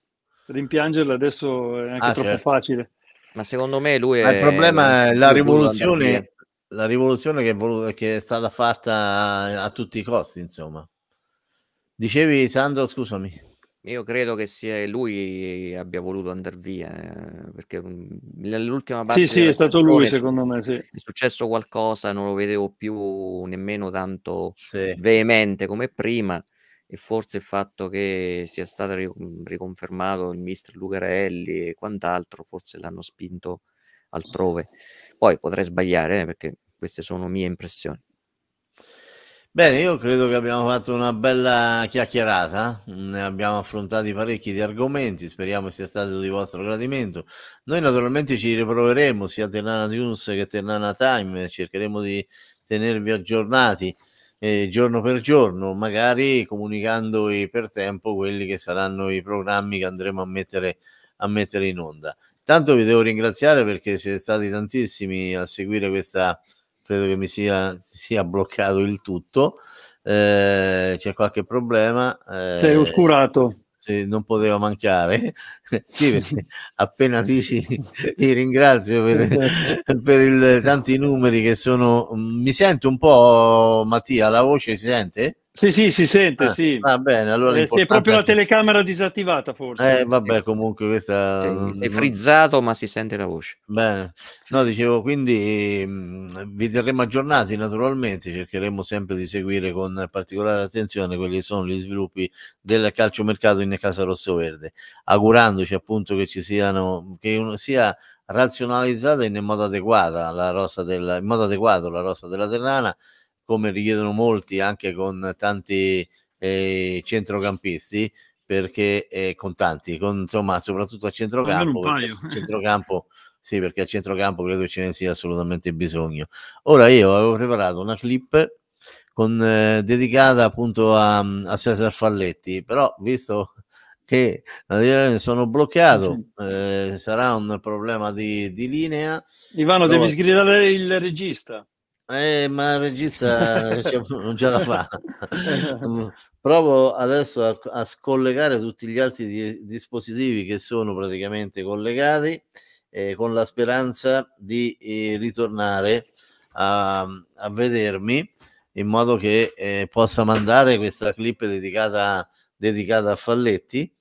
rimpiangerlo adesso è anche ah, troppo certo. facile. Ma secondo me lui è... Il problema è la
rivoluzione, la rivoluzione che è, voluta, che è stata fatta a tutti i costi, insomma. Dicevi, Sandro, scusami.
Io credo che sia lui abbia voluto andare via eh, perché nell'ultima mm, parte. Sì, sì, è stato lui, secondo me. Sì. È successo qualcosa, non lo vedevo più nemmeno tanto sì. veemente come prima e forse il fatto che sia stato mhmm, riconfermato il mister Lucarelli e quant'altro, forse l'hanno spinto altrove. Poi potrei sbagliare, eh, perché queste sono mie impressioni. Bene, io
credo che abbiamo fatto una bella chiacchierata, ne abbiamo affrontati parecchi di argomenti, speriamo sia stato di vostro gradimento. Noi naturalmente ci riproveremo sia Ternana News che Ternana Time, cercheremo di tenervi aggiornati eh, giorno per giorno, magari comunicandovi per tempo quelli che saranno i programmi che andremo a mettere, a mettere in onda. Tanto vi devo ringraziare perché siete stati tantissimi a seguire questa, credo che mi sia, sia bloccato il tutto, eh, c'è qualche problema. Eh, Sei oscurato sì, non poteva mancare. Sì, appena dici vi ringrazio per, per i tanti numeri che sono... Mm, mi sento un po', Mattia, la voce si sente? Sì, sì, si sente, ah, sì. Va bene, allora eh, è proprio la
telecamera disattivata forse.
Eh, vabbè, comunque questa... Sei, sei frizzato ma si sente la voce. Bene, no, dicevo, quindi mm, vi terremo aggiornati naturalmente, cercheremo sempre di seguire con particolare attenzione quelli che sono gli sviluppi del calciomercato in Casa Rosso Verde, augurandoci appunto che ci siano, che un, sia razionalizzata in modo adeguato la rossa della, in modo adeguato la rossa della Terrana come richiedono molti anche con tanti eh, centrocampisti perché eh, con tanti con, insomma soprattutto a centrocampo a centrocampo sì perché a centrocampo credo ce ne sia assolutamente bisogno ora io avevo preparato una clip con, eh, dedicata appunto a, a Cesar Falletti però visto che sono bloccato. Mhm. Eh, sarà un problema di, di linea. Ivano, Però... devi sgridare il regista. Eh, ma il regista non ce la fa. Mm, provo adesso a, a, scollegare tutti gli altri di, dispositivi che sono praticamente collegati eh, con la speranza di eh, ritornare a, a, vedermi in modo che eh, possa mandare questa clip dedicata, dedicata a Falletti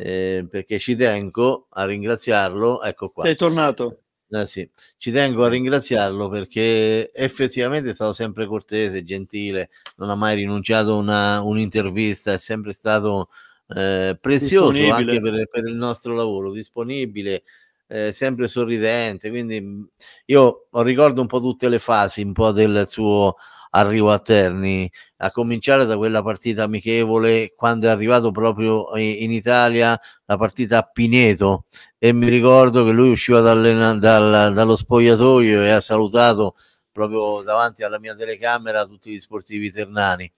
eh, perché ci tengo a ringraziarlo. Ecco qua. Sei tornato. Eh sì. Ci tengo a eh. ringraziarlo perché effettivamente è stato sempre cortese, gentile, non ha mai rinunciato a un'intervista, è sempre stato eh, prezioso anche per, per, il nostro lavoro, disponibile, eh, sempre sorridente. Quindi io ricordo un po' tutte le fasi un po' del suo arrivo a Terni, a cominciare da quella partita amichevole quando è arrivato proprio eh, in Italia, la partita a Pineto e mi ricordo che lui usciva dal, dal, dallo spogliatoio e ha salutato proprio davanti alla mia telecamera tutti gli sportivi ternani.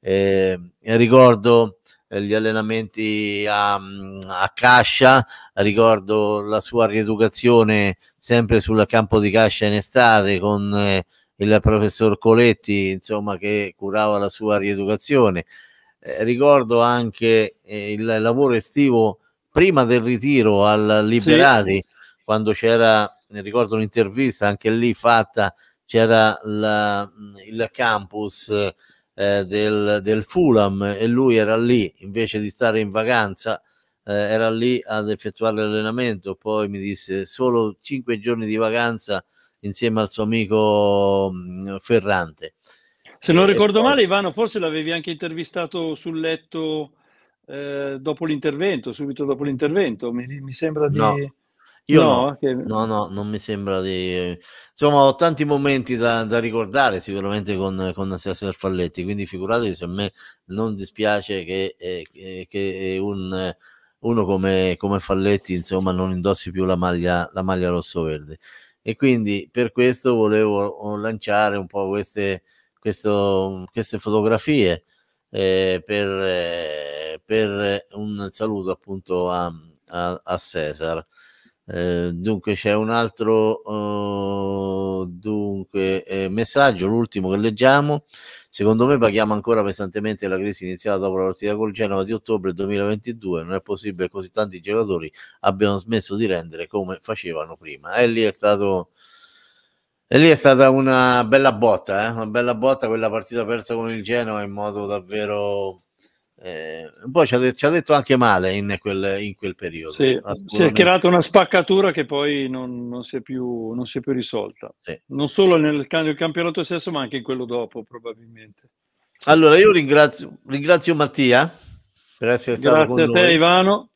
Ehm, eh, ricordo gli allenamenti a, a, Cascia, ricordo la sua rieducazione sempre sul campo di Cascia in estate con eh, il professor Coletti, insomma, che curava la sua rieducazione. Eh, ricordo anche eh, il lavoro estivo prima del ritiro al Liberati, sì. quando c'era, ricordo un'intervista anche lì fatta, c'era il campus eh, del, del, Fulham e lui era lì, invece di stare in vacanza, eh, era lì ad effettuare l'allenamento, poi mi disse solo cinque giorni di vacanza insieme al suo amico mm, Ferrante. Se non eh, ricordo poi... male,
Ivano, forse l'avevi anche intervistato sul letto eh, dopo l'intervento, subito dopo l'intervento, mi, mi sembra di... No. Io no, no,
eh, che... no, no, non mi sembra di... Insomma, ho tanti momenti da, da ricordare sicuramente con, con Sassia Falletti, quindi figuratevi se a me non dispiace che, eh, eh che un, uno come, come, Falletti, insomma, non indossi più la maglia, la maglia rosso-verde e quindi per questo volevo lanciare un po' queste, questo, queste fotografie eh, per, eh, per, un saluto appunto a, a, a Cesar. Eh, dunque c'è un altro uh, dunque, eh, messaggio, l'ultimo che leggiamo. Secondo me paghiamo ancora pesantemente la crisi iniziata dopo la partita col Genova di ottobre 2022. Non è possibile che così tanti giocatori abbiano smesso di rendere come facevano prima. E lì è stato... E lì è stata una bella botta, eh? una bella botta quella partita persa con il Genoa in modo davvero eh, poi ci ha, de- ci ha, detto anche male in quel, in quel
periodo. Sì, si è creata una spaccatura che poi non, non, si, è più, non si, è più, risolta, sì. non solo nel, nel, campionato stesso, ma anche in quello dopo, probabilmente. Allora,
io ringrazio, ringrazio Mattia per essere Grazie stato con noi. Grazie a te, Ivano.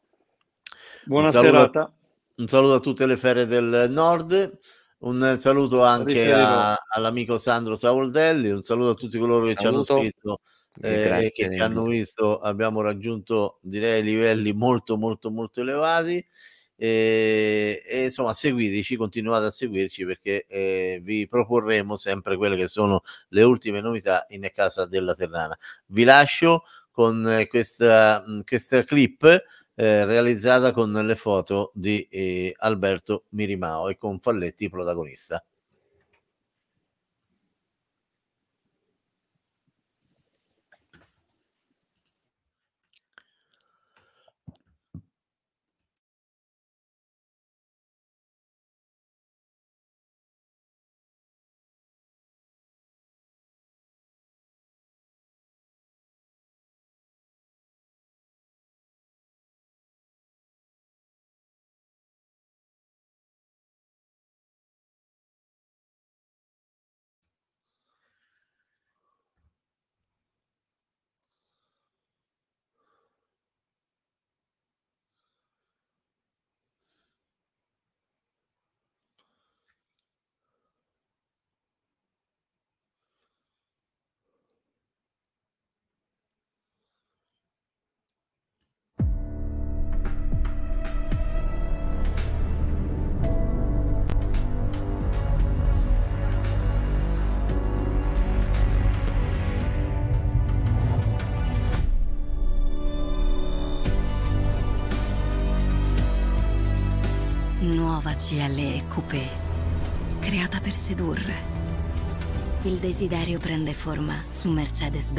Buona un saluto, Un saluto a tutte le ferie del nord. Un saluto anche a, all'amico Sandro Savoldelli, un saluto a tutti coloro che saluto. ci hanno scritto eh, che ci hanno visto abbiamo raggiunto direi livelli molto molto molto elevati e, e insomma seguiteci continuate a seguirci perché eh, vi proporremo sempre quelle che sono le ultime novità in casa della Ternana vi lascio con questa, mm, questa clip eh, realizzata con le foto di eh, Alberto Mirimao e con Falletti protagonista
nuova CLE Coupé, creata per sedurre. Il desiderio prende forma su mercedes